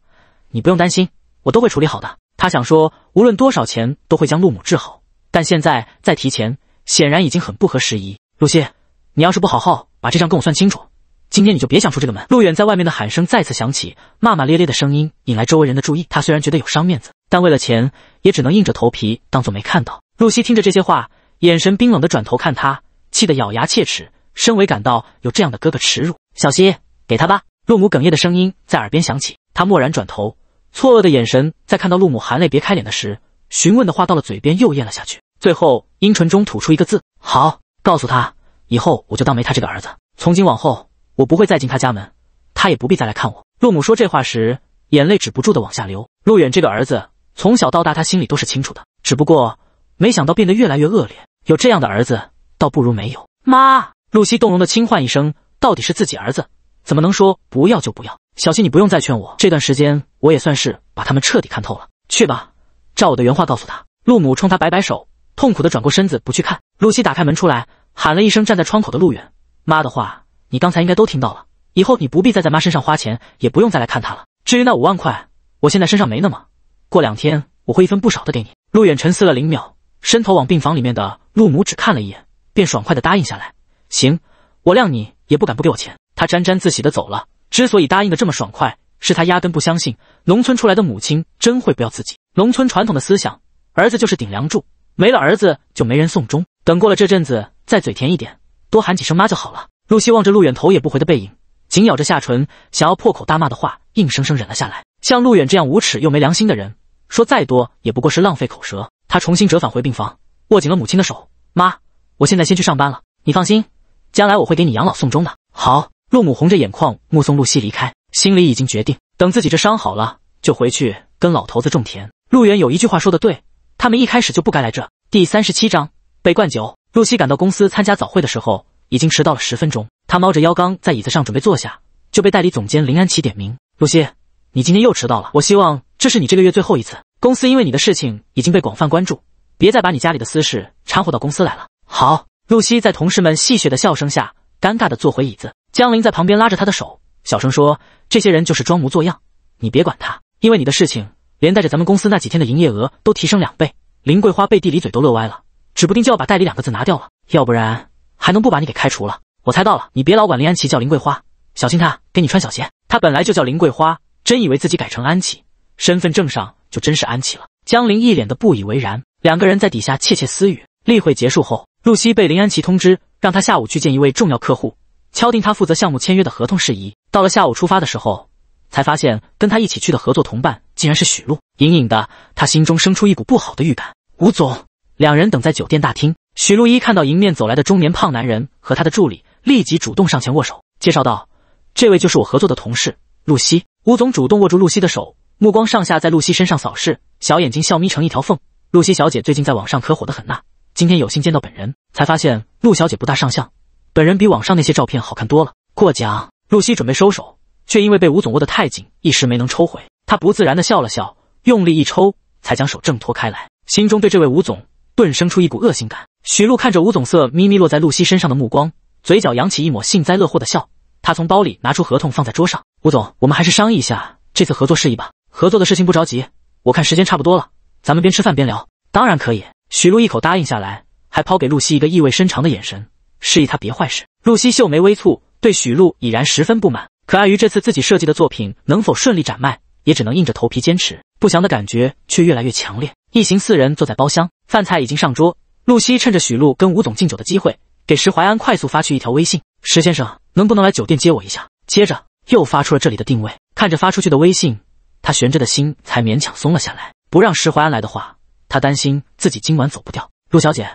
A: 你不用担心，我都会处理好的。”他想说，无论多少钱，都会将陆母治好。但现在再提钱，显然已经很不合时宜。露西，你要是不好好把这账跟我算清楚，今天你就别想出这个门。陆远在外面的喊声再次响起，骂骂咧咧的声音引来周围人的注意。他虽然觉得有伤面子，但为了钱，也只能硬着头皮当做没看到。露西听着这些话，眼神冰冷的转头看他。气得咬牙切齿，深为感到有这样的哥哥耻辱。小溪，给他吧。陆母哽咽的声音在耳边响起，他蓦然转头，错愕的眼神在看到陆母含泪别开脸的时，询问的话到了嘴边又咽了下去，最后阴唇中吐出一个字：好。告诉他，以后我就当没他这个儿子，从今往后我不会再进他家门，他也不必再来看我。陆母说这话时，眼泪止不住的往下流。陆远这个儿子从小到大他心里都是清楚的，只不过没想到变得越来越恶劣。有这样的儿子。倒不如没有。妈，露西动容的轻唤一声，到底是自己儿子，怎么能说不要就不要？小希，你不用再劝我，这段时间我也算是把他们彻底看透了。去吧，照我的原话告诉他。陆母冲他摆摆手，痛苦的转过身子不去看。露西打开门出来，喊了一声站在窗口的陆远：“妈的话，你刚才应该都听到了。以后你不必再在妈身上花钱，也不用再来看她了。至于那五万块，我现在身上没那么，过两天我会一分不少的给你。”陆远沉思了零秒，伸头往病房里面的陆母只看了一眼。便爽快的答应下来，行，我谅你也不敢不给我钱。他沾沾自喜的走了。之所以答应的这么爽快，是他压根不相信农村出来的母亲真会不要自己。农村传统的思想，儿子就是顶梁柱，没了儿子就没人送终。等过了这阵子，再嘴甜一点，多喊几声妈就好了。露西望着陆远头也不回的背影，紧咬着下唇，想要破口大骂的话，硬生生忍了下来。像陆远这样无耻又没良心的人，说再多也不过是浪费口舌。他重新折返回病房，握紧了母亲的手，妈。我现在先去上班了，你放心，将来我会给你养老送终的。好，陆母红着眼眶目送陆西离开，心里已经决定，等自己这伤好了就回去跟老头子种田。陆远有一句话说得对，他们一开始就不该来这。第三十七章被灌酒。陆西赶到公司参加早会的时候，已经迟到了十分钟。他猫着腰，刚在椅子上准备坐下，就被代理总监林安琪点名。陆西，你今天又迟到了。我希望这是你这个月最后一次。公司因为你的事情已经被广泛关注，别再把你家里的私事掺和到公司来了。好，露西在同事们戏谑的笑声下，尴尬的坐回椅子。江林在旁边拉着她的手，小声说：“这些人就是装模作样，你别管他。因为你的事情，连带着咱们公司那几天的营业额都提升两倍。”林桂花背地里嘴都乐歪了，指不定就要把代理两个字拿掉了，要不然还能不把你给开除了？我猜到了，你别老管林安琪叫林桂花，小心她给你穿小鞋。她本来就叫林桂花，真以为自己改成安琪，身份证上就真是安琪了。江林一脸的不以为然，两个人在底下窃窃私语。例会结束后。露西被林安琪通知，让她下午去见一位重要客户，敲定她负责项目签约的合同事宜。到了下午出发的时候，才发现跟她一起去的合作同伴竟然是许露。隐隐的，她心中生出一股不好的预感。吴总，两人等在酒店大厅。许露一看到迎面走来的中年胖男人和他的助理，立即主动上前握手，介绍道：“这位就是我合作的同事，露西。”吴总主动握住露西的手，目光上下在露西身上扫视，小眼睛笑眯成一条缝。露西小姐最近在网上可火得很呐。今天有幸见到本人，才发现陆小姐不大上相，本人比网上那些照片好看多了。过奖。露西准备收手，却因为被吴总握得太紧，一时没能抽回。她不自然地笑了笑，用力一抽，才将手挣脱开来。心中对这位吴总顿生出一股恶心感。许露看着吴总色眯眯落在露西身上的目光，嘴角扬起一抹幸灾乐祸的笑。她从包里拿出合同放在桌上。吴总，我们还是商议一下这次合作事宜吧。合作的事情不着急，我看时间差不多了，咱们边吃饭边聊。当然可以。许璐一口答应下来，还抛给露西一个意味深长的眼神，示意她别坏事。露西秀眉微蹙，对许璐已然十分不满，可碍于这次自己设计的作品能否顺利展卖，也只能硬着头皮坚持。不祥的感觉却越来越强烈。一行四人坐在包厢，饭菜已经上桌。露西趁着许璐跟吴总敬酒的机会，给石怀安快速发去一条微信：“石先生，能不能来酒店接我一下？”接着又发出了这里的定位。看着发出去的微信，他悬着的心才勉强松了下来。不让石怀安来的话。他担心自己今晚走不掉。陆小姐，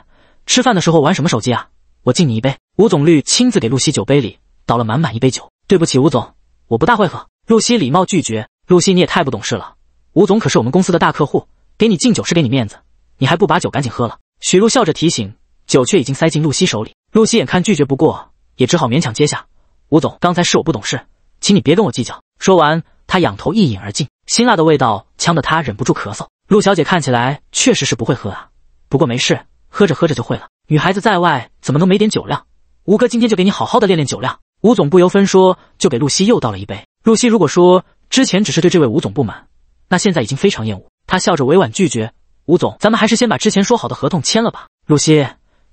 A: 吃饭的时候玩什么手机啊？我敬你一杯。吴总绿亲自给陆西酒杯里倒了满满一杯酒。对不起，吴总，我不大会喝。陆西礼貌拒绝。陆西，你也太不懂事了。吴总可是我们公司的大客户，给你敬酒是给你面子，你还不把酒赶紧喝了？许露笑着提醒，酒却已经塞进陆西手里。陆西眼看拒绝不过，也只好勉强接下。吴总，刚才是我不懂事，请你别跟我计较。说完，他仰头一饮而尽，辛辣的味道呛得他忍不住咳嗽。陆小姐看起来确实是不会喝啊，不过没事，喝着喝着就会了。女孩子在外怎么能没点酒量？吴哥今天就给你好好的练练酒量。吴总不由分说就给露西又倒了一杯。露西如果说之前只是对这位吴总不满，那现在已经非常厌恶。她笑着委婉拒绝：“吴总，咱们还是先把之前说好的合同签了吧。”露西，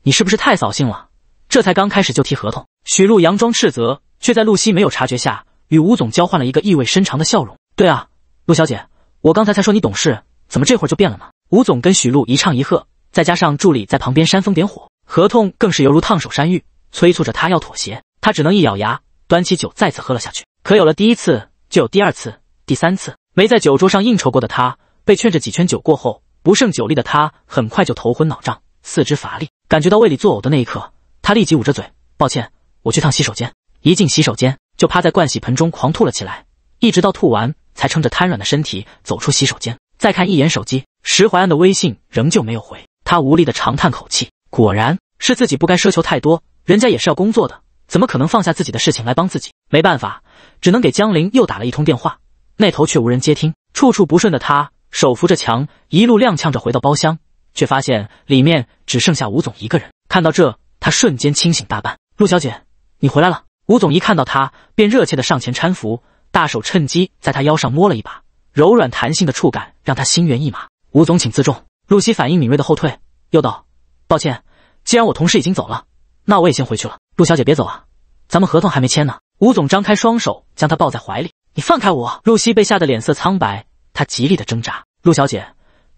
A: 你是不是太扫兴了？这才刚开始就提合同？许露佯装斥责，却在露西没有察觉下与吴总交换了一个意味深长的笑容。对啊，陆小姐，我刚才才说你懂事。怎么这会儿就变了吗？吴总跟许璐一唱一和，再加上助理在旁边煽风点火，合同更是犹如烫手山芋，催促着他要妥协。他只能一咬牙，端起酒再次喝了下去。可有了第一次，就有第二次、第三次。没在酒桌上应酬过的他，被劝着几圈酒过后，不胜酒力的他很快就头昏脑胀，四肢乏力，感觉到胃里作呕的那一刻，他立即捂着嘴：“抱歉，我去趟洗手间。”一进洗手间，就趴在盥洗盆中狂吐了起来，一直到吐完，才撑着瘫软的身体走出洗手间。再看一眼手机，石怀安的微信仍旧没有回，他无力的长叹口气。果然，是自己不该奢求太多，人家也是要工作的，怎么可能放下自己的事情来帮自己？没办法，只能给江林又打了一通电话，那头却无人接听。处处不顺的他，手扶着墙，一路踉跄着回到包厢，却发现里面只剩下吴总一个人。看到这，他瞬间清醒大半。陆小姐，你回来了。吴总一看到他，便热切的上前搀扶，大手趁机在他腰上摸了一把。柔软弹性的触感让他心猿意马。吴总，请自重。露西反应敏锐的后退，又道：“抱歉，既然我同事已经走了，那我也先回去了。”陆小姐别走啊，咱们合同还没签呢。吴总张开双手将她抱在怀里：“你放开我！”露西被吓得脸色苍白，她极力的挣扎。陆小姐，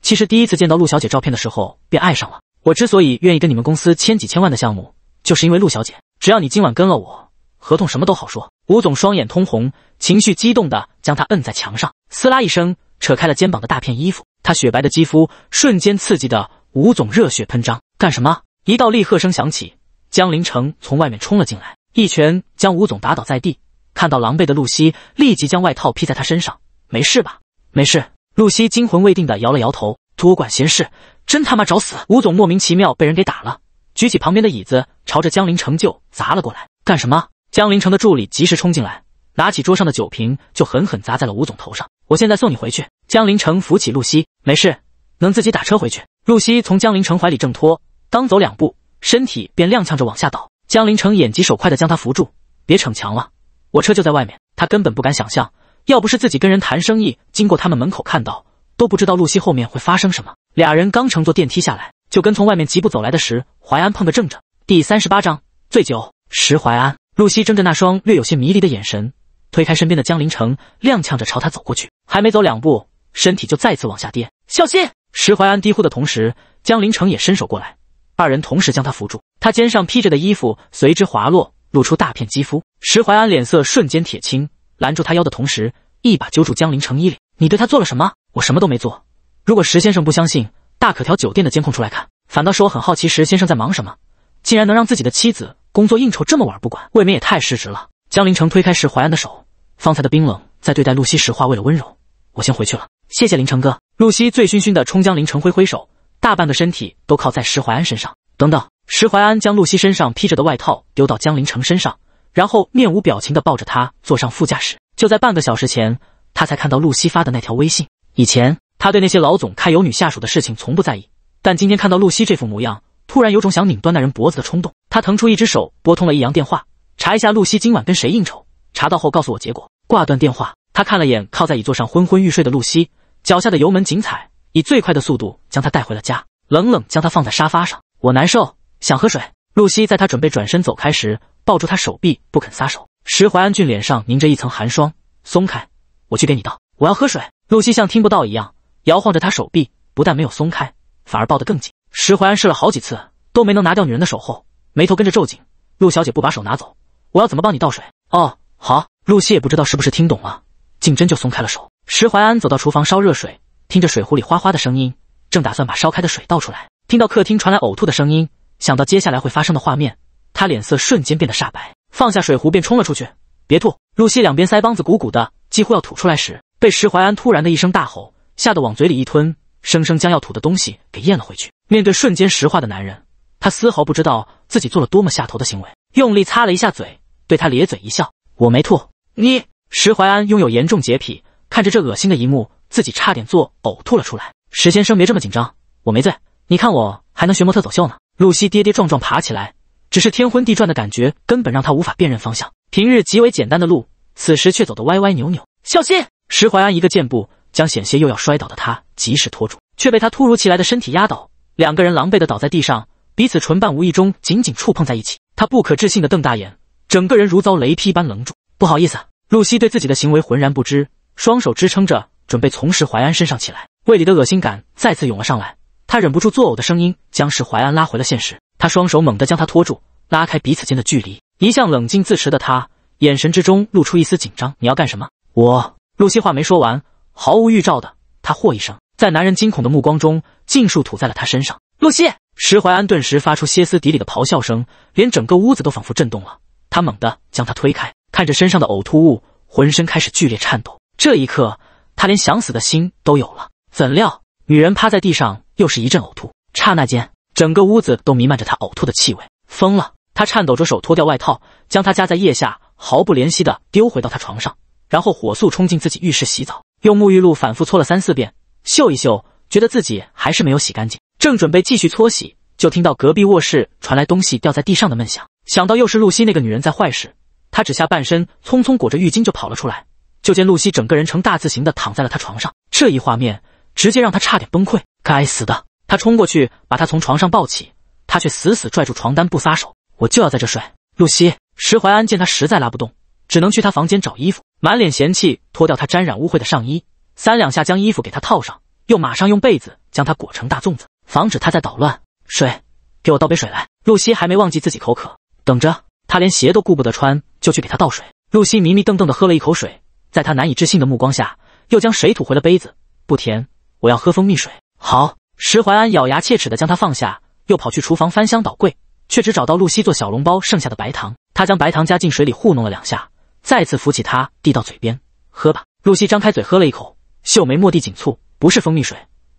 A: 其实第一次见到陆小姐照片的时候便爱上了。我之所以愿意跟你们公司签几千万的项目，就是因为陆小姐。只要你今晚跟了我。合同什么都好说，吴总双眼通红，情绪激动的将他摁在墙上，撕拉一声扯开了肩膀的大片衣服，他雪白的肌肤瞬间刺激的吴总热血喷张。干什么？一道厉喝声响起，江临城从外面冲了进来，一拳将吴总打倒在地。看到狼狈的露西，立即将外套披在他身上。没事吧？没事。露西惊魂未定的摇了摇头。多管闲事，真他妈找死！吴总莫名其妙被人给打了，举起旁边的椅子朝着江临成就砸了过来。干什么？江林城的助理及时冲进来，拿起桌上的酒瓶就狠狠砸在了吴总头上。我现在送你回去。江林城扶起露西，没事，能自己打车回去。露西从江林城怀里挣脱，刚走两步，身体便踉跄着往下倒。江林城眼疾手快地将他扶住，别逞强了，我车就在外面。他根本不敢想象，要不是自己跟人谈生意，经过他们门口看到，都不知道露西后面会发生什么。俩人刚乘坐电梯下来，就跟从外面疾步走来的石淮安碰个正着。第三十八章醉酒。石淮安。露西睁着那双略有些迷离的眼神，推开身边的江凌城，踉跄着朝他走过去。还没走两步，身体就再次往下跌。小心！石怀安低呼的同时，江凌城也伸手过来，二人同时将他扶住。他肩上披着的衣服随之滑落，露出大片肌肤。石怀安脸色瞬间铁青，拦住他腰的同时，一把揪住江凌城衣领：“你对他做了什么？我什么都没做。如果石先生不相信，大可调酒店的监控出来看。反倒是我很好奇，石先生在忙什么，竟然能让自己的妻子……”工作应酬这么晚不管，未免也太失职了。江临城推开石淮安的手，方才的冰冷在对待露西时化为了温柔。我先回去了，谢谢林城哥。露西醉醺醺的冲江临城挥挥手，大半个身体都靠在石怀安身上。等等，石怀安将露西身上披着的外套丢到江临城身上，然后面无表情的抱着他坐上副驾驶。就在半个小时前，他才看到露西发的那条微信。以前他对那些老总开有女下属的事情从不在意，但今天看到露西这副模样。突然有种想拧断那人脖子的冲动，他腾出一只手拨通了易阳电话，查一下露西今晚跟谁应酬。查到后告诉我结果。挂断电话，他看了眼靠在椅座上昏昏欲睡的露西，脚下的油门紧踩，以最快的速度将她带回了家，冷冷将她放在沙发上。我难受，想喝水。露西在他准备转身走开时，抱住他手臂不肯撒手。石怀安俊脸上凝着一层寒霜，松开，我去给你倒。我要喝水。露西像听不到一样，摇晃着他手臂，不但没有松开，反而抱得更紧。石怀安试了好几次都没能拿掉女人的手后，眉头跟着皱紧。陆小姐不把手拿走，我要怎么帮你倒水？哦，好。露西也不知道是不是听懂了，竟真就松开了手。石怀安走到厨房烧热水，听着水壶里哗哗的声音，正打算把烧开的水倒出来，听到客厅传来呕吐的声音，想到接下来会发生的画面，他脸色瞬间变得煞白，放下水壶便冲了出去。别吐！露西两边腮帮子鼓鼓的，几乎要吐出来时，被石怀安突然的一声大吼吓得往嘴里一吞，生生将要吐的东西给咽了回去。面对瞬间石化的男人，他丝毫不知道自己做了多么下头的行为，用力擦了一下嘴，对他咧嘴一笑：“我没吐。”你石怀安拥有严重洁癖，看着这恶心的一幕，自己差点做呕吐了出来。石先生别这么紧张，我没醉，你看我还能学模特走秀呢。露西跌跌撞撞爬起来，只是天昏地转的感觉，根本让他无法辨认方向。平日极为简单的路，此时却走得歪歪扭扭。小心！石怀安一个箭步将险些又要摔倒的他及时拖住，却被他突如其来的身体压倒。两个人狼狈的倒在地上，彼此唇瓣无意中紧紧触碰在一起。他不可置信的瞪大眼，整个人如遭雷劈般愣住。不好意思，露西对自己的行为浑然不知，双手支撑着，准备从石怀安身上起来。胃里的恶心感再次涌了上来，他忍不住作呕的声音将石怀安拉回了现实。他双手猛地将他拖住，拉开彼此间的距离。一向冷静自持的他，眼神之中露出一丝紧张。你要干什么？我……露西话没说完，毫无预兆的，他霍一声，在男人惊恐的目光中。尽数吐在了他身上。露西，石怀安顿时发出歇斯底里的咆哮声，连整个屋子都仿佛震动了。他猛地将她推开，看着身上的呕吐物，浑身开始剧烈颤抖。这一刻，他连想死的心都有了。怎料，女人趴在地上又是一阵呕吐，刹那间，整个屋子都弥漫着她呕吐的气味。疯了！他颤抖着手脱掉外套，将她夹在腋下，毫不怜惜地丢回到她床上，然后火速冲进自己浴室洗澡，用沐浴露反复搓了三四遍，嗅一嗅。觉得自己还是没有洗干净，正准备继续搓洗，就听到隔壁卧室传来东西掉在地上的闷响。想到又是露西那个女人在坏事，他只下半身匆匆裹着浴巾就跑了出来。就见露西整个人呈大字形的躺在了他床上，这一画面直接让他差点崩溃。该死的！他冲过去把她从床上抱起，她却死死拽住床单不撒手。我就要在这睡。露西。石怀安见他实在拉不动，只能去他房间找衣服，满脸嫌弃脱掉他沾染污秽的上衣，三两下将衣服给他套上。又马上用被子将他裹成大粽子，防止他再捣乱。水，给我倒杯水来。露西还没忘记自己口渴，等着他连鞋都顾不得穿，就去给他倒水。露西迷迷瞪瞪地喝了一口水，在他难以置信的目光下，又将水吐回了杯子。不甜，我要喝蜂蜜水。好，石怀安咬牙切齿地将他放下，又跑去厨房翻箱倒柜，却只找到露西做小笼包剩下的白糖。他将白糖加进水里糊弄了两下，再次扶起她递到嘴边，喝吧。露西张开嘴喝了一口，秀眉蓦地紧蹙。不是蜂蜜水，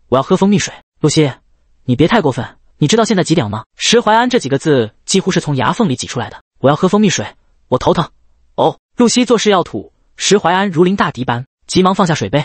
A: 我要喝蜂蜜水。露西，你别太过分。你知道现在几点吗？石怀安这几个字几乎是从牙缝里挤出来的。我要喝蜂蜜水，我头疼。哦，露西做事要吐。石怀安如临大敌般，急忙放下水杯。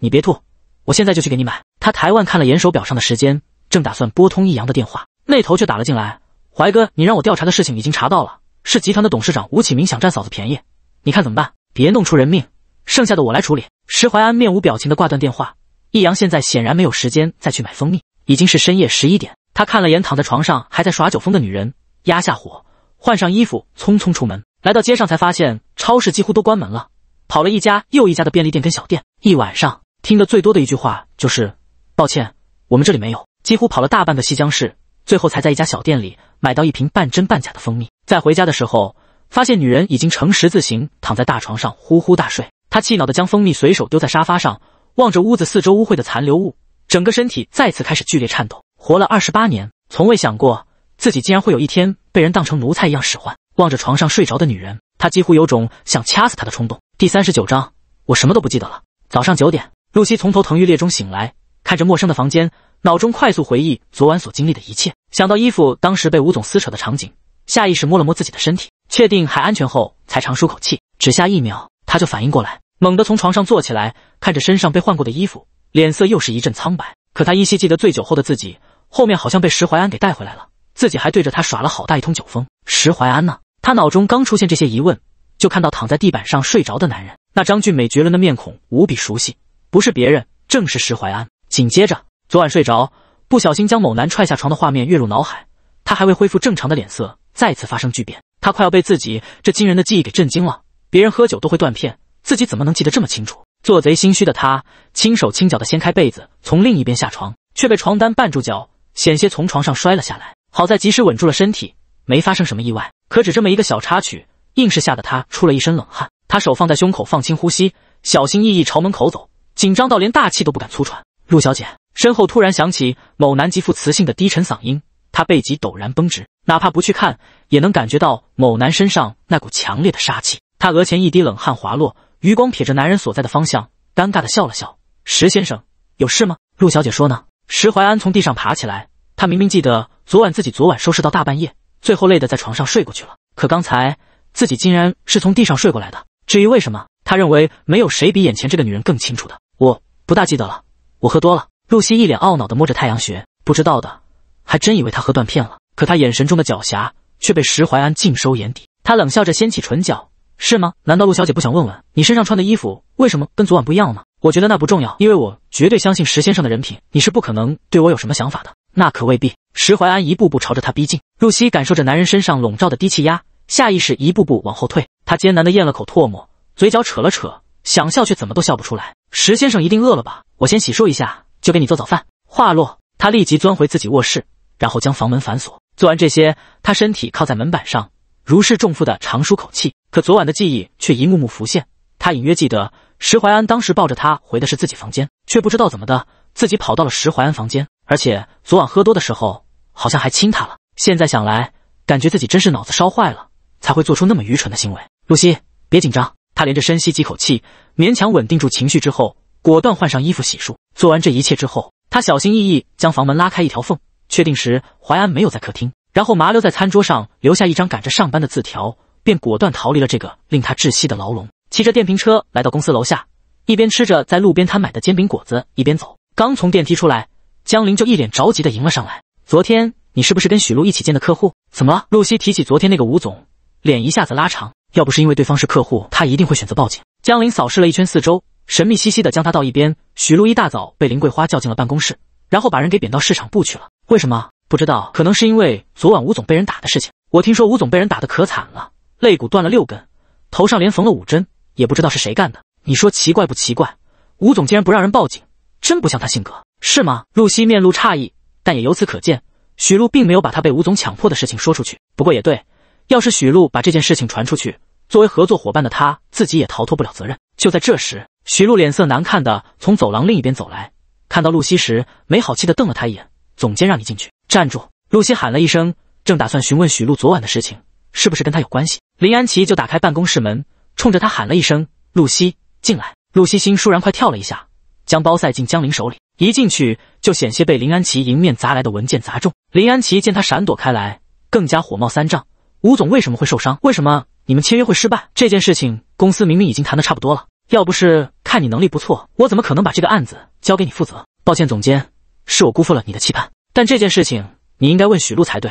A: 你别吐，我现在就去给你买。他抬腕看了眼手表上的时间，正打算拨通易阳的电话，那头却打了进来。怀哥，你让我调查的事情已经查到了，是集团的董事长吴启明想占嫂子便宜，你看怎么办？别弄出人命，剩下的我来处理。石怀安面无表情的挂断电话。易阳现在显然没有时间再去买蜂蜜，已经是深夜十一点。他看了眼躺在床上还在耍酒疯的女人，压下火，换上衣服，匆匆出门。来到街上才发现，超市几乎都关门了。跑了一家又一家的便利店跟小店，一晚上听得最多的一句话就是“抱歉，我们这里没有”。几乎跑了大半个西江市，最后才在一家小店里买到一瓶半真半假的蜂蜜。在回家的时候，发现女人已经呈十字形躺在大床上呼呼大睡。他气恼地将蜂蜜随手丢在沙发上。望着屋子四周污秽的残留物，整个身体再次开始剧烈颤抖。活了二十八年，从未想过自己竟然会有一天被人当成奴才一样使唤。望着床上睡着的女人，他几乎有种想掐死她的冲动。第三十九章，我什么都不记得了。早上九点，露西从头疼欲裂中醒来，看着陌生的房间，脑中快速回忆昨晚所经历的一切。想到衣服当时被吴总撕扯的场景，下意识摸了摸自己的身体，确定还安全后，才长舒口气。只下一秒，他就反应过来。猛地从床上坐起来，看着身上被换过的衣服，脸色又是一阵苍白。可他依稀记得醉酒后的自己，后面好像被石怀安给带回来了，自己还对着他耍了好大一通酒疯。石怀安呢？他脑中刚出现这些疑问，就看到躺在地板上睡着的男人，那张俊美绝伦的面孔无比熟悉，不是别人，正是石怀安。紧接着，昨晚睡着不小心将某男踹下床的画面跃入脑海，他还未恢复正常的脸色，再次发生巨变。他快要被自己这惊人的记忆给震惊了，别人喝酒都会断片。自己怎么能记得这么清楚？做贼心虚的他轻手轻脚地掀开被子，从另一边下床，却被床单绊住脚，险些从床上摔了下来。好在及时稳住了身体，没发生什么意外。可只这么一个小插曲，硬是吓得他出了一身冷汗。他手放在胸口，放轻呼吸，小心翼翼朝门口走，紧张到连大气都不敢粗喘。陆小姐身后突然响起某男极富磁性的低沉嗓音，他背脊陡然绷直，哪怕不去看，也能感觉到某男身上那股强烈的杀气。他额前一滴冷汗滑落。余光瞥着男人所在的方向，尴尬的笑了笑。石先生，有事吗？陆小姐说呢。石怀安从地上爬起来，他明明记得昨晚自己昨晚收拾到大半夜，最后累的在床上睡过去了。可刚才自己竟然是从地上睡过来的。至于为什么，他认为没有谁比眼前这个女人更清楚的。我不大记得了，我喝多了。陆西一脸懊恼的摸着太阳穴，不知道的还真以为他喝断片了。可他眼神中的狡黠却被石怀安尽收眼底。他冷笑着掀起唇角。是吗？难道陆小姐不想问问你身上穿的衣服为什么跟昨晚不一样了吗？我觉得那不重要，因为我绝对相信石先生的人品，你是不可能对我有什么想法的。那可未必。石怀安一步步朝着他逼近，露西感受着男人身上笼罩的低气压，下意识一步步往后退。她艰难地咽了口唾沫，嘴角扯了扯，想笑却怎么都笑不出来。石先生一定饿了吧？我先洗漱一下，就给你做早饭。话落，他立即钻回自己卧室，然后将房门反锁。做完这些，他身体靠在门板上，如释重负地长舒口气。可昨晚的记忆却一幕幕浮现，他隐约记得石怀安当时抱着他回的是自己房间，却不知道怎么的自己跑到了石怀安房间，而且昨晚喝多的时候好像还亲他了。现在想来，感觉自己真是脑子烧坏了才会做出那么愚蠢的行为。露西，别紧张。他连着深吸几口气，勉强稳定住情绪之后，果断换上衣服洗漱。做完这一切之后，他小心翼翼将房门拉开一条缝，确定时怀安没有在客厅，然后麻溜在餐桌上留下一张赶着上班的字条。便果断逃离了这个令他窒息的牢笼，骑着电瓶车来到公司楼下，一边吃着在路边摊买的煎饼果子，一边走。刚从电梯出来，江林就一脸着急的迎了上来。昨天你是不是跟许露一起见的客户？怎么了？露西提起昨天那个吴总，脸一下子拉长。要不是因为对方是客户，他一定会选择报警。江林扫视了一圈四周，神秘兮兮的将他到一边。许露一大早被林桂花叫进了办公室，然后把人给贬到市场部去了。为什么？不知道，可能是因为昨晚吴总被人打的事情。我听说吴总被人打的可惨了。肋骨断了六根，头上连缝了五针，也不知道是谁干的。你说奇怪不奇怪？吴总竟然不让人报警，真不像他性格，是吗？露西面露诧异，但也由此可见，许露并没有把他被吴总强迫的事情说出去。不过也对，要是许露把这件事情传出去，作为合作伙伴的他自己也逃脱不了责任。就在这时，许露脸色难看的从走廊另一边走来，看到露西时，没好气的瞪了他一眼。总监让你进去，站住！露西喊了一声，正打算询问许露昨晚的事情。是不是跟他有关系？林安琪就打开办公室门，冲着他喊了一声：“露西，进来。”露西心倏然快跳了一下，将包塞进江林手里。一进去就险些被林安琪迎面砸来的文件砸中。林安琪见他闪躲开来，更加火冒三丈：“吴总为什么会受伤？为什么你们签约会失败？这件事情公司明明已经谈得差不多了，要不是看你能力不错，我怎么可能把这个案子交给你负责？抱歉，总监，是我辜负了你的期盼。但这件事情你应该问许露才对，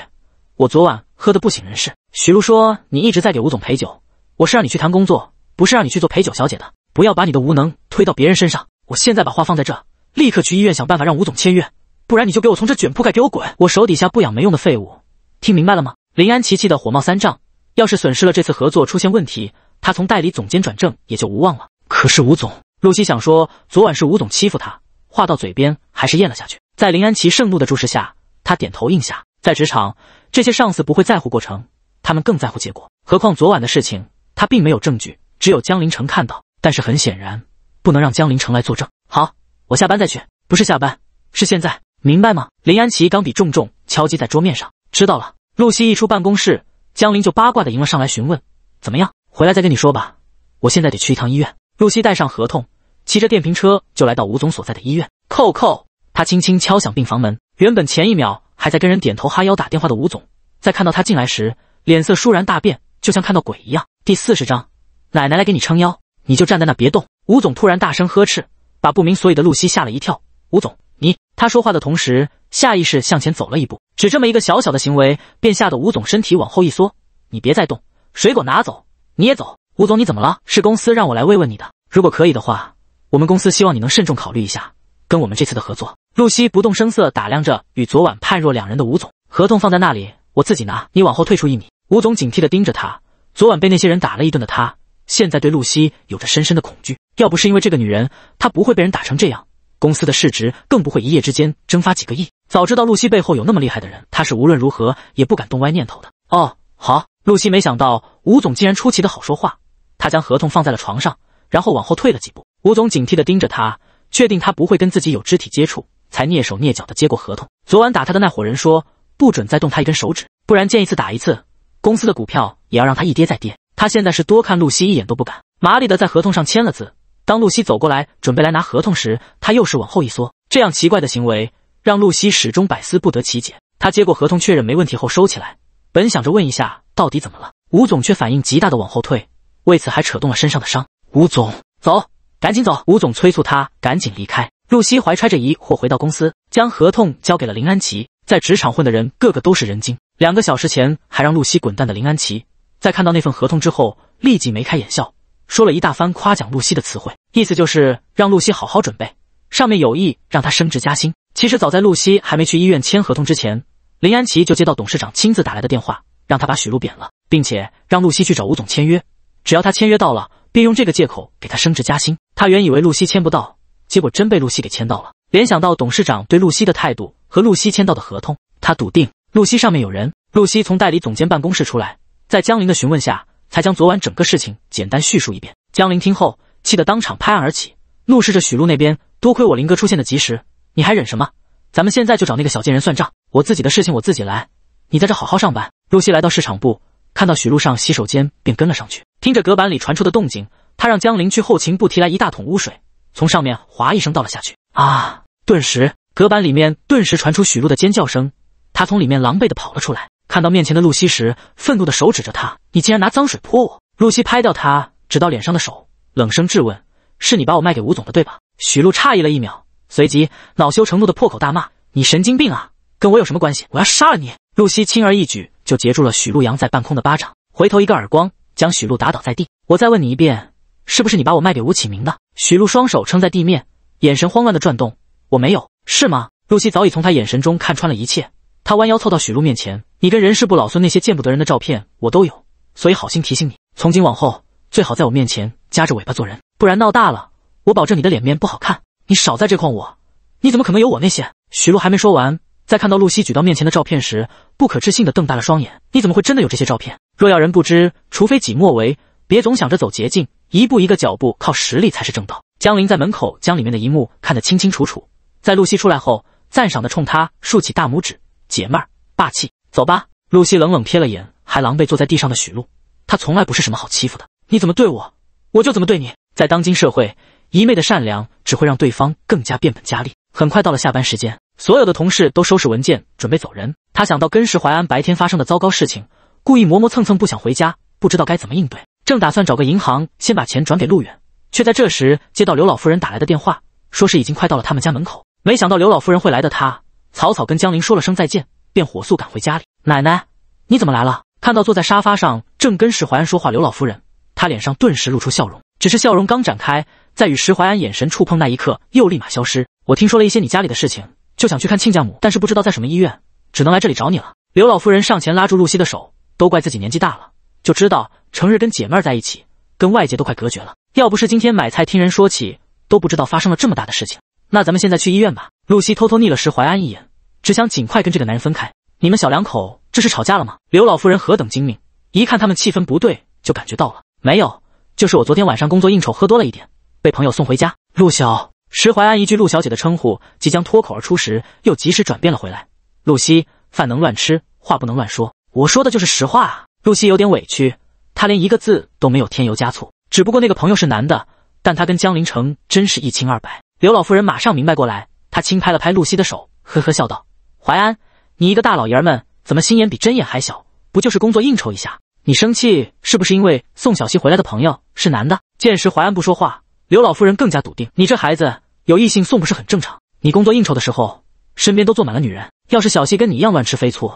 A: 我昨晚喝得不省人事。”许璐说：“你一直在给吴总陪酒，我是让你去谈工作，不是让你去做陪酒小姐的。不要把你的无能推到别人身上。我现在把话放在这，立刻去医院想办法让吴总签约，不然你就给我从这卷铺盖给我滚！我手底下不养没用的废物，听明白了吗？”林安琪气得火冒三丈，要是损失了这次合作，出现问题，他从代理总监转正也就无望了。可是吴总，露西想说昨晚是吴总欺负他，话到嘴边还是咽了下去。在林安琪盛怒的注视下，他点头应下。在职场，这些上司不会在乎过程。他们更在乎结果，何况昨晚的事情，他并没有证据，只有江林城看到。但是很显然，不能让江林城来作证。好，我下班再去，不是下班，是现在，明白吗？林安琪钢笔重重敲击在桌面上。知道了。露西一出办公室，江林就八卦的迎了上来，询问：“怎么样？回来再跟你说吧，我现在得去一趟医院。”露西带上合同，骑着电瓶车就来到吴总所在的医院。扣扣，他轻轻敲响病房门。原本前一秒还在跟人点头哈腰打电话的吴总，在看到他进来时，脸色倏然大变，就像看到鬼一样。第四十章，奶奶来给你撑腰，你就站在那别动。吴总突然大声呵斥，把不明所以的露西吓了一跳。吴总，你……他说话的同时，下意识向前走了一步，只这么一个小小的行为，便吓得吴总身体往后一缩。你别再动，水果拿走，你也走。吴总，你怎么了？是公司让我来慰问你的。如果可以的话，我们公司希望你能慎重考虑一下跟我们这次的合作。露西不动声色打量着与昨晚判若两人的吴总，合同放在那里，我自己拿。你往后退出一米。吴总警惕地盯着他。昨晚被那些人打了一顿的他，现在对露西有着深深的恐惧。要不是因为这个女人，他不会被人打成这样，公司的市值更不会一夜之间蒸发几个亿。早知道露西背后有那么厉害的人，他是无论如何也不敢动歪念头的。哦，好。露西没想到吴总竟然出奇的好说话。她将合同放在了床上，然后往后退了几步。吴总警惕地盯着他，确定他不会跟自己有肢体接触，才蹑手蹑脚地接过合同。昨晚打他的那伙人说，不准再动他一根手指，不然见一次打一次。公司的股票也要让他一跌再跌，他现在是多看露西一眼都不敢，麻利的在合同上签了字。当露西走过来准备来拿合同时，他又是往后一缩，这样奇怪的行为让露西始终百思不得其解。他接过合同确认没问题后收起来，本想着问一下到底怎么了，吴总却反应极大的往后退，为此还扯动了身上的伤。吴总，走，赶紧走！吴总催促他赶紧离开。露西怀揣着疑惑回到公司，将合同交给了林安琪。在职场混的人个个都是人精。两个小时前还让露西滚蛋的林安琪，在看到那份合同之后，立即眉开眼笑，说了一大番夸奖露西的词汇，意思就是让露西好好准备。上面有意让她升职加薪。其实早在露西还没去医院签合同之前，林安琪就接到董事长亲自打来的电话，让他把许露扁了，并且让露西去找吴总签约。只要他签约到了，便用这个借口给他升职加薪。他原以为露西签不到，结果真被露西给签到了。联想到董事长对露西的态度。和露西签到的合同，他笃定露西上面有人。露西从代理总监办公室出来，在江林的询问下，才将昨晚整个事情简单叙述一遍。江林听后气得当场拍案而起，怒视着许露那边。多亏我林哥出现的及时，你还忍什么？咱们现在就找那个小贱人算账。我自己的事情我自己来，你在这好好上班。露西来到市场部，看到许露上洗手间，便跟了上去。听着隔板里传出的动静，他让江林去后勤部提来一大桶污水，从上面哗一声倒了下去。啊！顿时。隔板里面顿时传出许露的尖叫声，他从里面狼狈的跑了出来，看到面前的露西时，愤怒的手指着他：“你竟然拿脏水泼我！”露西拍掉他指到脸上的手，冷声质问：“是你把我卖给吴总的，对吧？”许露诧异了一秒，随即恼羞成怒的破口大骂：“你神经病啊！跟我有什么关系？我要杀了你！”露西轻而易举就截住了许露阳在半空的巴掌，回头一个耳光将许露打倒在地。我再问你一遍，是不是你把我卖给吴启明的？许露双手撑在地面，眼神慌乱的转动：“我没有。”是吗？露西早已从他眼神中看穿了一切。他弯腰凑到许露面前：“你跟人事部老孙那些见不得人的照片，我都有。所以好心提醒你，从今往后最好在我面前夹着尾巴做人，不然闹大了，我保证你的脸面不好看。”你少在这诓我！你怎么可能有我那些？许露还没说完，在看到露西举到面前的照片时，不可置信地瞪大了双眼：“你怎么会真的有这些照片？若要人不知，除非己莫为。别总想着走捷径，一步一个脚步，靠实力才是正道。”江林在门口将里面的一幕看得清清楚楚。在露西出来后，赞赏的冲他竖起大拇指：“姐们儿霸气，走吧。”露西冷冷瞥了眼还狼狈坐在地上的许露，她从来不是什么好欺负的，你怎么对我，我就怎么对你。在当今社会，一味的善良只会让对方更加变本加厉。很快到了下班时间，所有的同事都收拾文件准备走人。他想到跟石淮安白天发生的糟糕事情，故意磨磨蹭蹭不想回家，不知道该怎么应对。正打算找个银行先把钱转给陆远，却在这时接到刘老夫人打来的电话，说是已经快到了他们家门口。没想到刘老夫人会来的，他草草跟江林说了声再见，便火速赶回家里。奶奶，你怎么来了？看到坐在沙发上正跟石怀安说话，刘老夫人，她脸上顿时露出笑容。只是笑容刚展开，在与石怀安眼神触碰那一刻，又立马消失。我听说了一些你家里的事情，就想去看亲家母，但是不知道在什么医院，只能来这里找你了。刘老夫人上前拉住露西的手，都怪自己年纪大了，就知道成日跟姐妹在一起，跟外界都快隔绝了。要不是今天买菜听人说起，都不知道发生了这么大的事情。那咱们现在去医院吧。露西偷偷睨了石怀安一眼，只想尽快跟这个男人分开。你们小两口这是吵架了吗？刘老夫人何等精明，一看他们气氛不对，就感觉到了。没有，就是我昨天晚上工作应酬喝多了一点，被朋友送回家。陆小石怀安一句“陆小姐”的称呼即将脱口而出时，又及时转变了回来。露西，饭能乱吃，话不能乱说。我说的就是实话啊。露西有点委屈，她连一个字都没有添油加醋，只不过那个朋友是男的，但他跟江凌城真是一清二白。刘老夫人马上明白过来，她轻拍了拍露西的手，呵呵笑道：“淮安，你一个大老爷们，怎么心眼比针眼还小？不就是工作应酬一下，你生气是不是因为送小西回来的朋友是男的？”见时淮安不说话，刘老夫人更加笃定：“你这孩子，有异性送不是很正常？你工作应酬的时候，身边都坐满了女人，要是小西跟你一样乱吃飞醋，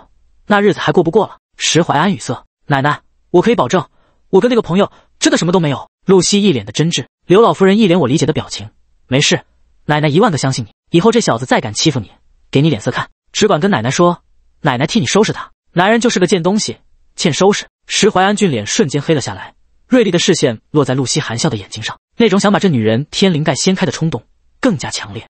A: 那日子还过不过了？”石淮安语塞：“奶奶，我可以保证，我跟那个朋友真的什么都没有。”露西一脸的真挚，刘老夫人一脸我理解的表情：“没事。”奶奶一万个相信你，以后这小子再敢欺负你，给你脸色看，只管跟奶奶说，奶奶替你收拾他。男人就是个贱东西，欠收拾。石怀安俊脸瞬间黑了下来，锐利的视线落在露西含笑的眼睛上，那种想把这女人天灵盖掀开的冲动更
B: 加强烈。